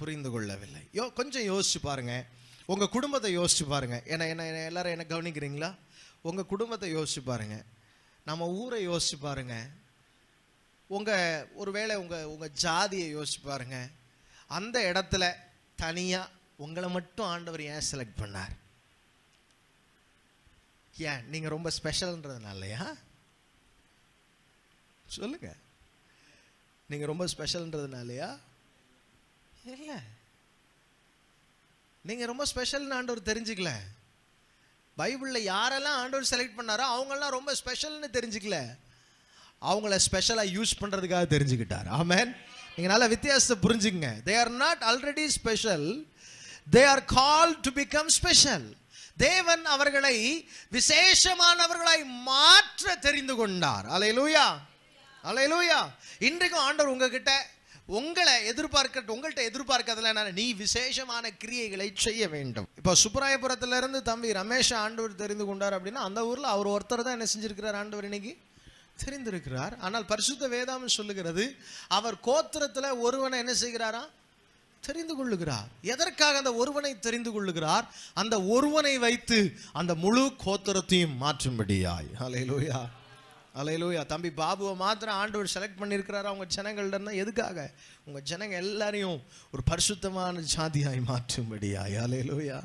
புரிந்து கொள்ளவில்லை யோ கொஞ்சம் யோசிச்சு பாருங்கள் உங்கள் குடும்பத்தை யோசிச்சு பாருங்கள் என்ன என்ன எல்லோரும் என்ன கவனிக்கிறீங்களா உங்கள் குடும்பத்தை யோசிச்சு பாருங்க நம்ம ஊரை யோசிச்சு பாருங்க உங்கள் ஒருவேளை உங்கள் உங்கள் ஜாதியை யோசிச்சு பாருங்க அந்த இடத்துல தனியாக உங்களை மட்டும் ஆண்டவர் ஏன் செலக்ட் பண்ணார் ஏன் நீங்கள் ரொம்ப ஸ்பெஷல்ன்றதுனாலையா சொல்லுங்க நீங்கள் ரொம்ப ஸ்பெஷல்ன்றதுனாலையா இல்லை நீங்கள் ரொம்ப ஸ்பெஷல்னு ஆண்டவர் தெரிஞ்சுக்கல பைபிளில் யாரெல்லாம் ஆண்டவர் செலக்ட் பண்ணாரோ அவங்களாம் ரொம்ப ஸ்பெஷல்னு தெரிஞ்சுக்கல அவங்கள ஸ்பெஷலாக யூஸ் பண்ணுறதுக்காக தெரிஞ்சுக்கிட்டார் ஆமேன் நீங்கள் நல்லா வித்தியாசத்தை புரிஞ்சுங்க they are not already special they are call to become special தேவன் அவர்களை விசேஷமானவர்களாய் மாற்ற தெரிந்து கொண்டார் அலையலூயா அலையலூயா இன்றைக்கும் ஆண்டவர் உங்ககிட்ட உங்களை எதிர்பார்க்க உங்கள்கிட்ட எதிர்பார்க்கறதுல என்ன நீ விசேஷமான கிரியைகளை செய்ய வேண்டும் இப்போ இருந்து தம்பி ரமேஷ் ஆண்டவர் தெரிந்து கொண்டார் அப்படின்னா அந்த ஊரில் அவர் ஒருத்தர் தான் என்ன செஞ்சிருக்கிறார் ஆண்டவர் இன்னைக்கு தெரிந்திருக்கிறார் ஆனால் பரிசுத்த வேதாமன் சொல்லுகிறது அவர் கோத்திரத்தில் ஒருவனை என்ன செய்கிறாரா தெரிந்து கொள்ளுகிறார் எதற்காக அந்த ஒருவனை தெரிந்து கொள்ளுகிறார் அந்த ஒருவனை வைத்து அந்த முழு கோத்திரத்தையும் மாற்றும்படியாய் அலையலோயா அலையலோயா தம்பி பாபுவை மாத்திரம் ஆண்டவர் செலக்ட் பண்ணியிருக்கிறாரா அவங்க ஜனங்கள்டன்னா எதுக்காக உங்கள் ஜனங்க எல்லாரையும் ஒரு பரிசுத்தமான ஜாதியாய் மாற்றும்படியாய் அலையலோயா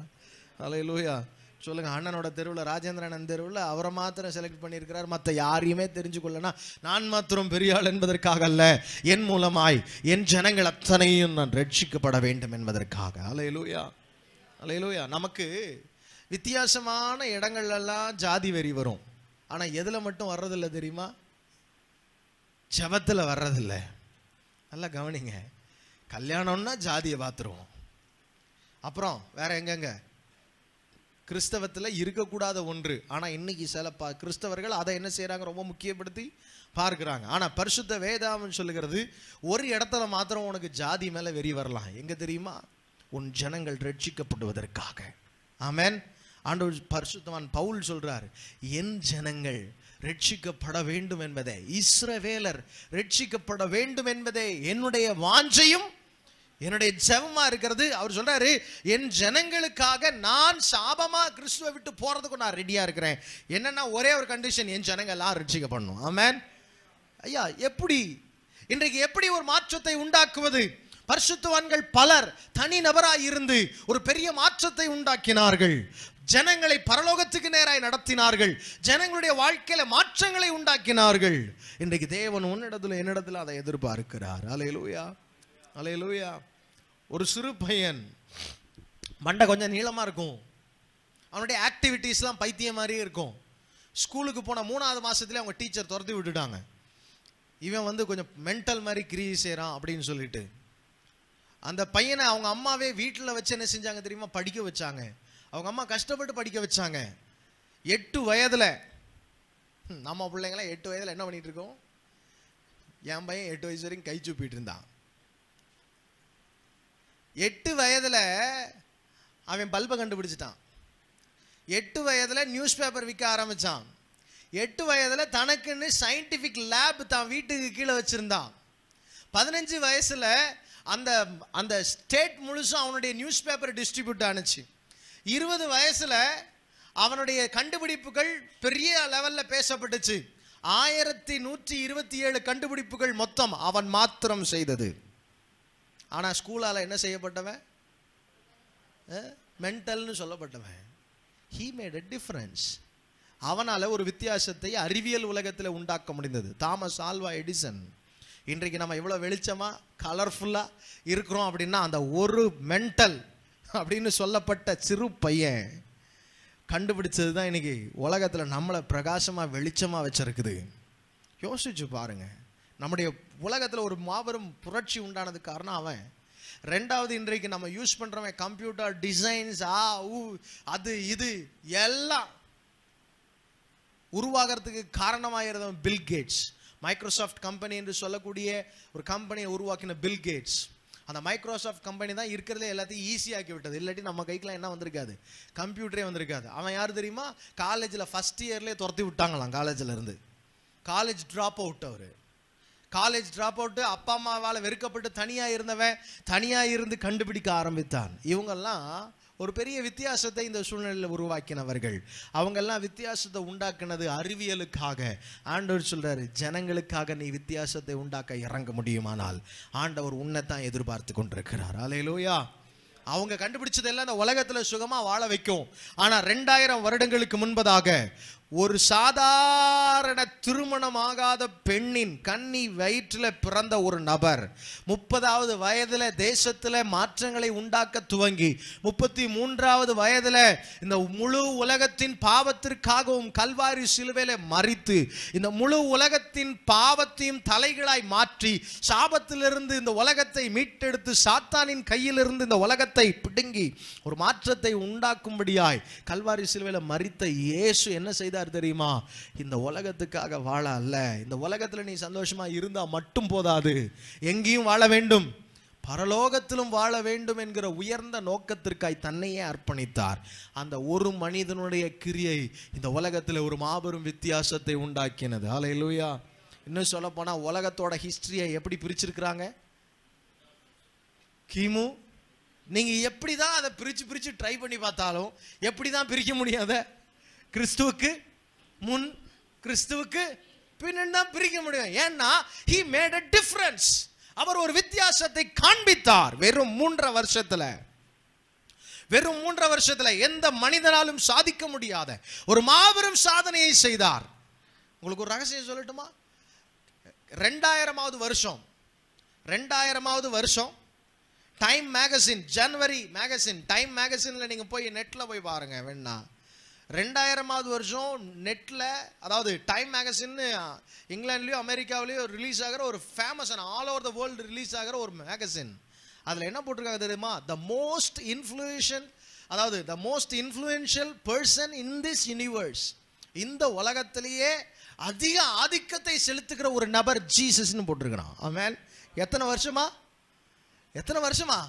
அலையலோயா சொல்லுங்கள் அண்ணனோட தெருவில் ராஜேந்திரன் தெருவில் அவரை மாத்திரம் செலக்ட் பண்ணியிருக்கிறார் மற்ற யாரையுமே தெரிஞ்சு கொள்ளனா நான் மாத்திரம் பெரியாள் என்பதற்காக அல்ல என் மூலமாய் என் ஜனங்கள் அத்தனையும் நான் ரட்சிக்கப்பட வேண்டும் என்பதற்காக அலையலூயா அலையலூயா நமக்கு வித்தியாசமான இடங்கள்லாம் ஜாதி வெறி வரும் ஆனால் எதில் மட்டும் வர்றதில்லை தெரியுமா ஜபத்தில் வர்றதில்ல நல்லா கவனிங்க கல்யாணம்னா ஜாதியை பார்த்துருவோம் அப்புறம் வேற எங்கெங்க கிறிஸ்தவத்தில் இருக்கக்கூடாத ஒன்று ஆனால் இன்னைக்கு சில பா கிறிஸ்தவர்கள் அதை என்ன செய்கிறாங்க ரொம்ப முக்கியப்படுத்தி பார்க்குறாங்க ஆனால் பரிசுத்த வேதாமன் சொல்லுகிறது ஒரு இடத்துல மாத்திரம் உனக்கு ஜாதி மேலே வெறி வரலாம் எங்கே தெரியுமா உன் ஜனங்கள் ரட்சிக்கப்படுவதற்காக ஆமேன் ஆண்டு பரிசுத்தவான் பவுல் சொல்கிறார் என் ஜனங்கள் ரட்சிக்கப்பட வேண்டும் என்பதே இஸ்ரவேலர் ரட்சிக்கப்பட வேண்டும் என்பதே என்னுடைய வாஞ்சையும் என்னுடைய ஜெபமா இருக்கிறது அவர் சொல்றாரு என் ஜனங்களுக்காக நான் சாபமா கிறிஸ்துவை விட்டு போறதுக்கு நான் ரெடியா இருக்கிறேன் என்னன்னா ஒரே ஒரு கண்டிஷன் என் ஜனங்கள் எல்லாம் ரட்சிக்க பண்ணும் ஆமேன் ஐயா எப்படி இன்றைக்கு எப்படி ஒரு மாற்றத்தை உண்டாக்குவது பரிசுத்துவான்கள் பலர் தனி நபராய் இருந்து ஒரு பெரிய மாற்றத்தை உண்டாக்கினார்கள் ஜனங்களை பரலோகத்துக்கு நேராய் நடத்தினார்கள் ஜனங்களுடைய வாழ்க்கையில மாற்றங்களை உண்டாக்கினார்கள் இன்றைக்கு தேவன் உன்னிடத்துல என்னிடத்துல அதை எதிர்பார்க்கிறார் அலையலூயா அலையலூயா ஒரு சிறு பையன் மண்டை கொஞ்சம் நீளமாக இருக்கும் அவனுடைய ஆக்டிவிட்டீஸ்லாம் பைத்தியம் மாதிரியே இருக்கும் ஸ்கூலுக்கு போன மூணாவது மாதத்துலேயே அவங்க டீச்சர் துரத்தி விட்டுட்டாங்க இவன் வந்து கொஞ்சம் மென்டல் மாதிரி கிரியை செய்கிறான் அப்படின்னு சொல்லிட்டு அந்த பையனை அவங்க அம்மாவே வீட்டில் வச்சு என்ன செஞ்சாங்க தெரியுமா படிக்க வச்சாங்க அவங்க அம்மா கஷ்டப்பட்டு படிக்க வச்சாங்க எட்டு வயதில் நம்ம பிள்ளைங்களாம் எட்டு வயதில் என்ன பண்ணிகிட்டு இருக்கோம் என் பையன் எட்டு வயசு வரைக்கும் கை சூப்பிட்டு இருந்தான் எட்டு வயதில் அவன் பல்பை கண்டுபிடிச்சிட்டான் எட்டு வயதில் நியூஸ் பேப்பர் விற்க ஆரம்பித்தான் எட்டு வயதில் தனக்குன்னு சயின்டிஃபிக் லேப் தான் வீட்டுக்கு கீழே வச்சுருந்தான் பதினஞ்சு வயசில் அந்த அந்த ஸ்டேட் முழுசும் அவனுடைய நியூஸ் பேப்பர் டிஸ்ட்ரிபியூட் ஆனுச்சு இருபது வயசில் அவனுடைய கண்டுபிடிப்புகள் பெரிய லெவலில் பேசப்பட்டுச்சு ஆயிரத்தி நூற்றி இருபத்தி ஏழு கண்டுபிடிப்புகள் மொத்தம் அவன் மாத்திரம் செய்தது ஆனால் ஸ்கூலால் என்ன செய்யப்பட்டவன் மென்டல்னு சொல்லப்பட்டவன் ஹீ மேட் அ டிஃப்ரென்ஸ் அவனால் ஒரு வித்தியாசத்தை அறிவியல் உலகத்தில் உண்டாக்க முடிந்தது தாமஸ் ஆல்வா எடிசன் இன்றைக்கு நம்ம இவ்வளோ வெளிச்சமாக கலர்ஃபுல்லாக இருக்கிறோம் அப்படின்னா அந்த ஒரு மென்டல் அப்படின்னு சொல்லப்பட்ட சிறு பையன் கண்டுபிடிச்சது தான் இன்றைக்கி உலகத்தில் நம்மளை பிரகாசமாக வெளிச்சமாக வச்சுருக்குது யோசிச்சு பாருங்கள் நம்முடைய உலகத்தில் ஒரு மாபெரும் புரட்சி உண்டானது காரணம் அவன் ரெண்டாவது இன்றைக்கு நம்ம யூஸ் பண்ணுறவன் கம்ப்யூட்டர் டிசைன்ஸ் ஆ ஊ அது இது எல்லாம் உருவாகிறதுக்கு காரணமாகிறவன் பில் கேட்ஸ் மைக்ரோசாஃப்ட் கம்பெனி என்று சொல்லக்கூடிய ஒரு கம்பெனியை உருவாக்கின பில் கேட்ஸ் அந்த மைக்ரோசாஃப்ட் கம்பெனி தான் இருக்கிறதே எல்லாத்தையும் ஈஸியாக்கி விட்டது இல்லாட்டி நம்ம கைக்கெலாம் என்ன வந்திருக்காது கம்ப்யூட்டரே வந்திருக்காது அவன் யார் தெரியுமா காலேஜில் ஃபஸ்ட் இயர்லேயே துரத்தி விட்டாங்களாம் காலேஜில் இருந்து காலேஜ் ட்ராப் அவுட் அவர் காலேஜ் ட்ராப் அவுட்டு அப்பா அம்மாவால் வெறுக்கப்பட்டு தனியாக இருந்தவன் தனியாக இருந்து கண்டுபிடிக்க ஆரம்பித்தான் இவங்கெல்லாம் ஒரு பெரிய வித்தியாசத்தை இந்த சூழ்நிலையில் உருவாக்கினவர்கள் அவங்கெல்லாம் வித்தியாசத்தை உண்டாக்குனது அறிவியலுக்காக ஆண்டவர் சொல்கிறார் ஜனங்களுக்காக நீ வித்தியாசத்தை உண்டாக்க இறங்க முடியுமானால் ஆண்டவர் உன்னை தான் எதிர்பார்த்து கொண்டிருக்கிறார் அலையிலோயா அவங்க கண்டுபிடிச்சதெல்லாம் இந்த உலகத்தில் சுகமாக வாழ வைக்கும் ஆனால் ரெண்டாயிரம் வருடங்களுக்கு முன்பதாக ஒரு சாதாரண திருமணமாகாத பெண்ணின் கன்னி வயிற்றில் பிறந்த ஒரு நபர் முப்பதாவது வயதில் தேசத்தில் மாற்றங்களை உண்டாக்க துவங்கி முப்பத்தி மூன்றாவது வயதில் இந்த முழு உலகத்தின் பாவத்திற்காகவும் கல்வாரி சிலுவையில் மறித்து இந்த முழு உலகத்தின் பாவத்தையும் தலைகளாய் மாற்றி சாபத்திலிருந்து இந்த உலகத்தை மீட்டெடுத்து சாத்தானின் கையிலிருந்து இந்த உலகத்தை பிடுங்கி ஒரு மாற்றத்தை உண்டாக்கும்படியாய் கல்வாரி சிலுவையில் மறித்த இயேசு என்ன செய்தார் சொல்லியிருந்தார் தெரியுமா இந்த உலகத்துக்காக வாழ அல்ல இந்த உலகத்தில் நீ சந்தோஷமா இருந்தா மட்டும் போதாது எங்கேயும் வாழ வேண்டும் பரலோகத்திலும் வாழ வேண்டும் என்கிற உயர்ந்த நோக்கத்திற்காய் தன்னையே அர்ப்பணித்தார் அந்த ஒரு மனிதனுடைய கிரியை இந்த உலகத்தில் ஒரு மாபெரும் வித்தியாசத்தை உண்டாக்கினது ஆலை லூயா இன்னும் சொல்ல போனால் உலகத்தோட ஹிஸ்டரியை எப்படி பிரிச்சிருக்கிறாங்க கிமு நீங்க எப்படிதான் அதை பிரிச்சு பிரிச்சு ட்ரை பண்ணி பார்த்தாலும் எப்படிதான் பிரிக்க முடியாத கிறிஸ்துவுக்கு முன் கிறிஸ்துவுக்கு பின்னு தான் பிரிக்க முடியும் ஏன்னா ஹி மேட் அ டிஃப்ரென்ஸ் அவர் ஒரு வித்தியாசத்தை காண்பித்தார் வெறும் மூன்றரை வருஷத்தில் வெறும் மூன்றரை வருஷத்தில் எந்த மனிதனாலும் சாதிக்க முடியாத ஒரு மாபெரும் சாதனையை செய்தார் உங்களுக்கு ஒரு ரகசியம் சொல்லட்டுமா ரெண்டாயிரமாவது வருஷம் ரெண்டாயிரமாவது வருஷம் டைம் மேகசின் ஜனவரி மேகசின் டைம் மேகசின்ல நீங்கள் போய் நெட்டில் போய் பாருங்க வேணா ரெண்டாயிரமாவது வருஷம் நெட்டில் அதாவது டைம் மேகசின்னு இங்கிலாந்துலேயும் அமெரிக்காவிலேயோ ரிலீஸ் ஆகிற ஒரு famous and all over the world release ஆகிற ஒரு மேகசின் அதில் என்ன போட்டிருக்காங்க தெரியுமா த மோஸ்ட் இன்ஃப்ளூஷன் அதாவது the most influential person in this universe இந்த உலகத்திலேயே அதிக ஆதிக்கத்தை செலுத்துகிற ஒரு நபர் ஜீசஸ்ன்னு போட்டிருக்கிறான் அவன் எத்தனை வருஷமா எத்தனை வருஷமா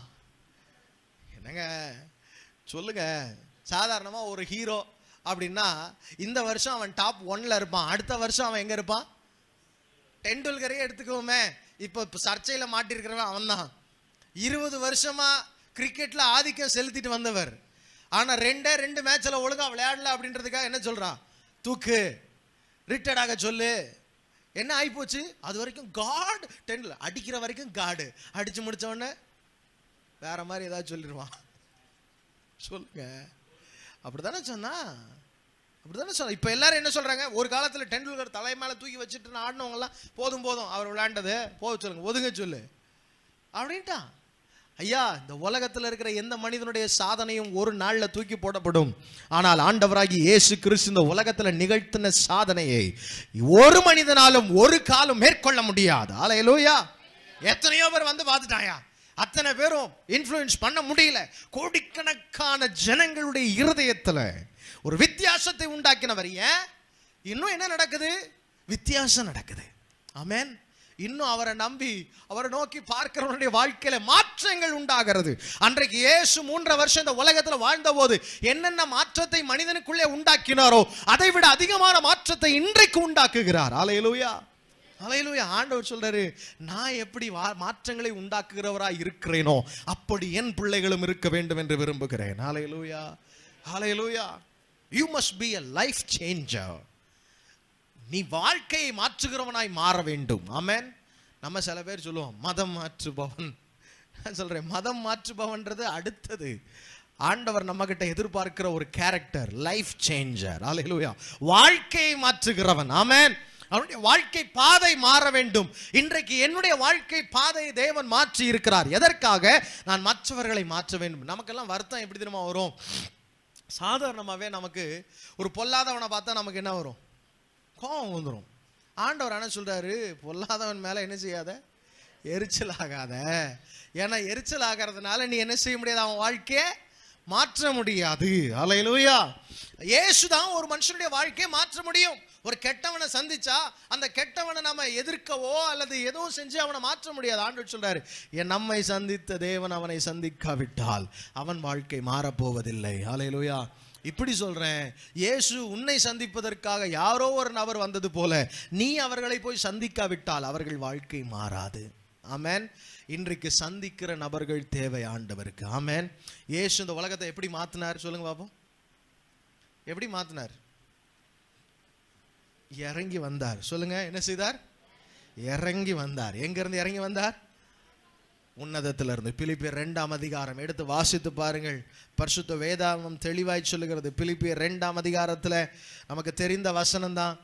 என்னங்க சொல்லுங்க சாதாரணமாக ஒரு ஹீரோ அப்படின்னா இந்த வருஷம் அவன் டாப் ஒன்ல இருப்பான் அடுத்த வருஷம் அவன் எங்க இருப்பான் டெண்டுல்கரையே எடுத்துக்கோமே இப்போ சர்ச்சையில் மாட்டிருக்கிறவன் அவன் தான் இருபது வருஷமா கிரிக்கெட்ல ஆதிக்கம் செலுத்திட்டு வந்தவர் ஆனால் ரெண்டே ரெண்டு மேட்ச்ல ஒழுங்காக விளையாடல அப்படின்றதுக்காக என்ன சொல்கிறான் தூக்கு ரிட்டர்டாக சொல்லு என்ன ஆகிப்போச்சு அது வரைக்கும் காட் டென்ல அடிக்கிற வரைக்கும் காடு அடித்து முடித்தவொடனே வேற மாதிரி ஏதாவது சொல்லிடுவான் சொல்லுங்கள் அப்படி தானே சொன்னா அப்படி தானே சொன்ன இப்போ எல்லாரும் என்ன சொல்கிறாங்க ஒரு காலத்தில் டெண்டுல்கர் தலை மேலே தூக்கி வச்சுட்டு ஆடினவங்கலாம் போதும் போதும் அவர் விளையாண்டது போக சொல்லுங்க ஒதுங்க சொல்லு அப்படின்ட்டான் ஐயா இந்த உலகத்தில் இருக்கிற எந்த மனிதனுடைய சாதனையும் ஒரு நாளில் தூக்கி போடப்படும் ஆனால் ஆண்டவராகி இயேசு கிறிஸ்து இந்த உலகத்தில் நிகழ்த்தின சாதனையை ஒரு மனிதனாலும் ஒரு காலம் மேற்கொள்ள முடியாது ஆலையிலோயா எத்தனையோ பேர் வந்து பார்த்துட்டாயா அத்தனை பேரும் இன்ஃப்ளூயன்ஸ் பண்ண முடியல கோடிக்கணக்கான ஜனங்களுடைய இருதயத்தில் ஒரு வித்தியாசத்தை உண்டாக்கினவர் ஏன் இன்னும் என்ன நடக்குது வித்தியாசம் நடக்குது ஆமேன் இன்னும் அவரை நம்பி அவரை நோக்கி பார்க்கிறவனுடைய வாழ்க்கையில மாற்றங்கள் உண்டாகிறது அன்றைக்கு இயேசு மூன்று வருஷம் இந்த உலகத்தில் வாழ்ந்த போது என்னென்ன மாற்றத்தை மனிதனுக்குள்ளே உண்டாக்கினாரோ அதை விட அதிகமான மாற்றத்தை இன்றைக்கு உண்டாக்குகிறார் ஆலையிலூயா அலையிலுயா ஆண்டவர் சொல்றாரு நான் எப்படி மாற்றங்களை உண்டாக்குகிறவராய் இருக்கிறேனோ அப்படி என் பிள்ளைகளும் இருக்க வேண்டும் என்று விரும்புகிறேன் அலையிலுயா அலையிலுயா you must be a life changer நீ வாழ்க்கையை மாற்றுகிறவனாய் மாற வேண்டும் ஆமேன் நம்ம சில பேர் சொல்லுவோம் மதம் மாற்றுபவன் நான் சொல்கிறேன் மதம் மாற்றுபவன்றது அடுத்தது ஆண்டவர் கிட்ட எதிர்பார்க்கிற ஒரு கேரக்டர் லைஃப் சேஞ்சர் அலையிலுயா வாழ்க்கையை மாற்றுகிறவன் ஆமேன் அவனுடைய வாழ்க்கை பாதை மாற வேண்டும் இன்றைக்கு என்னுடைய வாழ்க்கை பாதையை தேவன் மாற்றி இருக்கிறார் எதற்காக நான் மற்றவர்களை மாற்ற வேண்டும் நமக்கெல்லாம் வருத்தம் எப்படி தெரியுமா வரும் சாதாரணமாகவே நமக்கு ஒரு பொல்லாதவனை பார்த்தா நமக்கு என்ன வரும் கோபம் வந்துடும் ஆண்டவர் என்ன சொல்கிறாரு பொல்லாதவன் மேலே என்ன செய்யாத எரிச்சல் ஆகாத ஏன்னா எரிச்சல் ஆகிறதுனால நீ என்ன செய்ய முடியாது அவன் வாழ்க்கையை மாற்ற முடியாது அலையிலூயா ஏசுதான் ஒரு மனுஷனுடைய வாழ்க்கையை மாற்ற முடியும் ஒரு கெட்டவனை சந்திச்சா அந்த கெட்டவனை நம்ம எதிர்க்கவோ அல்லது எதுவும் செஞ்சு அவனை மாற்ற முடியாது ஆண்டு சொல்றாரு என் நம்மை சந்தித்த தேவன் அவனை சந்திக்காவிட்டால் அவன் வாழ்க்கை மாறப்போவதில்லை ஆலையிலுயா இப்படி சொல்கிறேன் இயேசு உன்னை சந்திப்பதற்காக யாரோ ஒரு நபர் வந்தது போல நீ அவர்களை போய் சந்திக்காவிட்டால் அவர்கள் வாழ்க்கை மாறாது ஆமேன் இன்றைக்கு சந்திக்கிற நபர்கள் தேவை ஆண்டவருக்கு ஆமேன் இயேசு இந்த உலகத்தை எப்படி மாத்தினார் சொல்லுங்க பாப்போம் எப்படி மாற்றினார் இறங்கி வந்தார் சொல்லுங்க என்ன செய்தார் இறங்கி வந்தார் எங்கிருந்து இறங்கி வந்தார் உன்னதத்திலிருந்து பிலிப்பியர் ரெண்டாம் அதிகாரம் எடுத்து வாசித்து பாருங்கள் பரிசுத்த வேதாமம் தெளிவாய் சொல்லுகிறது பிலிப்பியர் ரெண்டாம் அதிகாரத்தில் நமக்கு தெரிந்த வசனம் தான்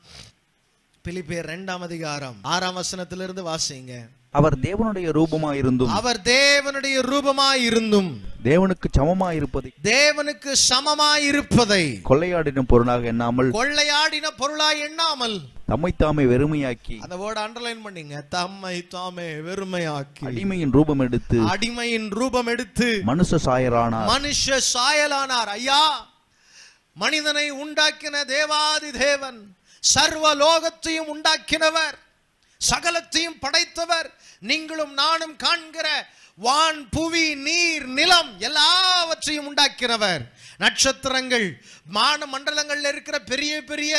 பிலிப்பியர் ரெண்டாம் அதிகாரம் ஆறாம் வசனத்திலிருந்து வாசிங்க அவர் தேவனுடைய ரூபமா இருந்தும் அவர் தேவனுடைய ரூபமா இருந்தும் தேவனுக்கு சமமா இருப்பதை தேவனுக்கு சமமா இருப்பதை கொள்ளையாடின பொருளாக எண்ணாமல் கொள்ளையாடின பொருளாய் எண்ணாமல் தம்மை தாமே வெறுமையாக்கி அந்த வேர்டு அண்டர்லைன் பண்ணீங்க தம்மை தாமே வெறுமையாக்கி அடிமையின் ரூபம் எடுத்து அடிமையின் ரூபம் எடுத்து மனுஷ சாயலானார் மனுஷ சாயலானார் ஐயா மனிதனை உண்டாக்கின தேவாதி தேவன் சர்வ லோகத்தையும் உண்டாக்கினவர் சகலத்தையும் படைத்தவர் நீங்களும் நானும் காண்கிற வான் புவி நீர் நிலம் எல்லாவற்றையும் உண்டாக்கிறவர் நட்சத்திரங்கள் மான மண்டலங்கள்ல இருக்கிற பெரிய பெரிய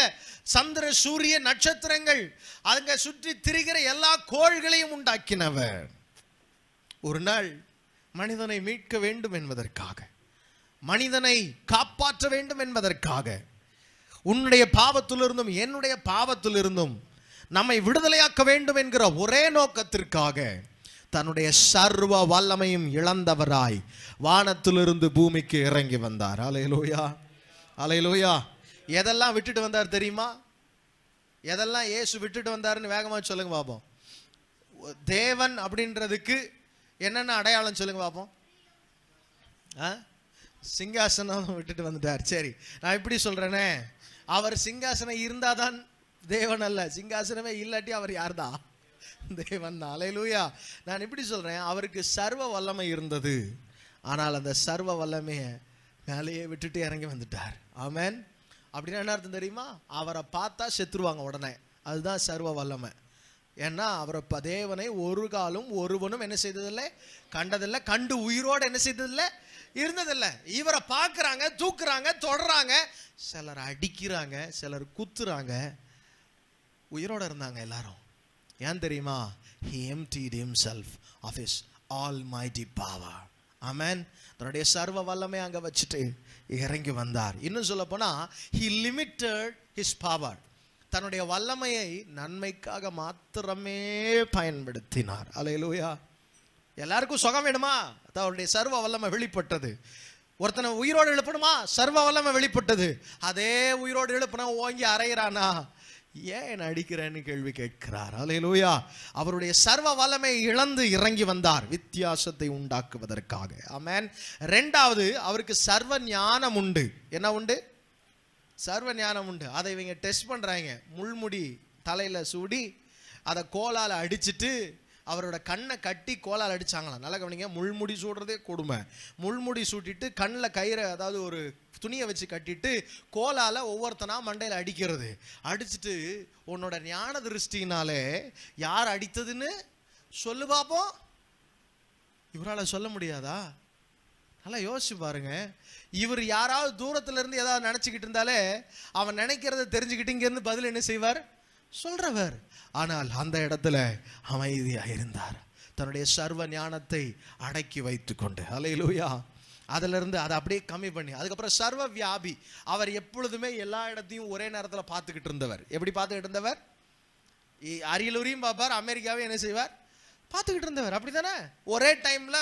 சந்திர சூரிய நட்சத்திரங்கள் அங்க சுற்றி திரிகிற எல்லா கோள்களையும் உண்டாக்கினவர் ஒரு நாள் மனிதனை மீட்க வேண்டும் என்பதற்காக மனிதனை காப்பாற்ற வேண்டும் என்பதற்காக உன்னுடைய பாவத்திலிருந்தும் என்னுடைய பாவத்திலிருந்தும் நம்மை விடுதலையாக்க வேண்டும் என்கிற ஒரே நோக்கத்திற்காக தன்னுடைய சர்வ வல்லமையும் இழந்தவராய் வானத்திலிருந்து பூமிக்கு இறங்கி வந்தார் அலையலோயா அலையலோயா எதெல்லாம் விட்டுட்டு வந்தார் தெரியுமா எதெல்லாம் ஏசு விட்டுட்டு வந்தாருன்னு வேகமாக சொல்லுங்க பாப்போம் தேவன் அப்படின்றதுக்கு என்னென்ன அடையாளம் சொல்லுங்க பார்ப்போம் ஆ சிங்காசனம் விட்டுட்டு வந்துட்டார் சரி நான் இப்படி சொல்கிறேனே அவர் சிங்காசனம் இருந்தாதான் தேவன் அல்ல சிங்காசனமே இல்லாட்டி அவர் யார் தான் தேவன் தான் லூயா நான் இப்படி சொல்கிறேன் அவருக்கு சர்வ வல்லமை இருந்தது ஆனால் அந்த சர்வ வல்லமையை மேலேயே விட்டுட்டு இறங்கி வந்துட்டார் ஆமேன் அப்படின்னா என்ன அர்த்தம் தெரியுமா அவரை பார்த்தா செத்துருவாங்க உடனே அதுதான் சர்வ வல்லமை ஏன்னா அவரை தேவனை ஒரு காலும் ஒருவனும் என்ன செய்ததில்லை கண்டதில்லை கண்டு உயிரோடு என்ன செய்ததில்லை இருந்ததில்லை இவரை பார்க்குறாங்க தூக்குறாங்க தொடுறாங்க சிலர் அடிக்கிறாங்க சிலர் குத்துறாங்க உயிரோடு இருந்தாங்க எல்லாரும் ஏன் தெரியுமா he emptied himself of almighty power ஆமேன் தன்னுடைய சர்வ வல்லமே அங்கே வச்சுட்டு இறங்கி வந்தார் இன்னும் சொல்ல போனால் ஹி லிமிட்டட் ஹிஸ் பவர் தன்னுடைய வல்லமையை நன்மைக்காக மாத்திரமே பயன்படுத்தினார் அலையலூயா எல்லாருக்கும் சுகம் வேணுமா அவருடைய சர்வ வல்லமை வெளிப்பட்டது ஒருத்தனை உயிரோடு எழுப்பணுமா சர்வ வல்லமை வெளிப்பட்டது அதே உயிரோடு எழுப்பினா ஓங்கி அறையிறானா ஏன் அடிக்கிறேன்னு கேள்வி கேட்கிறார் அலையலூயா அவருடைய சர்வ வல்லமை இழந்து இறங்கி வந்தார் வித்தியாசத்தை உண்டாக்குவதற்காக ஆமேன் ரெண்டாவது அவருக்கு சர்வ ஞானம் உண்டு என்ன உண்டு சர்வ ஞானம் உண்டு அதை இவங்க டெஸ்ட் பண்ணுறாங்க முள்முடி தலையில் சூடி அதை கோலால் அடிச்சுட்டு அவரோட கண்ணை கட்டி கோலால் அடித்தாங்களாம் நல்லா கவனிங்க முள்முடி சூடுறதே கொடுமை முள்முடி சூட்டிட்டு கண்ணில் கயிறை அதாவது ஒரு துணியை வச்சு கட்டிட்டு கோலால் ஒவ்வொருத்தனாக மண்டையில் அடிக்கிறது அடிச்சுட்டு உன்னோட ஞான திருஷ்டினாலே யார் அடித்ததுன்னு சொல்லு பார்ப்போம் இவரால் சொல்ல முடியாதா நல்லா யோசிச்சு பாருங்க இவர் யாராவது தூரத்துல இருந்து ஏதாவது நினச்சிக்கிட்டு இருந்தாலே அவன் நினைக்கிறத தெரிஞ்சுக்கிட்டு இங்கேருந்து பதில் என்ன செய்வார் சொல்கிறவர் ஆனால் அந்த இடத்துல அமைதியாக இருந்தார் தன்னுடைய சர்வ ஞானத்தை அடக்கி வைத்து கொண்டு அலையிலூயா அதிலிருந்து அதை அப்படியே கம்மி பண்ணி அதுக்கப்புறம் சர்வ வியாபி அவர் எப்பொழுதுமே எல்லா இடத்தையும் ஒரே நேரத்தில் பார்த்துக்கிட்டு இருந்தவர் எப்படி பார்த்துக்கிட்டு இருந்தவர் அரியலூரையும் பார்ப்பார் அமெரிக்காவையும் என்ன செய்வார் பார்த்துக்கிட்டு இருந்தவர் அப்படி தானே ஒரே டைமில்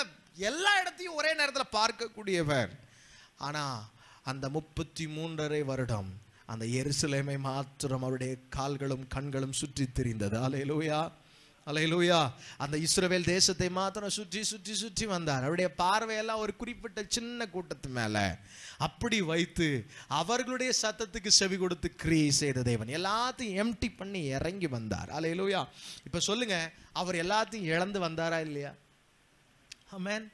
எல்லா இடத்தையும் ஒரே நேரத்தில் பார்க்கக்கூடியவர் ஆனால் அந்த முப்பத்தி மூன்றரை வருடம் அந்த எருசலேமை மாத்திரம் அவருடைய கால்களும் கண்களும் சுற்றி தெரிந்தது அலையலூயா அலையலூயா அந்த இஸ்ரவேல் தேசத்தை மாத்திரம் சுற்றி சுற்றி சுற்றி வந்தார் அவருடைய பார்வையெல்லாம் ஒரு குறிப்பிட்ட சின்ன கூட்டத்து மேலே அப்படி வைத்து அவர்களுடைய சத்தத்துக்கு செவி கொடுத்து கிரியை செய்த தேவன் எல்லாத்தையும் எம்டி பண்ணி இறங்கி வந்தார் அலையலூயா இப்போ சொல்லுங்க அவர் எல்லாத்தையும் இழந்து வந்தாரா இல்லையா அமேன்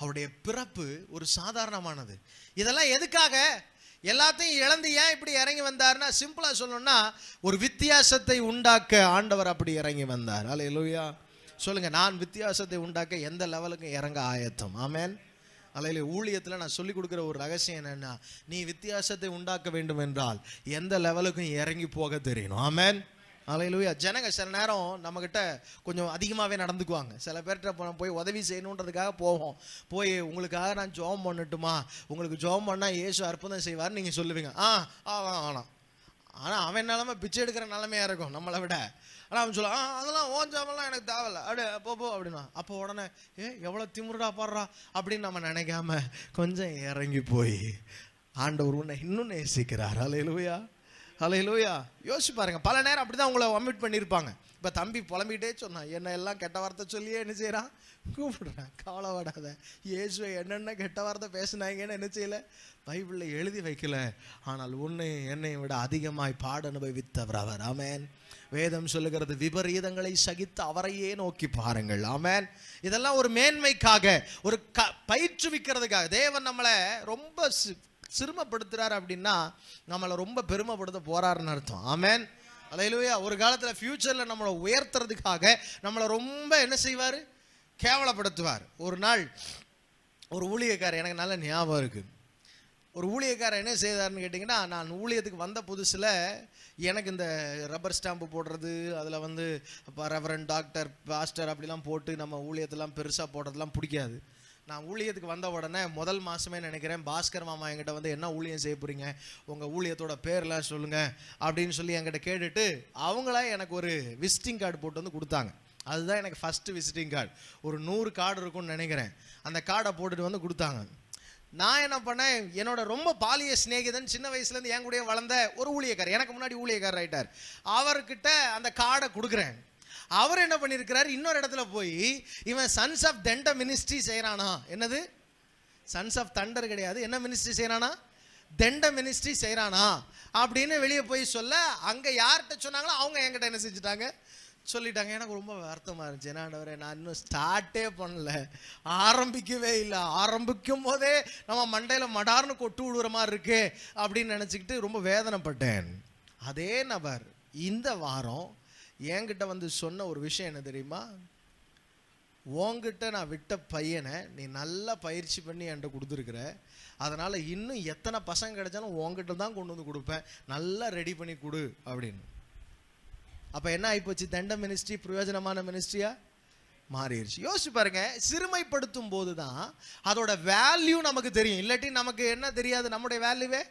அவருடைய பிறப்பு ஒரு சாதாரணமானது இதெல்லாம் எதுக்காக எல்லாத்தையும் இழந்து ஏன் இப்படி இறங்கி வந்தார்னா சிம்பிளாக சொல்லணும்னா ஒரு வித்தியாசத்தை உண்டாக்க ஆண்டவர் அப்படி இறங்கி வந்தார் அல்ல லூயா சொல்லுங்கள் நான் வித்தியாசத்தை உண்டாக்க எந்த லெவலுக்கும் இறங்க ஆயத்தம் ஆமேன் அலையில ஊழியத்தில் நான் சொல்லிக் கொடுக்குற ஒரு ரகசியம் என்னென்னா நீ வித்தியாசத்தை உண்டாக்க வேண்டும் என்றால் எந்த லெவலுக்கும் இறங்கி போக தெரியணும் ஆமேன் அலையிலுயா ஜனங்க சில நேரம் நம்மக்கிட்ட கொஞ்சம் அதிகமாகவே நடந்துக்குவாங்க சில பேர்கிட்ட போய் உதவி செய்யணுன்றதுக்காக போவோம் போய் உங்களுக்காக நான் ஜோம் பண்ணட்டுமா உங்களுக்கு ஜோம் பண்ணால் ஏசு அற்புதம் செய்வார்னு நீங்கள் சொல்லுவீங்க ஆ ஆவான் ஆனால் ஆனால் அவன் நிலமை பிச்சை எடுக்கிற நிலமையாக இருக்கும் நம்மளை விட ஆனால் அவன் சொல்லுவான் ஆ அதெல்லாம் ஓன் ஜாமெல்லாம் எனக்கு தேவையில்ல அப்படி போ போ அப்படின்னா அப்போ உடனே ஏ எவ்வளோ திமுருடா பாடுறா அப்படின்னு நம்ம நினைக்காம கொஞ்சம் இறங்கி போய் ஆண்டவர் உன்னை இன்னும் நேசிக்கிறார் அலையிலுயா அலையிலோயா யோசிச்சு பாருங்க பல நேரம் அப்படிதான் உங்களை வமிட் பண்ணியிருப்பாங்க இப்போ தம்பி புலம்பிகிட்டே சொன்னான் என்ன எல்லாம் கெட்ட வார்த்தை சொல்லியே என்ன செய்கிறான் கூப்பிடுறான் கவலைப்படாத இயேசுவை என்னென்ன கெட்ட வார்த்தை பேசினாங்கன்னு என்ன செய்யலை பைபிளில் எழுதி வைக்கல ஆனால் உன்னை என்னை விட அதிகமாய் பாட அனுபவித்தவர் அவர் ஆமேன் வேதம் சொல்லுகிறது விபரீதங்களை சகித்து அவரையே நோக்கி பாருங்கள் ஆமேன் இதெல்லாம் ஒரு மேன்மைக்காக ஒரு க பயிற்றுவிக்கிறதுக்காக தேவன் நம்மளை ரொம்ப சிரமப்படுத்துகிறார் அப்படின்னா நம்மளை ரொம்ப பெருமைப்படுத்த போறாருன்னு அர்த்தம் ஆமேன் அலையிலுவையா ஒரு காலத்தில் ஃப்யூச்சரில் நம்மளை உயர்த்துறதுக்காக நம்மளை ரொம்ப என்ன செய்வார் கேவலப்படுத்துவார் ஒரு நாள் ஒரு ஊழியக்காரர் எனக்கு நல்ல ஞாபகம் இருக்குது ஒரு ஊழியக்காரர் என்ன செய்தார்னு கேட்டிங்கன்னா நான் ஊழியத்துக்கு வந்த புதுசில் எனக்கு இந்த ரப்பர் ஸ்டாம்பு போடுறது அதில் வந்து ரெவரன் டாக்டர் பாஸ்டர் அப்படிலாம் போட்டு நம்ம ஊழியத்தெல்லாம் பெருசாக போடுறதுலாம் பிடிக்காது நான் ஊழியத்துக்கு வந்த உடனே முதல் மாதமே நினைக்கிறேன் பாஸ்கர் மாமா என்கிட்ட வந்து என்ன ஊழியம் செய்ய போகிறீங்க உங்கள் ஊழியத்தோட பேரெலாம் சொல்லுங்கள் அப்படின்னு சொல்லி என்கிட்ட கேட்டுட்டு அவங்களா எனக்கு ஒரு விசிட்டிங் கார்டு போட்டு வந்து கொடுத்தாங்க அதுதான் எனக்கு ஃபஸ்ட்டு விசிட்டிங் கார்டு ஒரு நூறு கார்டு இருக்கும்னு நினைக்கிறேன் அந்த கார்டை போட்டுட்டு வந்து கொடுத்தாங்க நான் என்ன பண்ணேன் என்னோட ரொம்ப பாலிய சிநேகிதன் சின்ன வயசுலேருந்து என் கூடயே வளர்ந்த ஒரு ஊழியக்கார் எனக்கு முன்னாடி ஊழியக்காரர் ஆகிட்டார் அவர்கிட்ட அந்த கார்டை கொடுக்குறேன் அவர் என்ன பண்ணியிருக்கிறார் இன்னொரு இடத்துல போய் இவன் சன்ஸ் ஆஃப் தெண்ட மினிஸ்ட்ரி செய்கிறானா என்னது சன்ஸ் ஆஃப் தண்டர் கிடையாது என்ன மினிஸ்ட்ரி செய்கிறானா தெண்ட மினிஸ்ட்ரி செய்கிறானா அப்படின்னு வெளியே போய் சொல்ல அங்கே யார்கிட்ட சொன்னாங்களோ அவங்க என்கிட்ட என்ன செஞ்சுட்டாங்க சொல்லிட்டாங்க எனக்கு ரொம்ப வருத்தமாக இருந்துச்சு என்ன நான் இன்னும் ஸ்டார்ட்டே பண்ணல ஆரம்பிக்கவே இல்லை ஆரம்பிக்கும் போதே நம்ம மண்டையில் மடார்னு கொட்டு விடுற மாதிரி இருக்கு அப்படின்னு நினச்சிக்கிட்டு ரொம்ப வேதனைப்பட்டேன் அதே நபர் இந்த வாரம் என்கிட்ட வந்து சொன்ன ஒரு விஷயம் என்ன தெரியுமா உங்ககிட்ட நான் விட்ட பையனை நீ நல்லா பயிற்சி பண்ணி என்கிட்ட கொடுத்துருக்குற அதனால் இன்னும் எத்தனை பசங்க கிடைச்சாலும் உங்ககிட்ட தான் கொண்டு வந்து கொடுப்பேன் நல்லா ரெடி பண்ணி கொடு அப்படின்னு அப்போ என்ன ஆகிப்போச்சு தண்ட மினிஸ்ட்ரி பிரயோஜனமான மினிஸ்ட்ரியா மாறிடுச்சு யோசிச்சு பாருங்க சிறுமைப்படுத்தும் போது தான் அதோட வேல்யூ நமக்கு தெரியும் இல்லாட்டி நமக்கு என்ன தெரியாது நம்முடைய வேல்யூவே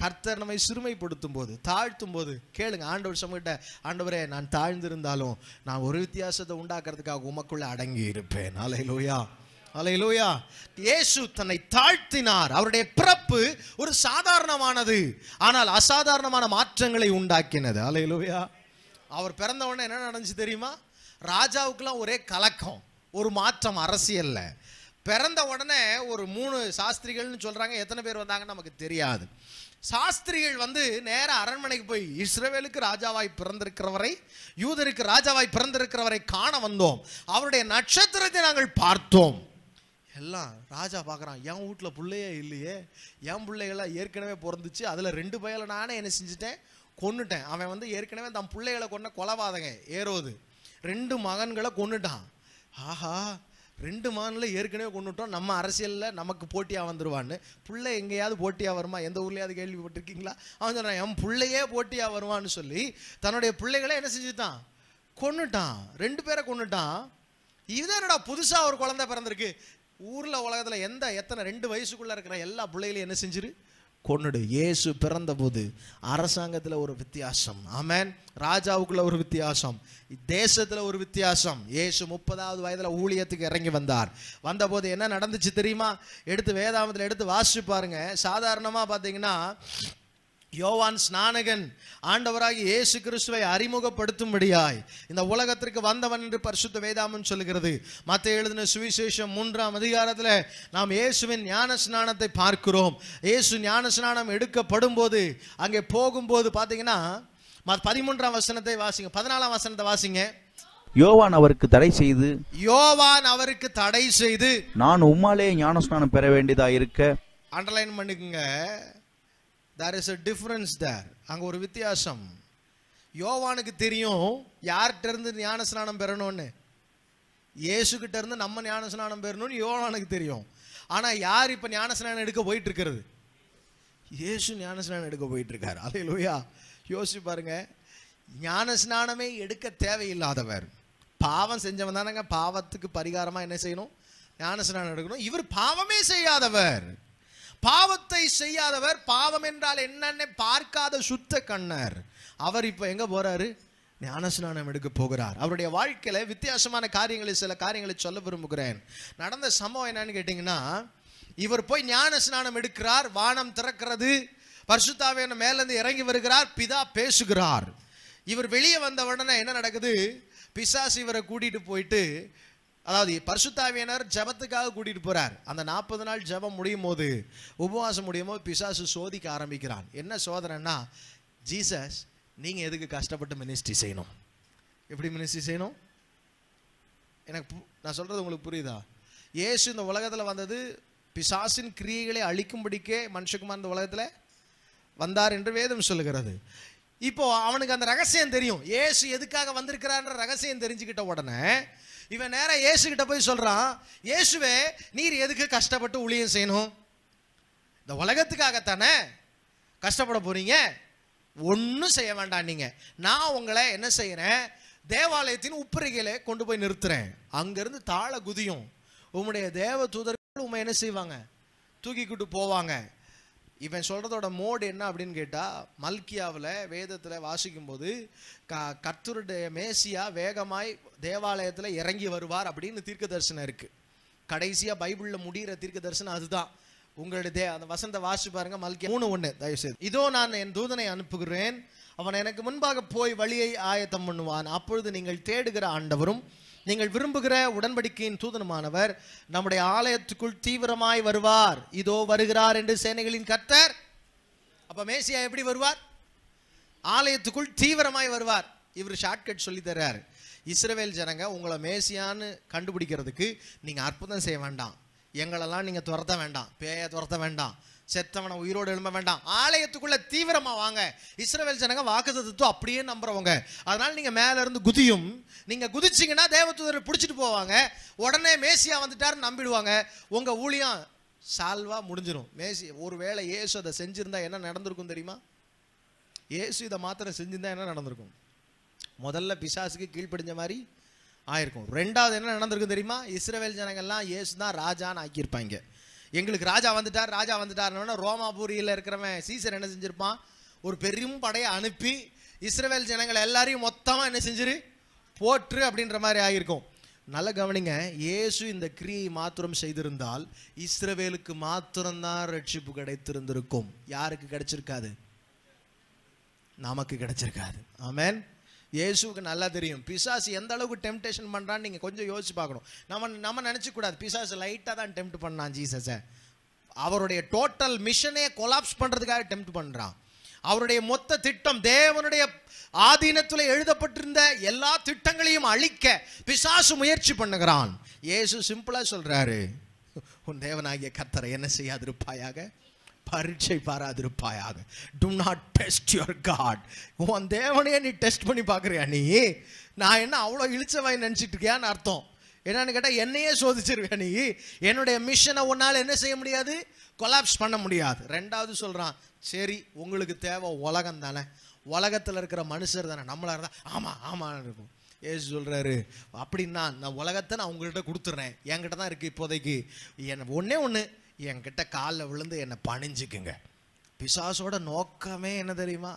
கர்த்தர் நம்மை சிறுமைப்படுத்தும் போது தாழ்த்தும் போது கேளுங்க ஆண்டவர் சமகிட்ட ஆண்டவரே நான் தாழ்ந்திருந்தாலும் நான் ஒரு வித்தியாசத்தை உண்டாக்குறதுக்காக உமக்குள்ளே அடங்கி இருப்பேன் அலை லோயா ஏசு தன்னை தாழ்த்தினார் அவருடைய பிறப்பு ஒரு சாதாரணமானது ஆனால் அசாதாரணமான மாற்றங்களை உண்டாக்கினது அலை லோயா அவர் பிறந்தவொடனே என்ன நடந்துச்சு தெரியுமா ராஜாவுக்குலாம் ஒரே கலக்கம் ஒரு மாற்றம் அரசியலில் பிறந்த உடனே ஒரு மூணு சாஸ்திரிகள்னு சொல்கிறாங்க எத்தனை பேர் வந்தாங்கன்னு நமக்கு தெரியாது சாஸ்திரிகள் வந்து நேர அரண்மனைக்கு போய் இஸ்ரேவேலுக்கு ராஜாவாய் பிறந்திருக்கிறவரை யூதருக்கு ராஜாவாய் பிறந்திருக்கிறவரை காண வந்தோம் அவருடைய நட்சத்திரத்தை நாங்கள் பார்த்தோம் எல்லாம் ராஜா பார்க்குறான் என் வீட்டில் பிள்ளையே இல்லையே என் பிள்ளைகள்லாம் ஏற்கனவே பிறந்துச்சு அதில் ரெண்டு பயலை நானே என்ன செஞ்சுட்டேன் கொண்டுட்டேன் அவன் வந்து ஏற்கனவே தன் பிள்ளைகளை கொண்ட கொலவாதங்க ஏறோது ரெண்டு மகன்களை கொண்டுட்டான் ஆஹா ரெண்டு மாநில ஏற்கனவே கொண்டுட்டோம் நம்ம அரசியலில் நமக்கு போட்டியாக வந்துடுவான்னு பிள்ளை எங்கேயாவது போட்டியாக வருமா எந்த ஊர்லேயாவது கேள்விப்பட்டிருக்கீங்களா அவன் சொன்னான் என் பிள்ளையே போட்டியாக வருவான்னு சொல்லி தன்னுடைய பிள்ளைகளை என்ன செஞ்சுட்டான் கொண்டுட்டான் ரெண்டு பேரை கொண்டுட்டான் இதுதான் என்னடா புதுசாக ஒரு குழந்தை பிறந்திருக்கு ஊரில் உலகத்தில் எந்த எத்தனை ரெண்டு வயசுக்குள்ளே இருக்கிற எல்லா பிள்ளைகளையும் என்ன செஞ்சிரு கொன்னுடு இயேசு பிறந்தபோது அரசாங்கத்தில் ஒரு வித்தியாசம் ஆமேன் ராஜாவுக்குள்ள ஒரு வித்தியாசம் தேசத்தில் ஒரு வித்தியாசம் இயேசு முப்பதாவது வயதில் ஊழியத்துக்கு இறங்கி வந்தார் வந்தபோது என்ன நடந்துச்சு தெரியுமா எடுத்து வேதாமத்தில் எடுத்து வாசிச்சு பாருங்க சாதாரணமாக பார்த்தீங்கன்னா யோவான் ஸ்நானகன் ஆண்டவராகி இயேசு கிறிஸ்துவை அறிமுகப்படுத்தும்படியாய் இந்த உலகத்திற்கு வந்தவன் என்று பரிசுத்த வேதாமன் சொல்கிறது மற்ற எழுதின சுவிசேஷம் மூன்றாம் அதிகாரத்தில் நாம் இயேசுவின் ஞான ஸ்நானத்தை பார்க்கிறோம் இயேசு ஞான ஸ்நானம் எடுக்கப்படும் போது அங்கே போகும்போது பார்த்தீங்கன்னா பதிமூன்றாம் வசனத்தை வாசிங்க பதினாலாம் வசனத்தை வாசிங்க யோவான் அவருக்கு தடை செய்து யோவான் அவருக்கு தடை செய்து நான் உம்மாலே ஞானஸ்நானம் பெற வேண்டியதா இருக்க அண்டர்லைன் பண்ணிக்கோங்க தேர் இஸ் அ டிஃப்ரென்ஸ் தேர் அங்கே ஒரு வித்தியாசம் யோவானுக்கு தெரியும் யார்கிட்டருந்து ஞானஸ்நானம் பெறணும்னு இயேசுக்கிட்ட இருந்து நம்ம ஞானஸ்நானம் பெறணும்னு யோவானுக்கு தெரியும் ஆனால் யார் இப்போ ஞானஸ்நானம் எடுக்க போயிட்டு இருக்கிறது இயேசு ஞானஸ்நானம் எடுக்க போயிட்டு இருக்காரு அதே லோயா யோசிச்சு பாருங்க ஞானஸ்நானமே எடுக்க தேவையில்லாதவர் பாவம் செஞ்சவன் தானங்க பாவத்துக்கு பரிகாரமாக என்ன செய்யணும் ஞானஸ்நானம் எடுக்கணும் இவர் பாவமே செய்யாதவர் பாவத்தை செய்யாதவர் பாவம் என்றால் என்னன்னு பார்க்காத சுத்த கண்ணர் அவர் இப்போ எங்கே போகிறாரு ஞானஸ்நானம் எடுக்க போகிறார் அவருடைய வாழ்க்கையில் வித்தியாசமான காரியங்களை சில காரியங்களை சொல்ல விரும்புகிறேன் நடந்த சம்பவம் என்னன்னு கேட்டிங்கன்னா இவர் போய் ஞான ஸ்நானம் எடுக்கிறார் வானம் திறக்கிறது பரிசுத்தாவியான மேலேருந்து இறங்கி வருகிறார் பிதா பேசுகிறார் இவர் வெளியே வந்த உடனே என்ன நடக்குது பிசாசு இவரை கூட்டிட்டு போயிட்டு அதாவது பரிசுத்தாவியனர் ஜபத்துக்காக கூட்டிகிட்டு போகிறார் அந்த நாற்பது நாள் ஜபம் முடியும் போது உபவாசம் முடியும் போது பிசாசு சோதிக்க ஆரம்பிக்கிறான் என்ன சோதனைனா ஜீசஸ் நீங்கள் எதுக்கு கஷ்டப்பட்டு மினிஸ்ட்ரி செய்யணும் எப்படி மினிஸ்ட்ரி செய்யணும் எனக்கு நான் சொல்கிறது உங்களுக்கு புரியுதா ஏசு இந்த உலகத்தில் வந்தது பிசாசின் கிரியைகளை அழிக்கும்படிக்கே மனுஷகுமார் இந்த உலகத்தில் வந்தார் என்று வேதம் சொல்லுகிறது இப்போ அவனுக்கு அந்த ரகசியம் தெரியும் ஏசு எதுக்காக வந்திருக்கிறான்ற ரகசியம் தெரிஞ்சுக்கிட்ட உடனே இவன் நேராக இயேசுகிட்ட போய் சொல்கிறான் இயேசுவே நீர் எதுக்கு கஷ்டப்பட்டு ஊழியம் செய்யணும் இந்த உலகத்துக்காகத்தானே கஷ்டப்பட போகிறீங்க ஒன்றும் செய்ய வேண்டாம் நீங்கள் நான் உங்களை என்ன செய்கிறேன் தேவாலயத்தின் உப்பரிகையில் கொண்டு போய் நிறுத்துறேன் அங்கேருந்து தாழ குதியும் உங்களுடைய தேவ தூதர்கள் உண்மை என்ன செய்வாங்க தூக்கி கொண்டு போவாங்க இவன் சொல்கிறதோட மோடு என்ன அப்படின்னு கேட்டால் மல்கியாவில் வேதத்தில் வாசிக்கும்போது க கர்த்தருடைய மேசியா வேகமாய் தேவாலயத்தில் இறங்கி வருவார் அப்படின்னு தீர்க்க தரிசனம் இருக்குது கடைசியாக பைபிளில் முடிகிற தீர்க்க தரிசனம் அதுதான் உங்களுடைய தே அந்த வசந்த வாசி பாருங்க மல்கி மூணு ஒன்று தயவுசெய்து இதோ நான் என் தூதனை அனுப்புகிறேன் அவன் எனக்கு முன்பாக போய் வழியை ஆயத்தம் பண்ணுவான் அப்பொழுது நீங்கள் தேடுகிற ஆண்டவரும் நீங்கள் விரும்புகிற உடன்படிக்கையின் தூதனமானவர் நம்முடைய ஆலயத்துக்குள் தீவிரமாய் வருவார் இதோ வருகிறார் என்று சேனைகளின் கர்த்தர் அப்போ மேசியா எப்படி வருவார் ஆலயத்துக்குள் தீவிரமாய் வருவார் இவர் ஷார்ட்கட் சொல்லி தர்றாரு இஸ்ரவேல் ஜனங்க உங்களை மேசியான்னு கண்டுபிடிக்கிறதுக்கு நீங்கள் அற்புதம் செய்ய வேண்டாம் எங்களெல்லாம் நீங்கள் துரத்த வேண்டாம் பேயை துரத்த வேண்டாம் செத்தவனை உயிரோடு எழும்ப வேண்டாம் ஆலயத்துக்குள்ள தீவிரமா வாங்க இஸ்ரவேல் ஜனங்க தத்துவம் அப்படியே நம்புறவங்க அதனால நீங்க மேல இருந்து குதியும் நீங்க குதிச்சிங்கன்னா தேவதூதர் பிடிச்சிட்டு போவாங்க உடனே மேசியா வந்துட்டாருன்னு நம்பிடுவாங்க உங்க ஊழியம் சால்வா முடிஞ்சிடும் மேசி ஒருவேளை ஏசு அதை செஞ்சிருந்தா என்ன நடந்திருக்கும் தெரியுமா ஏசு இதை மாத்திரம் செஞ்சிருந்தா என்ன நடந்திருக்கும் முதல்ல பிசாசுக்கு கீழ்ப்படிஞ்ச மாதிரி ஆயிருக்கும் ரெண்டாவது என்ன நடந்திருக்கும் தெரியுமா இஸ்ரவேல் ஜனங்கள்லாம் ஏசு தான் ராஜான்னு ஆக்கியிருப்பாங்க எங்களுக்கு ராஜா வந்துட்டார் ராஜா வந்துட்டார்னோன்னா ரோமாபுரியில் இருக்கிறவன் சீசர் என்ன செஞ்சுருப்பான் ஒரு பெரும் படையை அனுப்பி இஸ்ரேல் ஜனங்களை எல்லாரையும் மொத்தமாக என்ன செஞ்சிரு போற்று அப்படின்ற மாதிரி ஆகியிருக்கும் நல்ல கவனிங்க இயேசு இந்த கிரியை மாத்திரம் செய்திருந்தால் இஸ்ரவேலுக்கு மாத்திரம்தான் ரட்சிப்பு கிடைத்திருந்திருக்கும் யாருக்கு கிடைச்சிருக்காது நமக்கு கிடைச்சிருக்காது ஆமேன் இயேசுக்கு நல்லா தெரியும் பிசாசு எந்த அளவுக்கு டெம்டேஷன் பண்ணுறான்னு நீங்கள் கொஞ்சம் யோசிச்சு பார்க்கணும் நம்ம நம்ம நினச்சிக்கூடாது பிசாசு லைட்டாக தான் டெம்ட் பண்ணான் ஜீசஸை அவருடைய டோட்டல் மிஷனே கொலாப்ஸ் பண்ணுறதுக்காக டெம்ட் பண்ணுறான் அவருடைய மொத்த திட்டம் தேவனுடைய ஆதீனத்தில் எழுதப்பட்டிருந்த எல்லா திட்டங்களையும் அழிக்க பிசாசு முயற்சி பண்ணுகிறான் இயேசு சிம்பிளாக சொல்கிறாரு உன் தேவனாகிய கத்தரை என்ன செய்யாதிருப்பாயாக பரீட்சை பாராதிருப்பாயாக do not test your God உன் தேவனையே நீ டெஸ்ட் பண்ணி பார்க்குறியா நீ நான் என்ன அவ்வளோ இழிச்சவாய் நினச்சிட்டு இருக்கியான்னு அர்த்தம் என்னன்னு கேட்டால் என்னையே சோதிச்சிருவேன் நீ என்னுடைய மிஷனை உன்னால் என்ன செய்ய முடியாது கொலாப்ஸ் பண்ண முடியாது ரெண்டாவது சொல்கிறான் சரி உங்களுக்கு தேவை உலகம் தானே உலகத்தில் இருக்கிற மனுஷர் தானே நம்மளாக இருந்தால் ஆமாம் ஆமாம் இருக்கும் ஏசு சொல்கிறாரு அப்படின்னா நான் உலகத்தை நான் உங்கள்கிட்ட கொடுத்துட்றேன் என்கிட்ட தான் இருக்குது இப்போதைக்கு என்ன ஒன்றே ஒன்று என்கிட்ட காலில் விழுந்து என்னை பணிஞ்சுக்குங்க பிசாசோட நோக்கமே என்ன தெரியுமா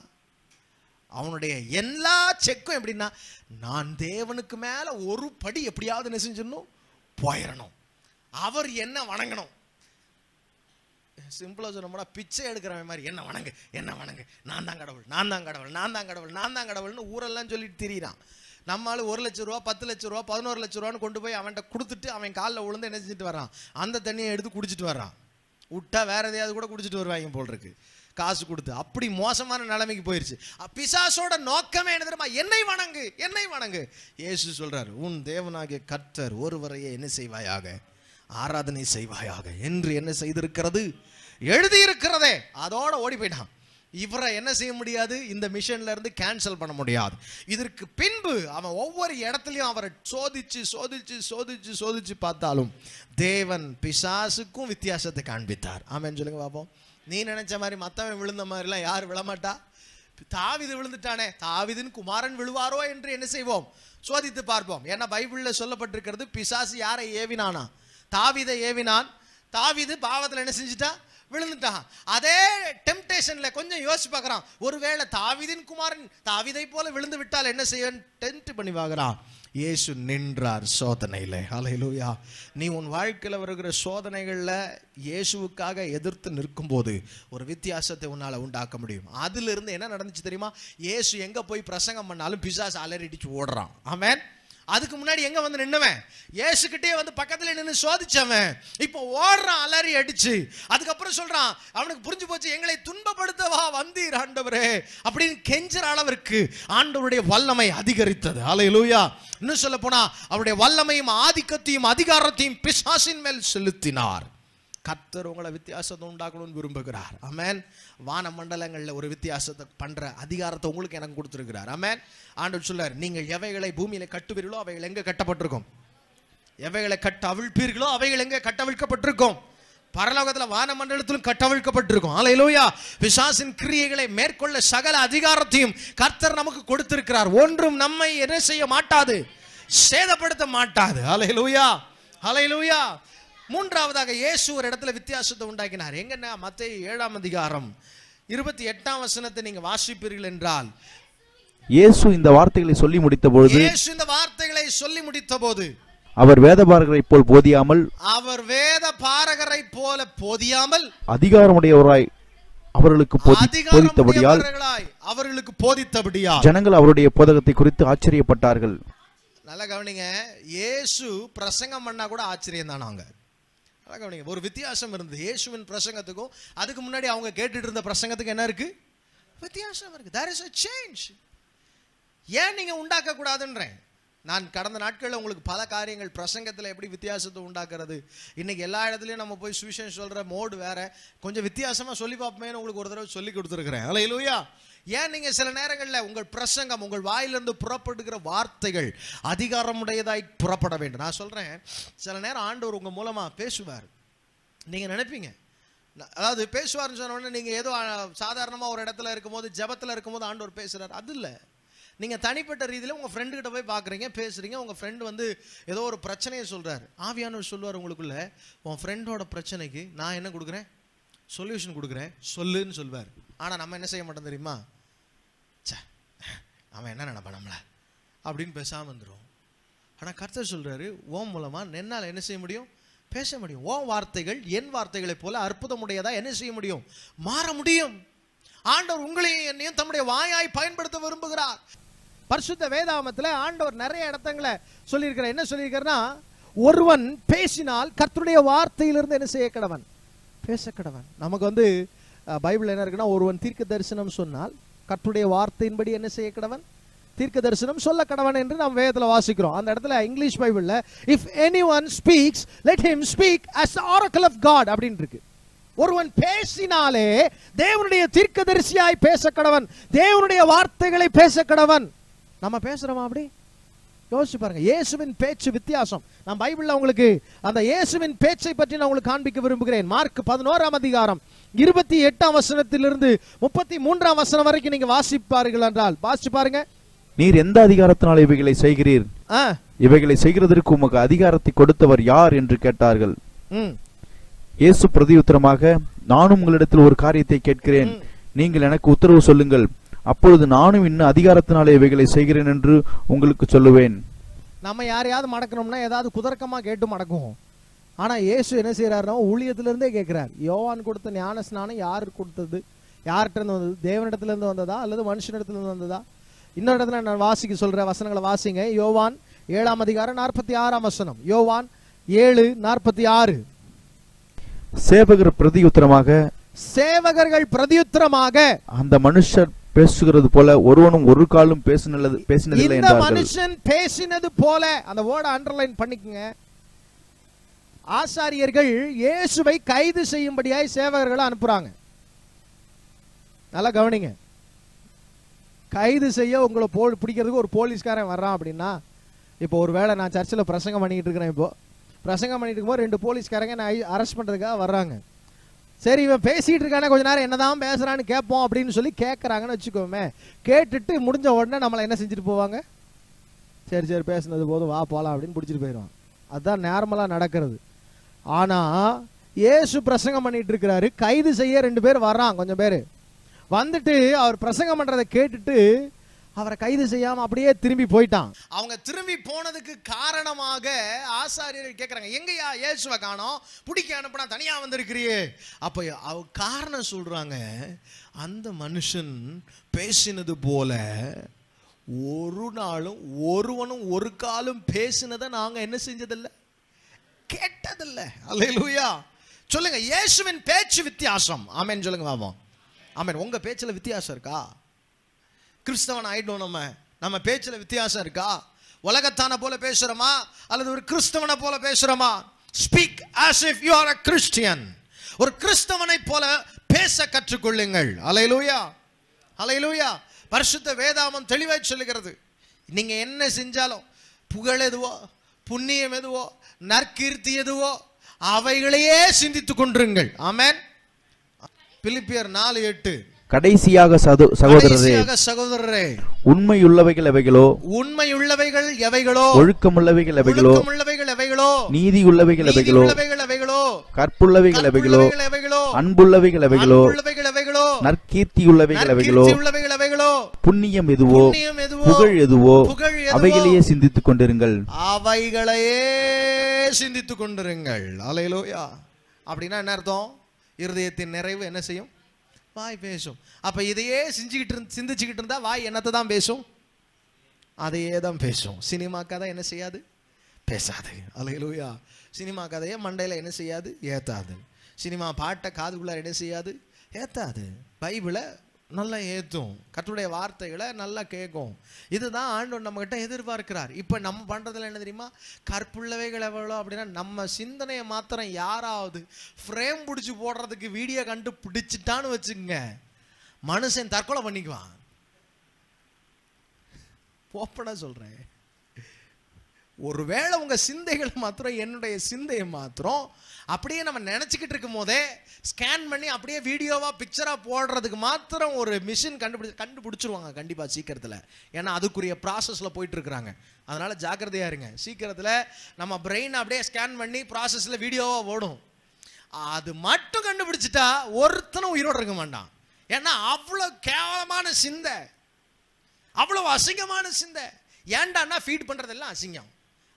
அவனுடைய எல்லா செக்கும் எப்படின்னா நான் தேவனுக்கு மேலே ஒரு படி எப்படியாவது என்ன போயிடணும் அவர் என்ன வணங்கணும் சிம்பிளாக சொன்னோம்னா பிச்சை எடுக்கிற மாதிரி என்ன வணங்கு என்ன வணங்கு நான் தான் கடவுள் நான் தான் கடவுள் நான் தான் கடவுள் நான் தான் கடவுள்னு ஊரெல்லாம் சொல்லிட்டு தெரியுறான் நம்மளால ஒரு லட்ச ரூபா பத்து லட்ச ரூபா பதினோரு லட்ச ரூபான்னு கொண்டு போய் அவன்கிட்ட கொடுத்துட்டு அவன் காலில் விழுந்து என்ன செஞ்சுட்டு வரான் அந்த தண்ணியை எடுத்து குடிச்சிட்டு வரான் விட்டா வேற எதையாவது கூட குடிச்சிட்டு வருவாங்க போல் இருக்கு காசு கொடுத்து அப்படி மோசமான நிலைமைக்கு போயிருச்சு பிசாசோட நோக்கமே என்ன தெரியுமா என்னை வணங்கு என்னை வணங்கு ஏசு சொல்றாரு உன் தேவனாகிய கற்றர் ஒருவரையே என்ன செய்வாயாக ஆராதனை செய்வாயாக என்று என்ன செய்திருக்கிறது எழுதியிருக்கிறதே அதோட ஓடி போயிட்டான் இவரை என்ன செய்ய முடியாது இந்த மிஷன்ல இருந்து கேன்சல் பண்ண முடியாது இதற்கு பின்பு அவன் ஒவ்வொரு இடத்துலையும் அவரை சோதிச்சு சோதிச்சு சோதிச்சு சோதிச்சு பார்த்தாலும் தேவன் பிசாசுக்கும் வித்தியாசத்தை காண்பித்தார் ஆமேன்னு சொல்லுங்க பார்ப்போம் நீ நினைச்ச மாதிரி மற்றவன் விழுந்த மாதிரிலாம் யார் விழமாட்டா தாவிது விழுந்துட்டானே தாவிதின் குமாரன் விழுவாரோ என்று என்ன செய்வோம் சோதித்து பார்ப்போம் ஏன்னா பைபிளில் சொல்லப்பட்டிருக்கிறது பிசாசு யாரை ஏவினானா தாவிதை ஏவினான் தாவிது பாவத்தில் என்ன செஞ்சிட்டா விழுந்துட்டான் அதே டெம்டேஷன்ல கொஞ்சம் யோசிச்சு பார்க்குறான் ஒருவேளை தாவிதின் குமாரன் தாவிதை போல விழுந்து விட்டால் என்ன செய்யும் டென்ட் பண்ணி பார்க்கறான் இயேசு நின்றார் சோதனையில் அலையிலூயா நீ உன் வாழ்க்கையில் வருகிற சோதனைகளில் இயேசுவுக்காக எதிர்த்து நிற்கும்போது ஒரு வித்தியாசத்தை உன்னால் உண்டாக்க முடியும் அதிலிருந்து என்ன நடந்துச்சு தெரியுமா இயேசு எங்கே போய் பிரசங்கம் பண்ணாலும் பிசாஸ் அலறிடிச்சு ஓடுறான் ஆமேன் அதுக்கு முன்னாடி எங்கே வந்து நின்னவன் ஏசுக்கிட்டே வந்து பக்கத்தில் நின்று சோதிச்சவன் இப்போ ஓடுறான் அலறி அடிச்சு அதுக்கப்புறம் சொல்கிறான் அவனுக்கு புரிஞ்சு போச்சு எங்களை துன்பப்படுத்தவா வந்தீர் ஆண்டவரே அப்படின்னு கெஞ்சுற அளவிற்கு ஆண்டவருடைய வல்லமை அதிகரித்தது அலையலூயா இன்னும் சொல்ல அவருடைய வல்லமையும் ஆதிக்கத்தையும் அதிகாரத்தையும் பிசாசின் மேல் செலுத்தினார் கர்த்தர் உங்களை வித்தியாசத்தை உண்டாக்கணும்னு விரும்புகிறார் அமேன் வான மண்டலங்களில் ஒரு வித்தியாசத்தை பண்ணுற அதிகாரத்தை உங்களுக்கு எனக்கு கொடுத்துருக்கிறார் அமேன் ஆண்டு சொல்லார் நீங்கள் எவைகளை பூமியில் கட்டுவீர்களோ அவைகள் எங்கே கட்டப்பட்டிருக்கும் எவைகளை கட்ட அவிழ்ப்பீர்களோ அவைகள் எங்கே கட்டவிழ்க்கப்பட்டிருக்கும் பரலோகத்தில் வானமண்டலத்திலும் கட்டவிழ்க்கப்பட்டிருக்கும் ஆலையிலோயா விசாசின் கிரியைகளை மேற்கொள்ள சகல அதிகாரத்தையும் கர்த்தர் நமக்கு கொடுத்திருக்கிறார் ஒன்றும் நம்மை என்ன செய்ய மாட்டாது சேதப்படுத்த மாட்டாது அலையிலோயா அலையிலோயா மூன்றாவதாக இயேசு ஒரு இடத்துல வித்தியாசத்தை உண்டாக்கினார் எங்கன்னா மற்ற ஏழாம் அதிகாரம் இருபத்தி எட்டாம் வசனத்தை நீங்க வாசிப்பீர்கள் என்றால் இயேசு இந்த வார்த்தைகளை சொல்லி முடித்த பொழுது இயேசு இந்த வார்த்தைகளை சொல்லி முடித்த போது அவர் வேத பாரகரை போல் போதியாமல் அவர் வேத பாரகரை போல போதியாமல் அதிகாரமுடையவராய் அவர்களுக்கு போதித்தபடியால் அவர்களுக்கு போதித்தபடியால் ஜனங்கள் அவருடைய போதகத்தை குறித்து ஆச்சரியப்பட்டார்கள் நல்லா கவனிங்க இயேசு பிரசங்கம் பண்ணா கூட ஆச்சரியம் தானாங்க அதான் ஒரு வித்தியாசம் இருந்தது இயேசுவின் பிரசங்கத்துக்கும் அதுக்கு முன்னாடி அவங்க கேட்டுட்டு இருந்த பிரசங்கத்துக்கு என்ன இருக்கு வித்தியாசம் இருக்கு தேர் இஸ் அ சேஞ்ச் ஏன் நீங்கள் உண்டாக்கக்கூடாதுன்றேன் நான் கடந்த நாட்களில் உங்களுக்கு பல காரியங்கள் பிரசங்கத்தில் எப்படி வித்தியாசத்தை உண்டாக்குறது இன்றைக்கி எல்லா இடத்துலையும் நம்ம போய் சுவிசேஷம் சொல்கிற மோடு வேறு கொஞ்சம் வித்தியாசமாக சொல்லி பார்ப்போமேனு உங்களுக்கு ஒரு தடவை சொல்லி கொடுத்துருக்குறேன் அதில் இல்லையா ஏன் நீங்க சில நேரங்களில் உங்கள் பிரசங்கம் உங்கள் வாயிலிருந்து புறப்படுகிற வார்த்தைகள் அதிகாரமுடையதாய் புறப்பட வேண்டும் நான் சொல்றேன் சில நேரம் ஆண்டவர் உங்க மூலமா பேசுவார் நீங்க நினைப்பீங்க அதாவது பேசுவார்னு சொன்ன உடனே நீங்கள் ஏதோ சாதாரணமாக ஒரு இடத்துல இருக்கும்போது ஜபத்தில் இருக்கும்போது ஆண்டவர் பேசுகிறார் அது இல்லை நீங்கள் தனிப்பட்ட ரீதியில் உங்கள் ஃப்ரெண்டுக்கிட்ட போய் பார்க்குறீங்க பேசுகிறீங்க உங்கள் ஃப்ரெண்டு வந்து ஏதோ ஒரு பிரச்சனையை சொல்கிறார் ஆவியானவர் சொல்லுவார் உங்களுக்குள்ள உன் ஃப்ரெண்டோட பிரச்சனைக்கு நான் என்ன கொடுக்குறேன் சொல்யூஷன் கொடுக்குறேன் சொல்லுன்னு சொல்வார் ஆனால் நம்ம என்ன செய்ய மாட்டோம் தெரியுமா அவன் என்ன நினைப்பான் நம்மளை அப்படின்னு பேசாமல் வந்துடும் ஆனால் கர்த்தர் சொல்கிறாரு ஓம் மூலமாக நென்னால் என்ன செய்ய முடியும் பேச முடியும் ஓம் வார்த்தைகள் என் வார்த்தைகளைப் போல அற்புதமுடையதாக என்ன செய்ய முடியும் மாற முடியும் ஆண்டவர் உங்களையும் என்னையும் தம்முடைய வாயாய் பயன்படுத்த விரும்புகிறார் பரிசுத்த வேதாமத்தில் ஆண்டவர் நிறைய இடத்தங்களை சொல்லியிருக்கிறார் என்ன சொல்லியிருக்கிறன்னா ஒருவன் பேசினால் கர்த்தருடைய வார்த்தையிலிருந்து என்ன செய்ய கடவன் பேச கடவன் நமக்கு வந்து பைபிள் என்ன இருக்குன்னா ஒருவன் தீர்க்க தரிசனம் சொன்னால் கற்றுடைய வார்த்தையின்படி என்ன செய்ய கடவன் தீர்க்க தரிசனம் சொல்ல கடவன் என்று நாம் வேதத்தில் வாசிக்கிறோம் அந்த இடத்துல இங்கிலீஷ் பைபிள்ல if any one speaks let him speak as oracle of God அப்படின்னு ஒருவன் பேசினாலே தேவனுடைய தீர்க்க தரிசியாய் பேச கடவன் தேவனுடைய வார்த்தைகளை பேச கடவன் நம்ம பேசுறோமா அப்படி யோசிச்சு பாருங்க இயேசுவின் பேச்சு வித்தியாசம் நான் பைபிள்ல உங்களுக்கு அந்த இயேசுவின் பேச்சை பற்றி நான் உங்களுக்கு காண்பிக்க விரும்புகிறேன் மார்க் பதினோராம் அதிகாரம் இருபத்தி எட்டாம் வசனத்திலிருந்து முப்பத்தி மூன்றாம் வசனம் வரைக்கும் நீங்க வாசிப்பார்கள் என்றால் வாசி பாருங்க நீர் எந்த அதிகாரத்தினால் இவைகளை செய்கிறீர் இவைகளை செய்கிறதற்கு உமக்கு அதிகாரத்தை கொடுத்தவர் யார் என்று கேட்டார்கள் இயேசு பிரதியுத்தரமாக நானும் உங்களிடத்தில் ஒரு காரியத்தை கேட்கிறேன் நீங்கள் எனக்கு உத்தரவு சொல்லுங்கள் அப்பொழுது நானும் இன்னும் அதிகாரத்தினாலே இவைகளை செய்கிறேன் என்று உங்களுக்கு சொல்லுவேன் நம்ம யாரையாவது மடக்கணும்னா ஏதாவது குதர்க்கமா கேட்டு மடக்குவோம் ஆனால் ஏசு என்ன ஊழியத்துல ஊழியத்திலேருந்தே கேட்குறார் யோவான் கொடுத்த ஞான ஸ்நானம் யார் கொடுத்தது இருந்து வந்தது தேவனிடத்துலேருந்து வந்ததா அல்லது மனுஷனிடத்துலேருந்து வந்ததா இன்னொரு இடத்துல நான் வாசிக்க சொல்கிற வசனங்களை வாசிங்க யோவான் ஏழாம் அதிகாரம் நாற்பத்தி ஆறாம் வசனம் யோவான் ஏழு நாற்பத்தி ஆறு சேவகர் பிரதியுத்தரமாக சேவகர்கள் பிரதியுத்தரமாக அந்த மனுஷர் பேசுகிறது போல ஒருவனும் ஒரு காலும் பேசினது பேசினது இந்த மனுஷன் பேசினது போல அந்த வேர்டை அண்டர்லைன் பண்ணிக்கங்க ஆசாரியர்கள் இயேசுவை கைது செய்யும்படியாய் சேவகர்களை அனுப்புறாங்க நல்லா கவனிங்க கைது செய்ய உங்களை போ பிடிக்கிறதுக்கு ஒரு போலீஸ்காரன் வர்றான் அப்படின்னா இப்போ ஒரு வேளை நான் சர்ச்சில் பிரசங்கம் பண்ணிக்கிட்டு இருக்கிறேன் இப்போ பிரசங்கம் பண்ணிட்டு இருக்கும்போது ரெண்டு போலீஸ்காரங்க நான் அரெஸ்ட் பண்ணுறதுக்காக வர்றாங்க சரி இவன் பேசிகிட்டு இருக்கானே கொஞ்ச நேரம் என்னதான் பேசுகிறான்னு கேட்போம் அப்படின்னு சொல்லி கேட்குறாங்கன்னு வச்சுக்கோமே கேட்டுட்டு முடிஞ்ச உடனே நம்மளை என்ன செஞ்சுட்டு போவாங்க சரி சரி பேசுனது போதும் வா போகலாம் அப்படின்னு பிடிச்சிட்டு போயிடுவான் அதுதான் நார்மலாக நடக்கிறது ஆனால் ஏசு பிரசங்கம் பண்ணிட்டு இருக்கிறாரு கைது செய்ய ரெண்டு பேர் வர்றான் கொஞ்சம் பேர் வந்துட்டு அவர் பிரசங்கம் பண்ணுறதை கேட்டுட்டு அவரை கைது செய்யாமல் அப்படியே திரும்பி போயிட்டான் அவங்க திரும்பி போனதுக்கு காரணமாக ஆசாரியர்கள் கேட்குறாங்க எங்கேயா இயேசுவை காணோம் பிடிக்க அனுப்புனா தனியாக வந்திருக்கிறியே அப்போ அவ காரணம் சொல்கிறாங்க அந்த மனுஷன் பேசினது போல ஒரு நாளும் ஒருவனும் ஒரு காலும் பேசினதை நாங்கள் என்ன செஞ்சதில்லை கேட்டதில்ல அல்லேலூயா சொல்லுங்க இயேசுவின் பேச்சு வித்தியாசம் ஆமேன்னு சொல்லுங்க பாப்போம் ஆமேன் உங்க பேச்சில் வித்தியாசம் இருக்கா கிறிஸ்தவன் ஆயிடும் நம்ம நம்ம பேச்சில் வித்தியாசம் இருக்கா உலகத்தான போல பேசுறோமா அல்லது ஒரு கிறிஸ்தவனை போல பேசுறோமா speak as if you are a Christian ஒரு கிறிஸ்தவனை போல பேச கற்றுக்கொள்ளுங்கள் அலையலூயா அலையலூயா பரிசுத்த வேதாமம் தெளிவாய் சொல்லுகிறது நீங்கள் என்ன செஞ்சாலும் புகழ் எதுவோ புண்ணியம் எதுவோ நற்கீர்த்தி எதுவோ அவைகளையே சிந்தித்துக் கொண்டிருங்கள் ஆமேன் பிலிப்பியர் நாலு எட்டு கடைசியாக சது சகோதரரே சகோதரரே உண்மையுள்ளவைகள் எவைகளோ உண்மையுள்ளவைகள் எவைகளோ ஒழுக்கமுள்ளவைகள் எவைகளோ உள்ளவைகள் எவைகளோ நீதி உள்ளவைகள் எவைகளோ எவைகளோ கற்புள்ளவைகள் எவைகளோ எவைகளோ அன்புள்ளவைகள் எவைகளோ எவைகளோ நற்கீர்த்தி உள்ளவைகள் எவைகளோ எவைகளோ புண்ணியம் எதுவோ புகழ் எதுவோ அவைகளையே சிந்தித்துக் கொண்டிருங்கள் அவைகளையே சிந்தித்துக் கொண்டிருங்கள் அலையிலோயா அப்படின்னா என்ன அர்த்தம் இருதயத்தின் நிறைவு என்ன செய்யும் வாய் பேசும் அப்போ இதையே செஞ்சுக்கிட்டு இருந்து சிந்திச்சுக்கிட்டு இருந்தால் வாய் என்னத்தை தான் பேசும் அதையே தான் பேசும் சினிமா கதை என்ன செய்யாது பேசாது அலையிலூயா சினிமா கதையை மண்டையில் என்ன செய்யாது ஏற்றாது சினிமா பாட்டை காதுக்குள்ளார் என்ன செய்யாது ஏற்றாது பைபிளை நல்லா ஏற்றும் கத்துடைய வார்த்தைகளை நல்லா கேட்கும் இதுதான் ஆண்டவர் நம்மக்கிட்ட எதிர்பார்க்கிறார் இப்போ நம்ம பண்ணுறதுல என்ன தெரியுமா கற்புள்ளவைகள் எவ்வளோ அப்படின்னா நம்ம சிந்தனையை மாத்திரம் யாராவது ஃப்ரேம் பிடிச்சி போடுறதுக்கு வீடியோ கண்டு பிடிச்சிட்டான்னு வச்சுங்க மனுஷன் தற்கொலை பண்ணிக்குவான் போப்படா சொல்கிறேன் ஒருவேளை உங்கள் சிந்தைகளை மாத்திரம் என்னுடைய சிந்தையை மாத்திரம் அப்படியே நம்ம நினச்சிக்கிட்டு இருக்கும் போதே ஸ்கேன் பண்ணி அப்படியே வீடியோவாக பிக்சராக போடுறதுக்கு மாத்திரம் ஒரு மிஷின் கண்டுபிடி கண்டுபிடிச்சிருவாங்க கண்டிப்பாக சீக்கிரத்தில் ஏன்னா அதுக்குரிய ப்ராசஸில் போயிட்டுருக்குறாங்க அதனால் ஜாக்கிரதையாக இருங்க சீக்கிரத்தில் நம்ம பிரெயின் அப்படியே ஸ்கேன் பண்ணி ப்ராசஸில் வீடியோவாக ஓடும் அது மட்டும் கண்டுபிடிச்சிட்டா ஒருத்தனும் உயிரோடு இருக்க மாட்டான் ஏன்னா அவ்வளோ கேவலமான சிந்தை அவ்வளோ அசிங்கமான சிந்தை ஏண்டான்னா ஃபீட் பண்ணுறதெல்லாம் அசிங்கம்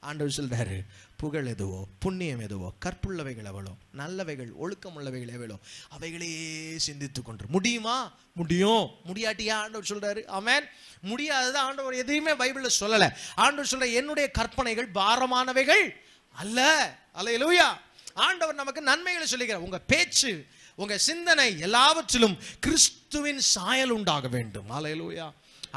ஆண்டவர் சொல்கிறாரு புகழ் எதுவோ புண்ணியம் எதுவோ கற்புள்ளவைகள் எவ்வளோ நல்லவைகள் உள்ளவைகள் எவ்வளோ அவைகளே சிந்தித்து கொண்டு முடியுமா முடியும் முடியாட்டியா ஆண்டவர் சொல்றாரு அவன் முடியாதது ஆண்டவர் எதையுமே பைபிளில் சொல்லலை ஆண்டவர் சொல்ற என்னுடைய கற்பனைகள் பாரமானவைகள் அல்ல அல்ல ஆண்டவர் நமக்கு நன்மைகளை சொல்லுகிறார் உங்க பேச்சு உங்க சிந்தனை எல்லாவற்றிலும் கிறிஸ்துவின் சாயல் உண்டாக வேண்டும் அலையலூயா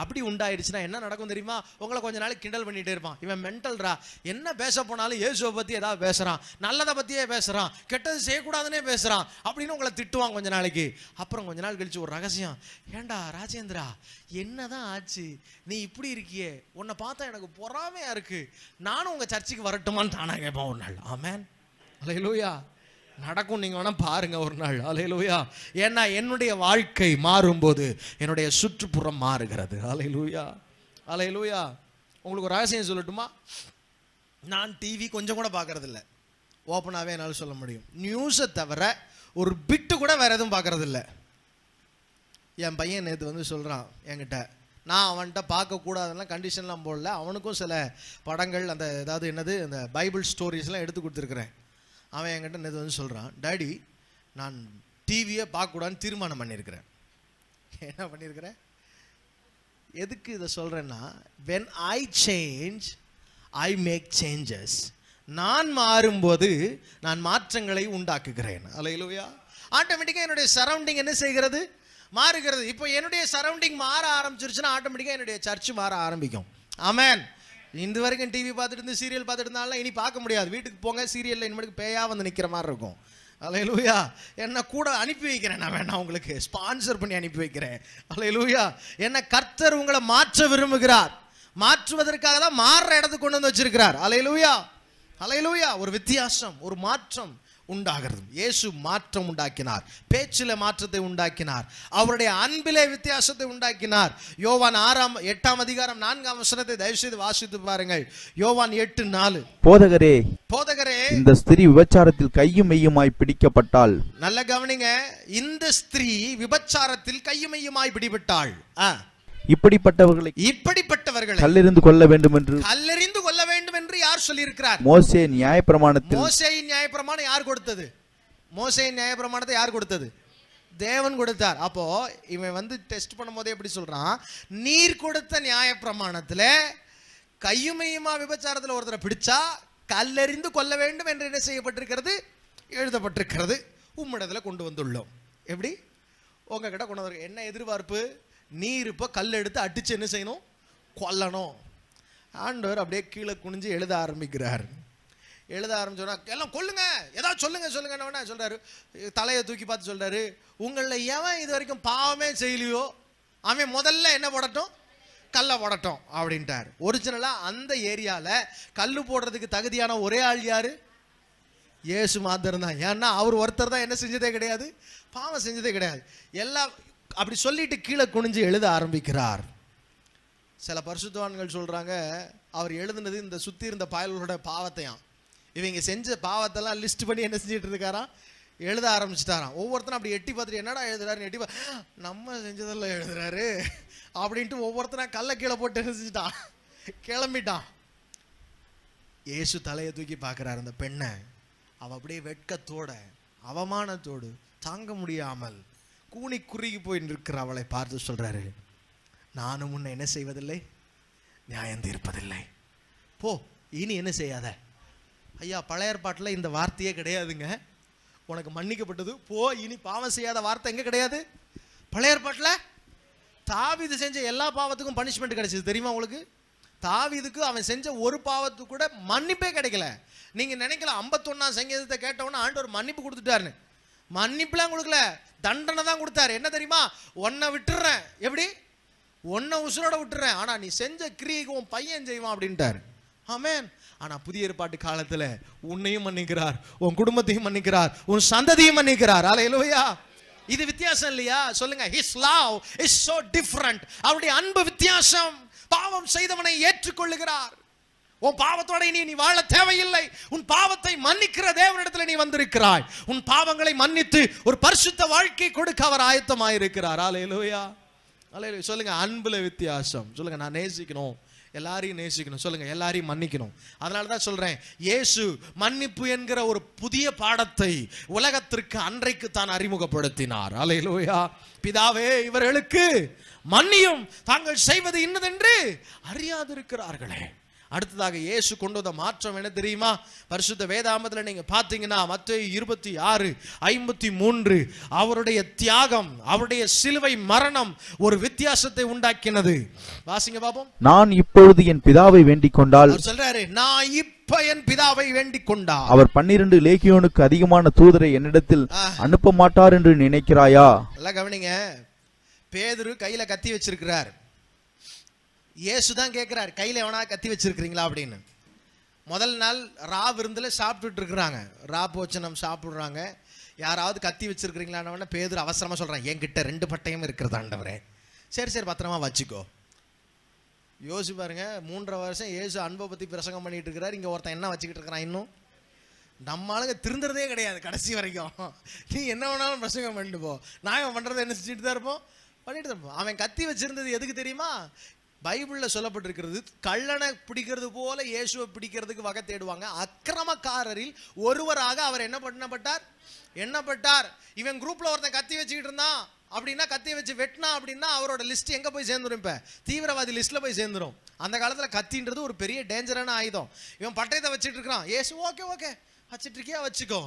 அப்படி உண்டாயிருச்சுன்னா என்ன நடக்கும் தெரியுமா உங்களை கொஞ்ச நாள் கிண்டல் பண்ணிகிட்டே இருப்பான் இவன் மென்டல்ரா என்ன பேச போனாலும் இயேசுவை பற்றி ஏதாவது பேசுகிறான் நல்லதை பற்றியே பேசுகிறான் கெட்டது செய்யக்கூடாதுன்னே பேசுகிறான் அப்படின்னு உங்களை திட்டுவான் கொஞ்ச நாளைக்கு அப்புறம் கொஞ்ச நாள் கழிச்சு ஒரு ரகசியம் ஏண்டா ராஜேந்திரா என்ன தான் ஆச்சு நீ இப்படி இருக்கியே உன்னை பார்த்தா எனக்கு பொறாமையாக இருக்குது நானும் உங்கள் சர்ச்சுக்கு வரட்டுமான்னு தானா கேட்பான் ஒரு நாள் ஆமேன் அலையிலூயா நடக்கும் நீங்கள் வேணால் பாருங்கள் ஒரு நாள் லூயா ஏன்னா என்னுடைய வாழ்க்கை மாறும்போது என்னுடைய சுற்றுப்புறம் மாறுகிறது அலையிலூயா அலையிலூயா உங்களுக்கு ஒரு ரகசியம் சொல்லட்டுமா நான் டிவி கொஞ்சம் கூட இல்லை ஓப்பனாகவே என்னால் சொல்ல முடியும் நியூஸை தவிர ஒரு பிட்டு கூட வேறு எதுவும் இல்லை என் பையன் நேற்று வந்து சொல்கிறான் என்கிட்ட நான் அவன்கிட்ட பார்க்கக்கூடாதுலாம் கண்டிஷன்லாம் போடல அவனுக்கும் சில படங்கள் அந்த ஏதாவது என்னது அந்த பைபிள் ஸ்டோரிஸ்லாம் எடுத்து கொடுத்துருக்குறேன் அவன் என்கிட்ட நேற்று வந்து சொல்கிறான் டேடி நான் டிவியை பார்க்கக்கூடாதுன்னு தீர்மானம் பண்ணியிருக்கிறேன் என்ன பண்ணியிருக்கிறேன் எதுக்கு இதை சொல்கிறேன்னா when I change I make changes நான் மாறும்போது நான் மாற்றங்களை உண்டாக்குகிறேன் அலையிலுவையா ஆட்டோமேட்டிக்காக என்னுடைய சரௌண்டிங் என்ன செய்கிறது மாறுகிறது இப்போ என்னுடைய சரௌண்டிங் மாற ஆரம்பிச்சிருச்சுன்னா ஆட்டோமேட்டிக்காக என்னுடைய சர்ச் மாற ஆரம்பிக்கும் ஆமேன் இந்த வரைக்கும் டிவி பார்த்துட்டு இருந்து சீரியல் பார்த்துட்டு இருந்தாலும் இனி பார்க்க முடியாது வீட்டுக்கு போங்க சீரியலில் இனிமேட்டுக்கு பேயா வந்து நிற்கிற மாதிரி இருக்கும் அலை லூயா என்ன கூட அனுப்பி வைக்கிறேன் நான் வேணா உங்களுக்கு ஸ்பான்சர் பண்ணி அனுப்பி வைக்கிறேன் அலை லூயா என்ன கர்த்தர் உங்களை மாற்ற விரும்புகிறார் மாற்றுவதற்காக தான் மாறுற இடத்துக்கு கொண்டு வந்து வச்சிருக்கிறார் அலை லூயா அலை லூயா ஒரு வித்தியாசம் ஒரு மாற்றம் உண்டாகிறது இயேசு மாற்றம் உண்டாக்கினார் பேச்சில் மாற்றத்தை உண்டாக்கினார் அவருடைய அன்பிலே வித்தியாசத்தை உண்டாக்கினார் யோவான் ஆறாம் எட்டாம் அதிகாரம் நான்காம் வசனத்தை செய்து வாசித்து பாருங்கள் யோவான் எட்டு நாலு போதகரே போதகரே இந்த ஸ்திரீ விபச்சாரத்தில் கையும் மெய்யுமாய் பிடிக்கப்பட்டால் நல்ல கவனிங்க இந்த ஸ்திரீ விபச்சாரத்தில் கையும் மெய்யுமாய் பிடிபட்டாள் இப்படிப்பட்டவர்களை இப்படிப்பட்டவர்களை கல்லெறிந்து கொள்ள வேண்டும் என்று கல்லெறிந்து யார் சொல்லி இருக்கிறார் மோசே நியாயப்பிரமாணத்தில் நியாய நியாயப்பிரமாணம் யார் கொடுத்தது மோசையின் பிரமாணத்தை யார் கொடுத்தது தேவன் கொடுத்தார் அப்போ இவன் வந்து டெஸ்ட் பண்ணும்போதே எப்படி சொல்றான் நீர் கொடுத்த நியாய நியாயப்பிரமாணத்தில் கையுமையுமா விபச்சாரத்தில் ஒருத்தரை பிடிச்சா கல்லறிந்து கொல்ல வேண்டும் என்று என்ன செய்யப்பட்டிருக்கிறது எழுதப்பட்டிருக்கிறது உம்மிடத்தில் கொண்டு வந்துள்ளோம் எப்படி உங்ககிட்ட கொண்டு வந்து என்ன எதிர்பார்ப்பு நீர் இப்போ கல் எடுத்து அடிச்சு என்ன செய்யணும் கொல்லணும் ஆண்டவர் அப்படியே கீழே குனிஞ்சு எழுத ஆரம்பிக்கிறார் எழுத ஆரம்பிச்சோன்னா எல்லாம் கொள்ளுங்க ஏதாவது சொல்லுங்க என்ன சொல்றாரு தலையை தூக்கி பார்த்து சொல்றாரு உங்களில் எவன் இது வரைக்கும் பாவமே செய்யலையோ அவன் முதல்ல என்ன போடட்டும் கல்லை போடட்டும் அப்படின்ட்டார் ஒரிஜினலாக அந்த ஏரியாவில் கல் போடுறதுக்கு தகுதியான ஒரே ஆள் யார் ஏசு மாத்திரம் தான் ஏன்னா அவர் ஒருத்தர் தான் என்ன செஞ்சதே கிடையாது பாவம் செஞ்சதே கிடையாது எல்லாம் அப்படி சொல்லிட்டு கீழே குனிஞ்சு எழுத ஆரம்பிக்கிறார் சில பரிசுத்தவான்கள் சொல்கிறாங்க அவர் எழுதுனது இந்த சுற்றி இருந்த பாயல்களோட பாவத்தையாம் இவங்க செஞ்ச பாவத்தெல்லாம் லிஸ்ட் பண்ணி என்ன செஞ்சுட்டு இருக்காராம் எழுத ஆரம்பிச்சிட்டாராம் ஒவ்வொருத்தரும் அப்படி எட்டி பார்த்துட்டு என்னடா எழுதுறாரு எட்டி நம்ம செஞ்சதெல்லாம் எழுதுறாரு அப்படின்ட்டு ஒவ்வொருத்தரும் கல்லை கீழே போட்டு செஞ்சுட்டான் கிளம்பிட்டான் ஏசு தலையை தூக்கி பார்க்குறாரு அந்த பெண்ணை அவள் அப்படியே வெட்கத்தோட அவமானத்தோடு தாங்க முடியாமல் கூனி குறுகி போய் நிற்கிற அவளை பார்த்து சொல்கிறாரு நானும் உன்னை என்ன செய்வதில்லை நியாயம் தீர்ப்பதில்லை போ இனி என்ன செய்யாத ஐயா பழைய ஏற்பாட்டில் இந்த வார்த்தையே கிடையாதுங்க உனக்கு மன்னிக்கப்பட்டது போ இனி பாவம் செய்யாத வார்த்தை எங்கே கிடையாது பழைய ஏற்பாட்டில் தாவிது செஞ்ச எல்லா பாவத்துக்கும் பனிஷ்மெண்ட் கிடைச்சது தெரியுமா உங்களுக்கு தாவிதுக்கு அவன் செஞ்ச ஒரு பாவத்துக்கு கூட மன்னிப்பே கிடைக்கல நீங்கள் நினைக்கல ஐம்பத்தொன்னாம் சங்கீதத்தை கேட்டவொன்னே ஒரு மன்னிப்பு கொடுத்துட்டாருன்னு மன்னிப்புலாம் கொடுக்கல தண்டனை தான் கொடுத்தாரு என்ன தெரியுமா உன்னை விட்டுறேன் எப்படி உன்னை உசுரோட விட்டுறேன் ஆனால் நீ செஞ்ச கிரியைக்கு உன் பையன் செய்வான் அப்படின்ட்டார் ஆமேன் ஆனால் புதிய ஏற்பாட்டு காலத்தில் உன்னையும் மன்னிக்கிறார் உன் குடும்பத்தையும் மன்னிக்கிறார் உன் சந்ததியும் மன்னிக்கிறார் இலவையா இது வித்தியாசம் இல்லையா சொல்லுங்க his love is so different அவருடைய அன்பு வித்தியாசம் பாவம் செய்தவனை ஏற்றுக்கொள்ளுகிறார் உன் பாவத்தோட இனி நீ வாழ தேவையில்லை உன் பாவத்தை மன்னிக்கிற தேவனிடத்தில் நீ வந்திருக்கிறாய் உன் பாவங்களை மன்னித்து ஒரு பரிசுத்த வாழ்க்கை கொடுக்க அவர் ஆயத்தமாயிருக்கிறார் ஆலையிலோயா அல்ல சொல்லுங்கள் அன்பில் வித்தியாசம் சொல்லுங்கள் நான் நேசிக்கணும் எல்லாரையும் நேசிக்கணும் சொல்லுங்கள் எல்லாரையும் மன்னிக்கணும் அதனால தான் சொல்கிறேன் இயேசு மன்னிப்பு என்கிற ஒரு புதிய பாடத்தை உலகத்திற்கு அன்றைக்கு தான் அறிமுகப்படுத்தினார் அலையிலோயா பிதாவே இவர்களுக்கு மன்னியும் தாங்கள் செய்வது இன்னதென்று அறியாதிருக்கிறார்களே அடுத்ததாக இயேசு கொண்டு வந்த மாற்றம் என்ன தெரியுமா பரிசுத்த வேதாமத்தில் நீங்கள் பார்த்தீங்கன்னா மற்ற இருபத்தி ஆறு ஐம்பத்தி மூன்று அவருடைய தியாகம் அவருடைய சிலுவை மரணம் ஒரு வித்தியாசத்தை உண்டாக்கினது வாசிங்க பாபம் நான் இப்பொழுது என் பிதாவை வேண்டிக் கொண்டால் சொல்றாரு நான் இப்ப என் பிதாவை வேண்டிக் கொண்டார் அவர் பன்னிரண்டு லேகியோனுக்கு அதிகமான தூதரை என்னிடத்தில் அனுப்ப மாட்டார் என்று நினைக்கிறாயா நல்லா கவனிங்க பேதுரு கையில கத்தி வச்சிருக்கிறார் இயேசு தான் கேட்குறாரு கையில் எவனா கத்தி வச்சிருக்கிறீங்களா அப்படின்னு முதல் நாள் ரா விருந்தில் சாப்பிட்டுட்டு இருக்கிறாங்க ரா போச்சனம் சாப்பிட்றாங்க யாராவது கத்தி வச்சிருக்கிறீங்களான்னு பேதர் அவசரமாக சொல்கிறான் என்கிட்ட ரெண்டு பட்டையும் இருக்கிறதாண்டவரே சரி சரி பத்திரமா வச்சுக்கோ யோசிச்சு பாருங்க மூன்றரை வருஷம் ஏசு அன்பை பற்றி பிரசங்கம் பண்ணிட்டு இருக்கிறார் இங்கே ஒருத்தன் என்ன வச்சுக்கிட்டு இருக்கிறான் இன்னும் நம்ம ஆளுங்க திருந்துறதே கிடையாது கடைசி வரைக்கும் நீ என்ன வேணாலும் பிரசங்கம் பண்ணிட்டு போ நாங்கள் பண்ணுறதை என்ன செஞ்சுட்டு தான் இருப்போம் பண்ணிட்டு தான் இருப்போம் அவன் கத்தி வச்சிருந்தது எதுக்கு தெரியுமா பைபிளில் சொல்லப்பட்டிருக்கிறது கள்ளனை பிடிக்கிறது போல இயேசுவை பிடிக்கிறதுக்கு வகை தேடுவாங்க அக்கிரமக்காரரில் ஒருவராக அவர் என்ன பண்ணப்பட்டார் என்னப்பட்டார் இவன் குரூப்பில் ஒருத்தன் கத்தி வச்சுக்கிட்டு இருந்தான் அப்படின்னா கத்தி வச்சு வெட்டினா அப்படின்னா அவரோட லிஸ்ட் எங்கே போய் சேர்ந்துடும் இப்போ தீவிரவாதி லிஸ்ட்டில் போய் சேர்ந்துடும் அந்த காலத்தில் கத்தின்றது ஒரு பெரிய டேஞ்சரான ஆயுதம் இவன் பட்டயத்தை வச்சுட்டு இருக்கிறான் ஏசு ஓகே ஓகே வச்சுட்டு இருக்கியா வச்சுக்கோ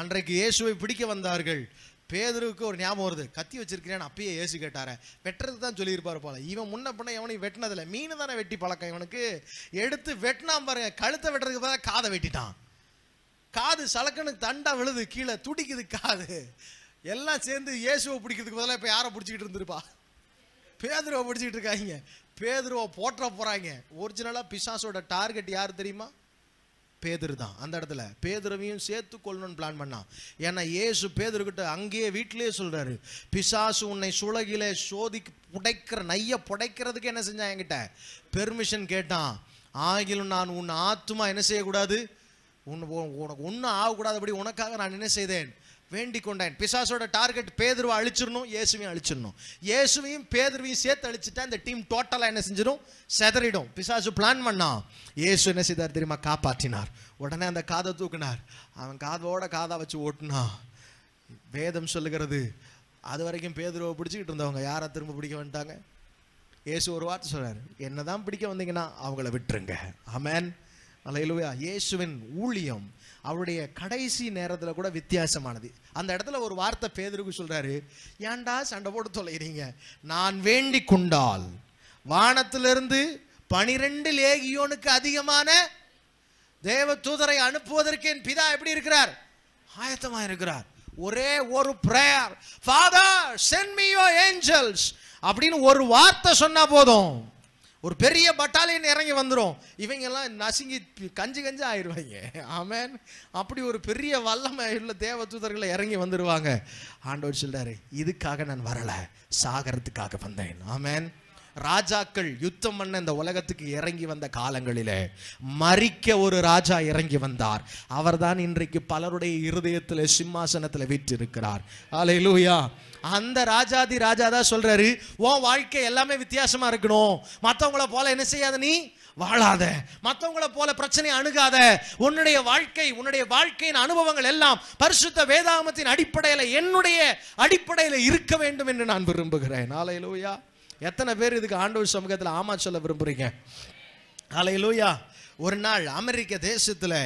அன்றைக்கு இயேசுவை பிடிக்க வந்தார்கள் பேதருக்கு ஒரு ஞாபகம் வருது கத்தி வச்சிருக்கிறேன்னு அப்பயே ஏசு கேட்டார வெட்டுறது தான் சொல்லியிருப்பாரு போல இவன் முன்ன பண்ண எவனையும் வெட்டினதுல மீன் தானே வெட்டி பழக்கம் இவனுக்கு எடுத்து வெட்டினா பாருங்க கழுத்தை வெட்டுறதுக்கு பார்த்தா காதை வெட்டிட்டான் காது சலக்கனு தண்டா விழுது கீழே துடிக்குது காது எல்லாம் சேர்ந்து இயேசுவை பிடிக்கிறதுக்கு பதிலாக இப்போ யாரை பிடிச்சிக்கிட்டு இருந்திருப்பா பேதுருவை பிடிச்சிக்கிட்டு இருக்காங்க பேதுருவை போட்டுற போகிறாங்க ஒரிஜினலாக பிசாசோட டார்கெட் யார் தெரியுமா பேதர் தான் அந்த இடத்துல பேதரவையும் சேர்த்து கொள்ளணும்னு பிளான் பண்ணான் ஏன்னா ஏசு பேதர்கிட்ட அங்கேயே வீட்டிலேயே சொல்கிறாரு பிசாசு உன்னை சுலகில சோதி புடைக்கிற நைய புடைக்கிறதுக்கு என்ன செஞ்சான் என்கிட்ட பெர்மிஷன் கேட்டான் ஆகிலும் நான் உன் ஆத்மா என்ன செய்யக்கூடாது உன் உனக்கு ஒன்றும் அப்படி உனக்காக நான் என்ன செய்தேன் வேண்டிக் கொண்டான் பிசாசோட டார்கெட் பேதுருவை அழிச்சிடணும் இயேசுவையும் அழிச்சிடணும் இயேசுவையும் பேதுருவையும் சேர்த்து அழிச்சுட்டா இந்த டீம் டோட்டலாக என்ன செஞ்சிடும் செதறிடும் பிசாசு பிளான் பண்ணா இயேசு என்ன செய்தார் தெரியுமா காப்பாற்றினார் உடனே அந்த காதை தூக்கினார் அவன் காதோட காதா வச்சு ஓட்டுனா வேதம் சொல்லுகிறது அது வரைக்கும் பேதுருவை பிடிச்சிக்கிட்டு இருந்தவங்க யாரை திரும்ப பிடிக்க வந்துட்டாங்க இயேசு ஒரு வார்த்தை சொல்கிறார் என்னதான் தான் பிடிக்க வந்தீங்கன்னா அவங்கள விட்டுருங்க அமேன் அலையிலுவையா இயேசுவின் ஊழியம் அவருடைய கடைசி நேரத்தில் கூட வித்தியாசமானது அந்த இடத்துல ஒரு வார்த்தை பேதருக்கு சொல்கிறாரு ஏன்டா சண்டை போட்டு தொலைகிறீங்க நான் வேண்டி கொண்டால் வானத்திலிருந்து பனிரெண்டு லேகியோனுக்கு அதிகமான தேவ தூதரை அனுப்புவதற்கு என் பிதா எப்படி இருக்கிறார் ஆயத்தமாக இருக்கிறார் ஒரே ஒரு ப்ரேயர் ஃபாதர் சென்ட் ஏஞ்சல்ஸ் அப்படின்னு ஒரு வார்த்தை சொன்னா போதும் ஒரு பெரிய பட்டாலியன் இறங்கி வந்துடும் இவங்கெல்லாம் நசுங்கி கஞ்சி கஞ்சி ஆயிடுவாங்க ஆமேன் அப்படி ஒரு பெரிய வல்லமை உள்ள தேவ தூதர்களை இறங்கி வந்துடுவாங்க ஆண்டவர் சொல்றாரு இதுக்காக நான் வரலை சாகரத்துக்காக வந்தேன் ஆமேன் ராஜாக்கள் யுத்தம் பண்ண இந்த உலகத்துக்கு இறங்கி வந்த காலங்களில் மறிக்க ஒரு ராஜா இறங்கி வந்தார் அவர்தான் இன்றைக்கு பலருடைய இருதயத்தில் சிம்மாசனத்தில் வீற்றிருக்கிறார் ஆலை லூயா அந்த ராஜாதி ராஜா தான் சொல்றாரு உன் வாழ்க்கை எல்லாமே வித்தியாசமா இருக்கணும் மற்றவங்கள போல என்ன செய்யாத நீ வாழாத மற்றவங்கள போல பிரச்சனை அணுகாத உன்னுடைய வாழ்க்கை உன்னுடைய வாழ்க்கையின் அனுபவங்கள் எல்லாம் பரிசுத்த வேதாமத்தின் அடிப்படையில் என்னுடைய அடிப்படையில் இருக்க வேண்டும் என்று நான் விரும்புகிறேன் நாளை லோயா எத்தனை பேர் இதுக்கு ஆண்டவர் சமூகத்தில் ஆமா சொல்ல விரும்புறீங்க லோயா ஒரு நாள் அமெரிக்க தேசத்தில்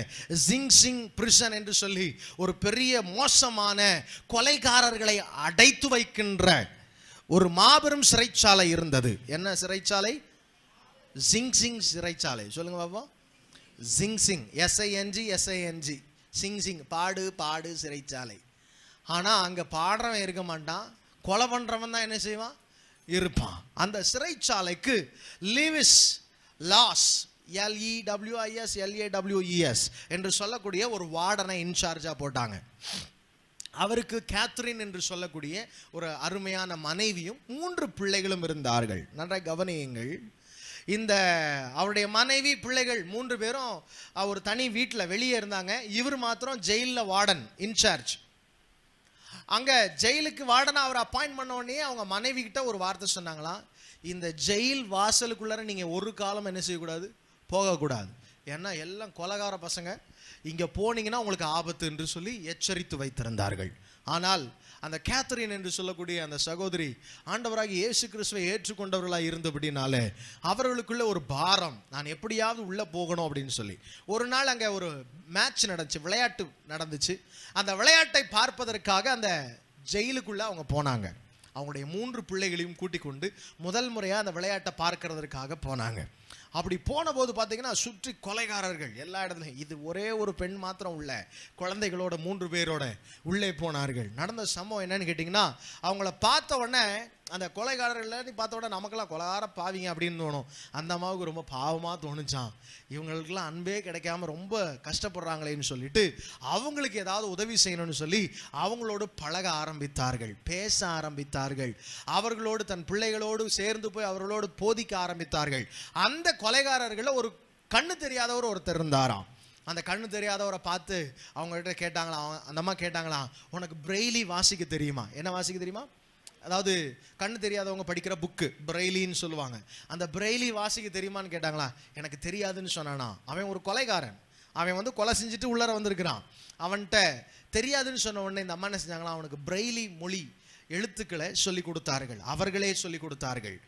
ஜிங் சிங் பிரிசன் என்று சொல்லி ஒரு பெரிய மோசமான கொலைகாரர்களை அடைத்து வைக்கின்ற ஒரு மாபெரும் சிறைச்சாலை இருந்தது என்ன சிறைச்சாலை ஜிங் சிங் சிறைச்சாலை சொல்லுங்க பாபா ஜிங் sing S I N G S I N G sing sing பாடு பாடு சிறைச்சாலை ஆனால் அங்கே பாடுறவன் இருக்க மாட்டான் கொலை பண்ணுறவன் தான் என்ன செய்வான் இருப்பான் அந்த சிறைச்சாலைக்கு Lewis Lawes L E W I S L A W E S e e e என்று சொல்லக்கூடிய ஒரு வார்டனை இன்சார்ஜாக போட்டாங்க அவருக்கு கேத்ரின் என்று சொல்லக்கூடிய ஒரு அருமையான மனைவியும் மூன்று பிள்ளைகளும் இருந்தார்கள் நன்றாக கவனியுங்கள் இந்த அவருடைய மனைவி பிள்ளைகள் மூன்று பேரும் அவர் தனி வீட்டில் வெளியே இருந்தாங்க இவர் மாத்திரம் ஜெயிலில் வார்டன் இன்சார்ஜ் அங்கே ஜெயிலுக்கு வார்டனை அவர் அப்பாயின்ட் பண்ணோடனே அவங்க மனைவி கிட்ட ஒரு வார்த்தை சொன்னாங்களாம் இந்த ஜெயில் வாசலுக்குள்ளார நீங்கள் ஒரு காலம் என்ன செய்யக்கூடாது போகக்கூடாது ஏன்னா எல்லாம் கொலகார பசங்க இங்கே போனீங்கன்னா உங்களுக்கு ஆபத்து என்று சொல்லி எச்சரித்து வைத்திருந்தார்கள் ஆனால் அந்த கேத்தரின் என்று சொல்லக்கூடிய அந்த சகோதரி ஆண்டவராகி இயேசு கிறிஸ்துவை ஏற்றுக்கொண்டவர்களாக இருந்தபடினாலே அவர்களுக்குள்ள ஒரு பாரம் நான் எப்படியாவது உள்ளே போகணும் அப்படின்னு சொல்லி ஒரு நாள் அங்கே ஒரு மேட்ச் நடந்துச்சு விளையாட்டு நடந்துச்சு அந்த விளையாட்டை பார்ப்பதற்காக அந்த ஜெயிலுக்குள்ளே அவங்க போனாங்க அவங்களுடைய மூன்று பிள்ளைகளையும் கூட்டிக் கொண்டு முதல் முறையாக அந்த விளையாட்டை பார்க்கறதற்காக போனாங்க அப்படி போன போது பார்த்தீங்கன்னா சுற்றி கொலைகாரர்கள் எல்லா இடத்துலையும் இது ஒரே ஒரு பெண் மாத்திரம் உள்ள குழந்தைகளோட மூன்று பேரோட உள்ளே போனார்கள் நடந்த சம்பவம் என்னன்னு கேட்டிங்கன்னா அவங்கள பார்த்த உடனே அந்த கொலைகாரர்கள் பார்த்தோட நமக்கெல்லாம் கொலகார பாவிங்க அப்படின்னு தோணும் அந்த அம்மாவுக்கு ரொம்ப பாவமாக தோணுச்சான் இவங்களுக்கெல்லாம் அன்பே கிடைக்காம ரொம்ப கஷ்டப்படுறாங்களேன்னு சொல்லிட்டு அவங்களுக்கு ஏதாவது உதவி செய்யணும்னு சொல்லி அவங்களோடு பழக ஆரம்பித்தார்கள் பேச ஆரம்பித்தார்கள் அவர்களோடு தன் பிள்ளைகளோடு சேர்ந்து போய் அவர்களோடு போதிக்க ஆரம்பித்தார்கள் அந்த கொலைகாரர்களில் ஒரு கண்ணு தெரியாதவர் ஒருத்தர் இருந்தாராம் அந்த கண்ணு தெரியாதவரை பார்த்து அவங்கள்ட்ட கேட்டாங்களாம் அந்த அம்மா கேட்டாங்களாம் உனக்கு பிரெய்லி வாசிக்க தெரியுமா என்ன வாசிக்க தெரியுமா அதாவது கண்ணு தெரியாதவங்க படிக்கிற புக்கு பிரெய்லின்னு சொல்லுவாங்க அந்த பிரெய்லி வாசிக்க தெரியுமான்னு கேட்டாங்களா எனக்கு தெரியாதுன்னு சொன்னானா அவன் ஒரு கொலைகாரன் அவன் வந்து கொலை செஞ்சுட்டு உள்ளார வந்திருக்கிறான் அவன்கிட்ட தெரியாதுன்னு சொன்ன உடனே இந்த அம்மா என்ன செஞ்சாங்களா அவனுக்கு பிரெய்லி மொழி எழுத்துக்களை சொல்லி கொடுத்தார்கள் அவர்களே சொல்லி கொடுத்தார்கள்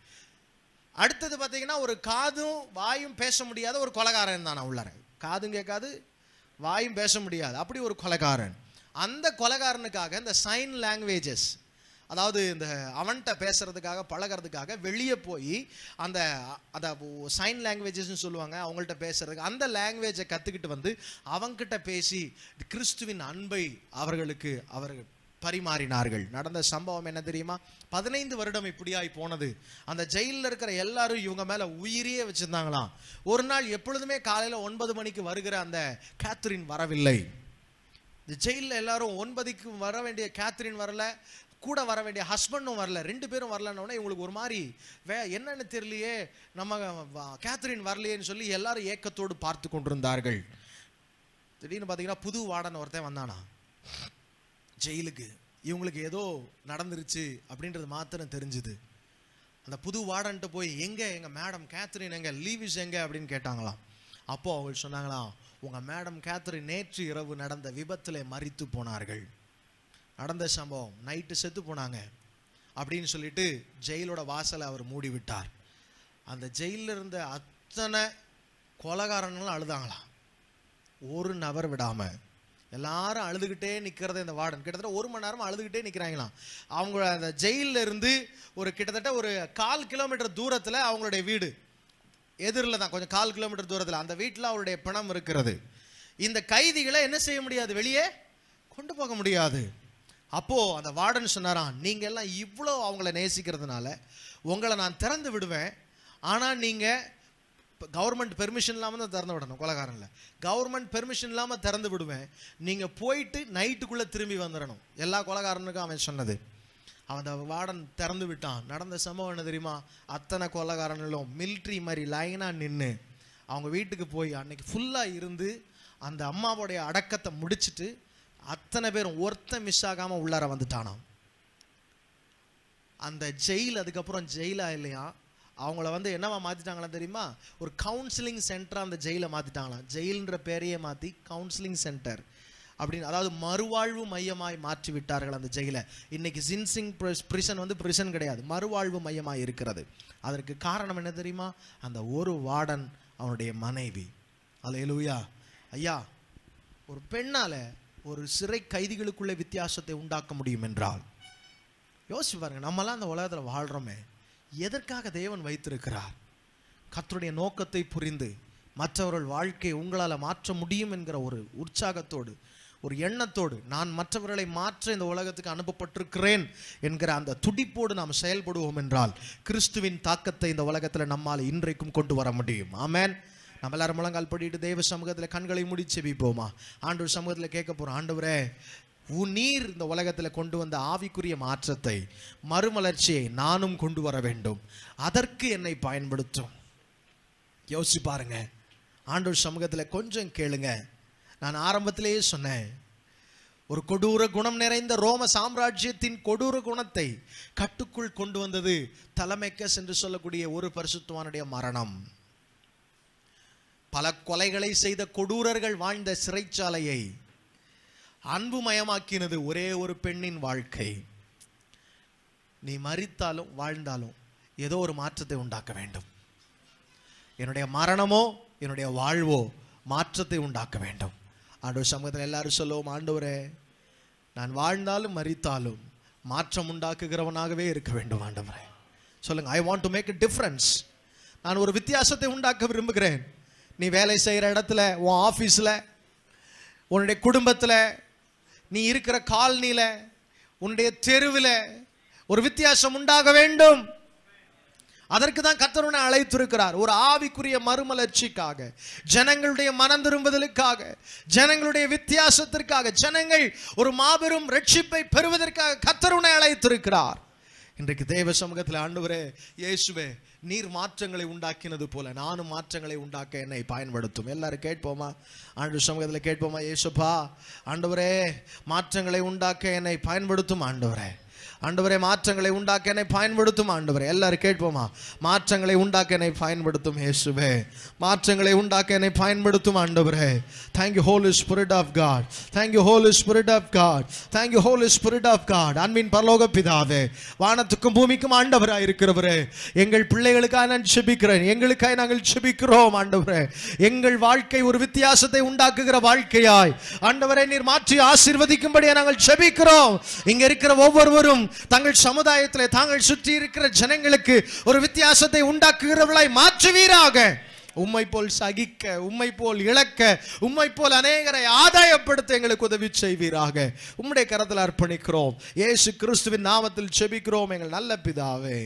அடுத்தது பார்த்தீங்கன்னா ஒரு காதும் வாயும் பேச முடியாத ஒரு கொலகாரன் நான் உள்ளார காதும் கேட்காது வாயும் பேச முடியாது அப்படி ஒரு கொலகாரன் அந்த கொலகாரனுக்காக இந்த சைன் லாங்குவேஜஸ் அதாவது இந்த அவன்கிட்ட பேசுகிறதுக்காக பழகிறதுக்காக வெளியே போய் அந்த அந்த சைன் லாங்குவேஜஸ்னு சொல்லுவாங்க அவங்கள்ட்ட பேசுகிறதுக்கு அந்த லாங்குவேஜை கற்றுக்கிட்டு வந்து அவங்ககிட்ட பேசி கிறிஸ்துவின் அன்பை அவர்களுக்கு அவர்கள் பரிமாறினார்கள் நடந்த சம்பவம் என்ன தெரியுமா பதினைந்து வருடம் இப்படியாய் போனது அந்த ஜெயிலில் இருக்கிற எல்லாரும் இவங்க மேலே உயிரியே வச்சுருந்தாங்களாம் ஒரு நாள் எப்பொழுதுமே காலையில் ஒன்பது மணிக்கு வருகிற அந்த கேத்ரின் வரவில்லை இந்த ஜெயிலில் எல்லாரும் ஒன்பதுக்கு வர வேண்டிய கேத்ரின் வரல கூட வர வேண்டிய ஹஸ்பண்டும் வரல ரெண்டு பேரும் வரலன்னொடனே இவங்களுக்கு ஒரு மாதிரி வே என்னன்னு தெரியலையே நம்ம கேத்ரின் வரலையேன்னு சொல்லி எல்லாரும் ஏக்கத்தோடு பார்த்து கொண்டிருந்தார்கள் திடீர்னு பார்த்தீங்கன்னா புது வார்டன் ஒருத்தன் வந்தானா ஜெயிலுக்கு இவங்களுக்கு ஏதோ நடந்துருச்சு அப்படின்றது மாத்திரம் தெரிஞ்சுது அந்த புது வாடன்ட்டு போய் எங்கே எங்கள் மேடம் கேத்ரின் எங்கே லீவிஸ் எங்கே அப்படின்னு கேட்டாங்களாம் அப்போது அவங்க சொன்னாங்களாம் உங்கள் மேடம் கேத்ரின் நேற்று இரவு நடந்த விபத்தில் மறித்து போனார்கள் நடந்த சம்பவம் நைட்டு செத்து போனாங்க அப்படின்னு சொல்லிட்டு ஜெயிலோட வாசலை அவர் மூடி விட்டார் அந்த ஜெயிலில் இருந்த அத்தனை கொலகாரங்களும் அழுதாங்களாம் ஒரு நபர் விடாமல் எல்லாரும் அழுதுகிட்டே நிற்கிறத இந்த வார்டன் கிட்டத்தட்ட ஒரு மணி நேரம் அழுதுகிட்டே நிற்கிறாங்களாம் அவங்க அந்த ஜெயிலில் இருந்து ஒரு கிட்டத்தட்ட ஒரு கால் கிலோமீட்டர் தூரத்தில் அவங்களுடைய வீடு எதிரில் தான் கொஞ்சம் கால் கிலோமீட்டர் தூரத்தில் அந்த வீட்டில் அவருடைய பணம் இருக்கிறது இந்த கைதிகளை என்ன செய்ய முடியாது வெளியே கொண்டு போக முடியாது அப்போது அந்த வார்டன் சொன்னாராம் நீங்கள் எல்லாம் இவ்வளோ அவங்கள நேசிக்கிறதுனால உங்களை நான் திறந்து விடுவேன் ஆனால் நீங்கள் கவர்மெண்ட் பெர்மிஷன் இல்லாமல் தான் திறந்து விடணும் கொலகாரனில் கவர்மெண்ட் பெர்மிஷன் இல்லாமல் திறந்து விடுவேன் நீங்கள் போயிட்டு நைட்டுக்குள்ளே திரும்பி வந்துடணும் எல்லா கொலகாரனுக்கும் அவன் சொன்னது அவன் அந்த வார்டன் திறந்து விட்டான் நடந்த சம்பவம் என்ன தெரியுமா அத்தனை கொலகாரனும் மிலிட்ரி மாதிரி லைனாக நின்று அவங்க வீட்டுக்கு போய் அன்னைக்கு ஃபுல்லாக இருந்து அந்த அம்மாவோடைய அடக்கத்தை முடிச்சுட்டு அத்தனை பேரும் ஒருத்தன் மிஸ் ஆகாமல் உள்ளார வந்துட்டானா அந்த ஜெயில் அதுக்கப்புறம் ஜெயிலாக இல்லையா அவங்கள வந்து என்னவா மாற்றிட்டாங்களா தெரியுமா ஒரு கவுன்சிலிங் சென்டராக அந்த ஜெயிலை மாற்றிட்டாங்களாம் ஜெயிலுன்ற பேரையே மாற்றி கவுன்சிலிங் சென்டர் அப்படின்னு அதாவது மறுவாழ்வு மையமாய் மாற்றி விட்டார்கள் அந்த ஜெயிலை இன்றைக்கி சின்சிங் பிரிசன் வந்து பிரிசன் கிடையாது மறுவாழ்வு மையமாக இருக்கிறது அதற்கு காரணம் என்ன தெரியுமா அந்த ஒரு வார்டன் அவனுடைய மனைவி அலையலுயா ஐயா ஒரு பெண்ணால் ஒரு சிறை கைதிகளுக்குள்ளே வித்தியாசத்தை உண்டாக்க முடியும் என்றால் யோசிச்சு பாருங்கள் நம்மலாம் அந்த உலகத்தில் வாழ்கிறோமே எதற்காக தேவன் வைத்திருக்கிறார் கத்தருடைய நோக்கத்தை புரிந்து மற்றவர்கள் வாழ்க்கையை உங்களால் மாற்ற முடியும் என்கிற ஒரு உற்சாகத்தோடு ஒரு எண்ணத்தோடு நான் மற்றவர்களை மாற்ற இந்த உலகத்துக்கு அனுப்பப்பட்டிருக்கிறேன் என்கிற அந்த துடிப்போடு நாம் செயல்படுவோம் என்றால் கிறிஸ்துவின் தாக்கத்தை இந்த உலகத்தில் நம்மால் இன்றைக்கும் கொண்டு வர முடியும் ஆமேன் நம்ம எல்லாரும் முழங்கால் படிட்டு தெய்வ சமூகத்தில் கண்களை முடிச்சு வைப்போமா ஆண்டவர் சமூகத்தில் கேட்க போகிறோம் ஆண்டவரே உன் நீர் இந்த உலகத்தில் கொண்டு வந்த ஆவிக்குரிய மாற்றத்தை மறுமலர்ச்சியை நானும் கொண்டு வர வேண்டும் அதற்கு என்னை பயன்படுத்தும் யோசிச்சு பாருங்க ஆண்டவர் சமூகத்தில் கொஞ்சம் கேளுங்க நான் ஆரம்பத்திலேயே சொன்னேன் ஒரு கொடூர குணம் நிறைந்த ரோம சாம்ராஜ்யத்தின் கொடூர குணத்தை கட்டுக்குள் கொண்டு வந்தது தலைமைக்க சென்று சொல்லக்கூடிய ஒரு பரிசுத்துவானுடைய மரணம் பல கொலைகளை செய்த கொடூரர்கள் வாழ்ந்த சிறைச்சாலையை அன்புமயமாக்கினது ஒரே ஒரு பெண்ணின் வாழ்க்கை நீ மறித்தாலும் வாழ்ந்தாலும் ஏதோ ஒரு மாற்றத்தை உண்டாக்க வேண்டும் என்னுடைய மரணமோ என்னுடைய வாழ்வோ மாற்றத்தை உண்டாக்க வேண்டும் ஆண்டவர் சமூகத்தில் எல்லாரும் சொல்லுவோம் ஆண்டவரே நான் வாழ்ந்தாலும் மறித்தாலும் மாற்றம் உண்டாக்குகிறவனாகவே இருக்க வேண்டும் ஆண்டவரே சொல்லுங்கள் I want to make a difference நான் ஒரு வித்தியாசத்தை உண்டாக்க விரும்புகிறேன் நீ வேலை செய்கிற இடத்துல உன் ஆஃபீஸில் உன்னுடைய குடும்பத்தில் நீ இருக்கிற காலனியில் உன்னுடைய தெருவில் ஒரு வித்தியாசம் உண்டாக வேண்டும் அதற்கு தான் கத்தருனை அழைத்திருக்கிறார் ஒரு ஆவிக்குரிய மறுமலர்ச்சிக்காக ஜனங்களுடைய மனம் திரும்புதலுக்காக ஜனங்களுடைய வித்தியாசத்திற்காக ஜனங்கள் ஒரு மாபெரும் ரட்சிப்பை பெறுவதற்காக கத்தருனை அழைத்திருக்கிறார் இன்றைக்கு தேவ சமூகத்தில் ஆண்டு இயேசுவே நீர் மாற்றங்களை உண்டாக்கினது போல நானும் மாற்றங்களை உண்டாக்க என்னை பயன்படுத்தும் எல்லாரும் கேட்போமா ஆண்டு சமூகத்தில் கேட்போமா ஏசுப்பா ஆண்டவரே மாற்றங்களை உண்டாக்க என்னை பயன்படுத்தும் ஆண்டவரே ஆண்டவரே மாற்றங்களை உண்டாக்க என்னை பயன்படுத்தும் ஆண்டவரே எல்லாரும் கேட்போமா மாற்றங்களை உண்டாக்க என்னை பயன்படுத்தும் இயேசுவே மாற்றங்களை உண்டாக்க என்னை பயன்படுத்தும் ஆண்டவரே thank you holy spirit of God thank you holy spirit of God thank you holy spirit of God அன்பின் பரலோக பிதாவே வானத்துக்கும் பூமிக்கும் ஆண்டவராக இருக்கிறவரே எங்கள் பிள்ளைகளுக்காக நான் செபிக்கிறேன் எங்களுக்காக நாங்கள் செபிக்கிறோம் ஆண்டவரே எங்கள் வாழ்க்கை ஒரு வித்தியாசத்தை உண்டாக்குகிற வாழ்க்கையாய் ஆண்டவரை நீர் மாற்றி ஆசிர்வதிக்கும்படியாக நாங்கள் செபிக்கிறோம் இங்க இருக்கிற ஒவ்வொருவரும் தங்கள் சமுதாயத்தில் தாங்கள் சுற்றி இருக்கிற ஜனங்களுக்கு ஒரு வித்தியாசத்தை உண்டாக்குகிறவளாய் மாற்றுவீராக உம்மை போல் சகிக்க உம்மை போல் இழக்க உம்மை போல் அநேகரை ஆதாயப்படுத்த எங்களுக்கு உதவி செய்வீராக உம்முடைய கரத்தில் அர்ப்பணிக்கிறோம் ஏசு கிறிஸ்துவின் நாமத்தில் செபிக்கிறோம் எங்கள் நல்ல பிதாவே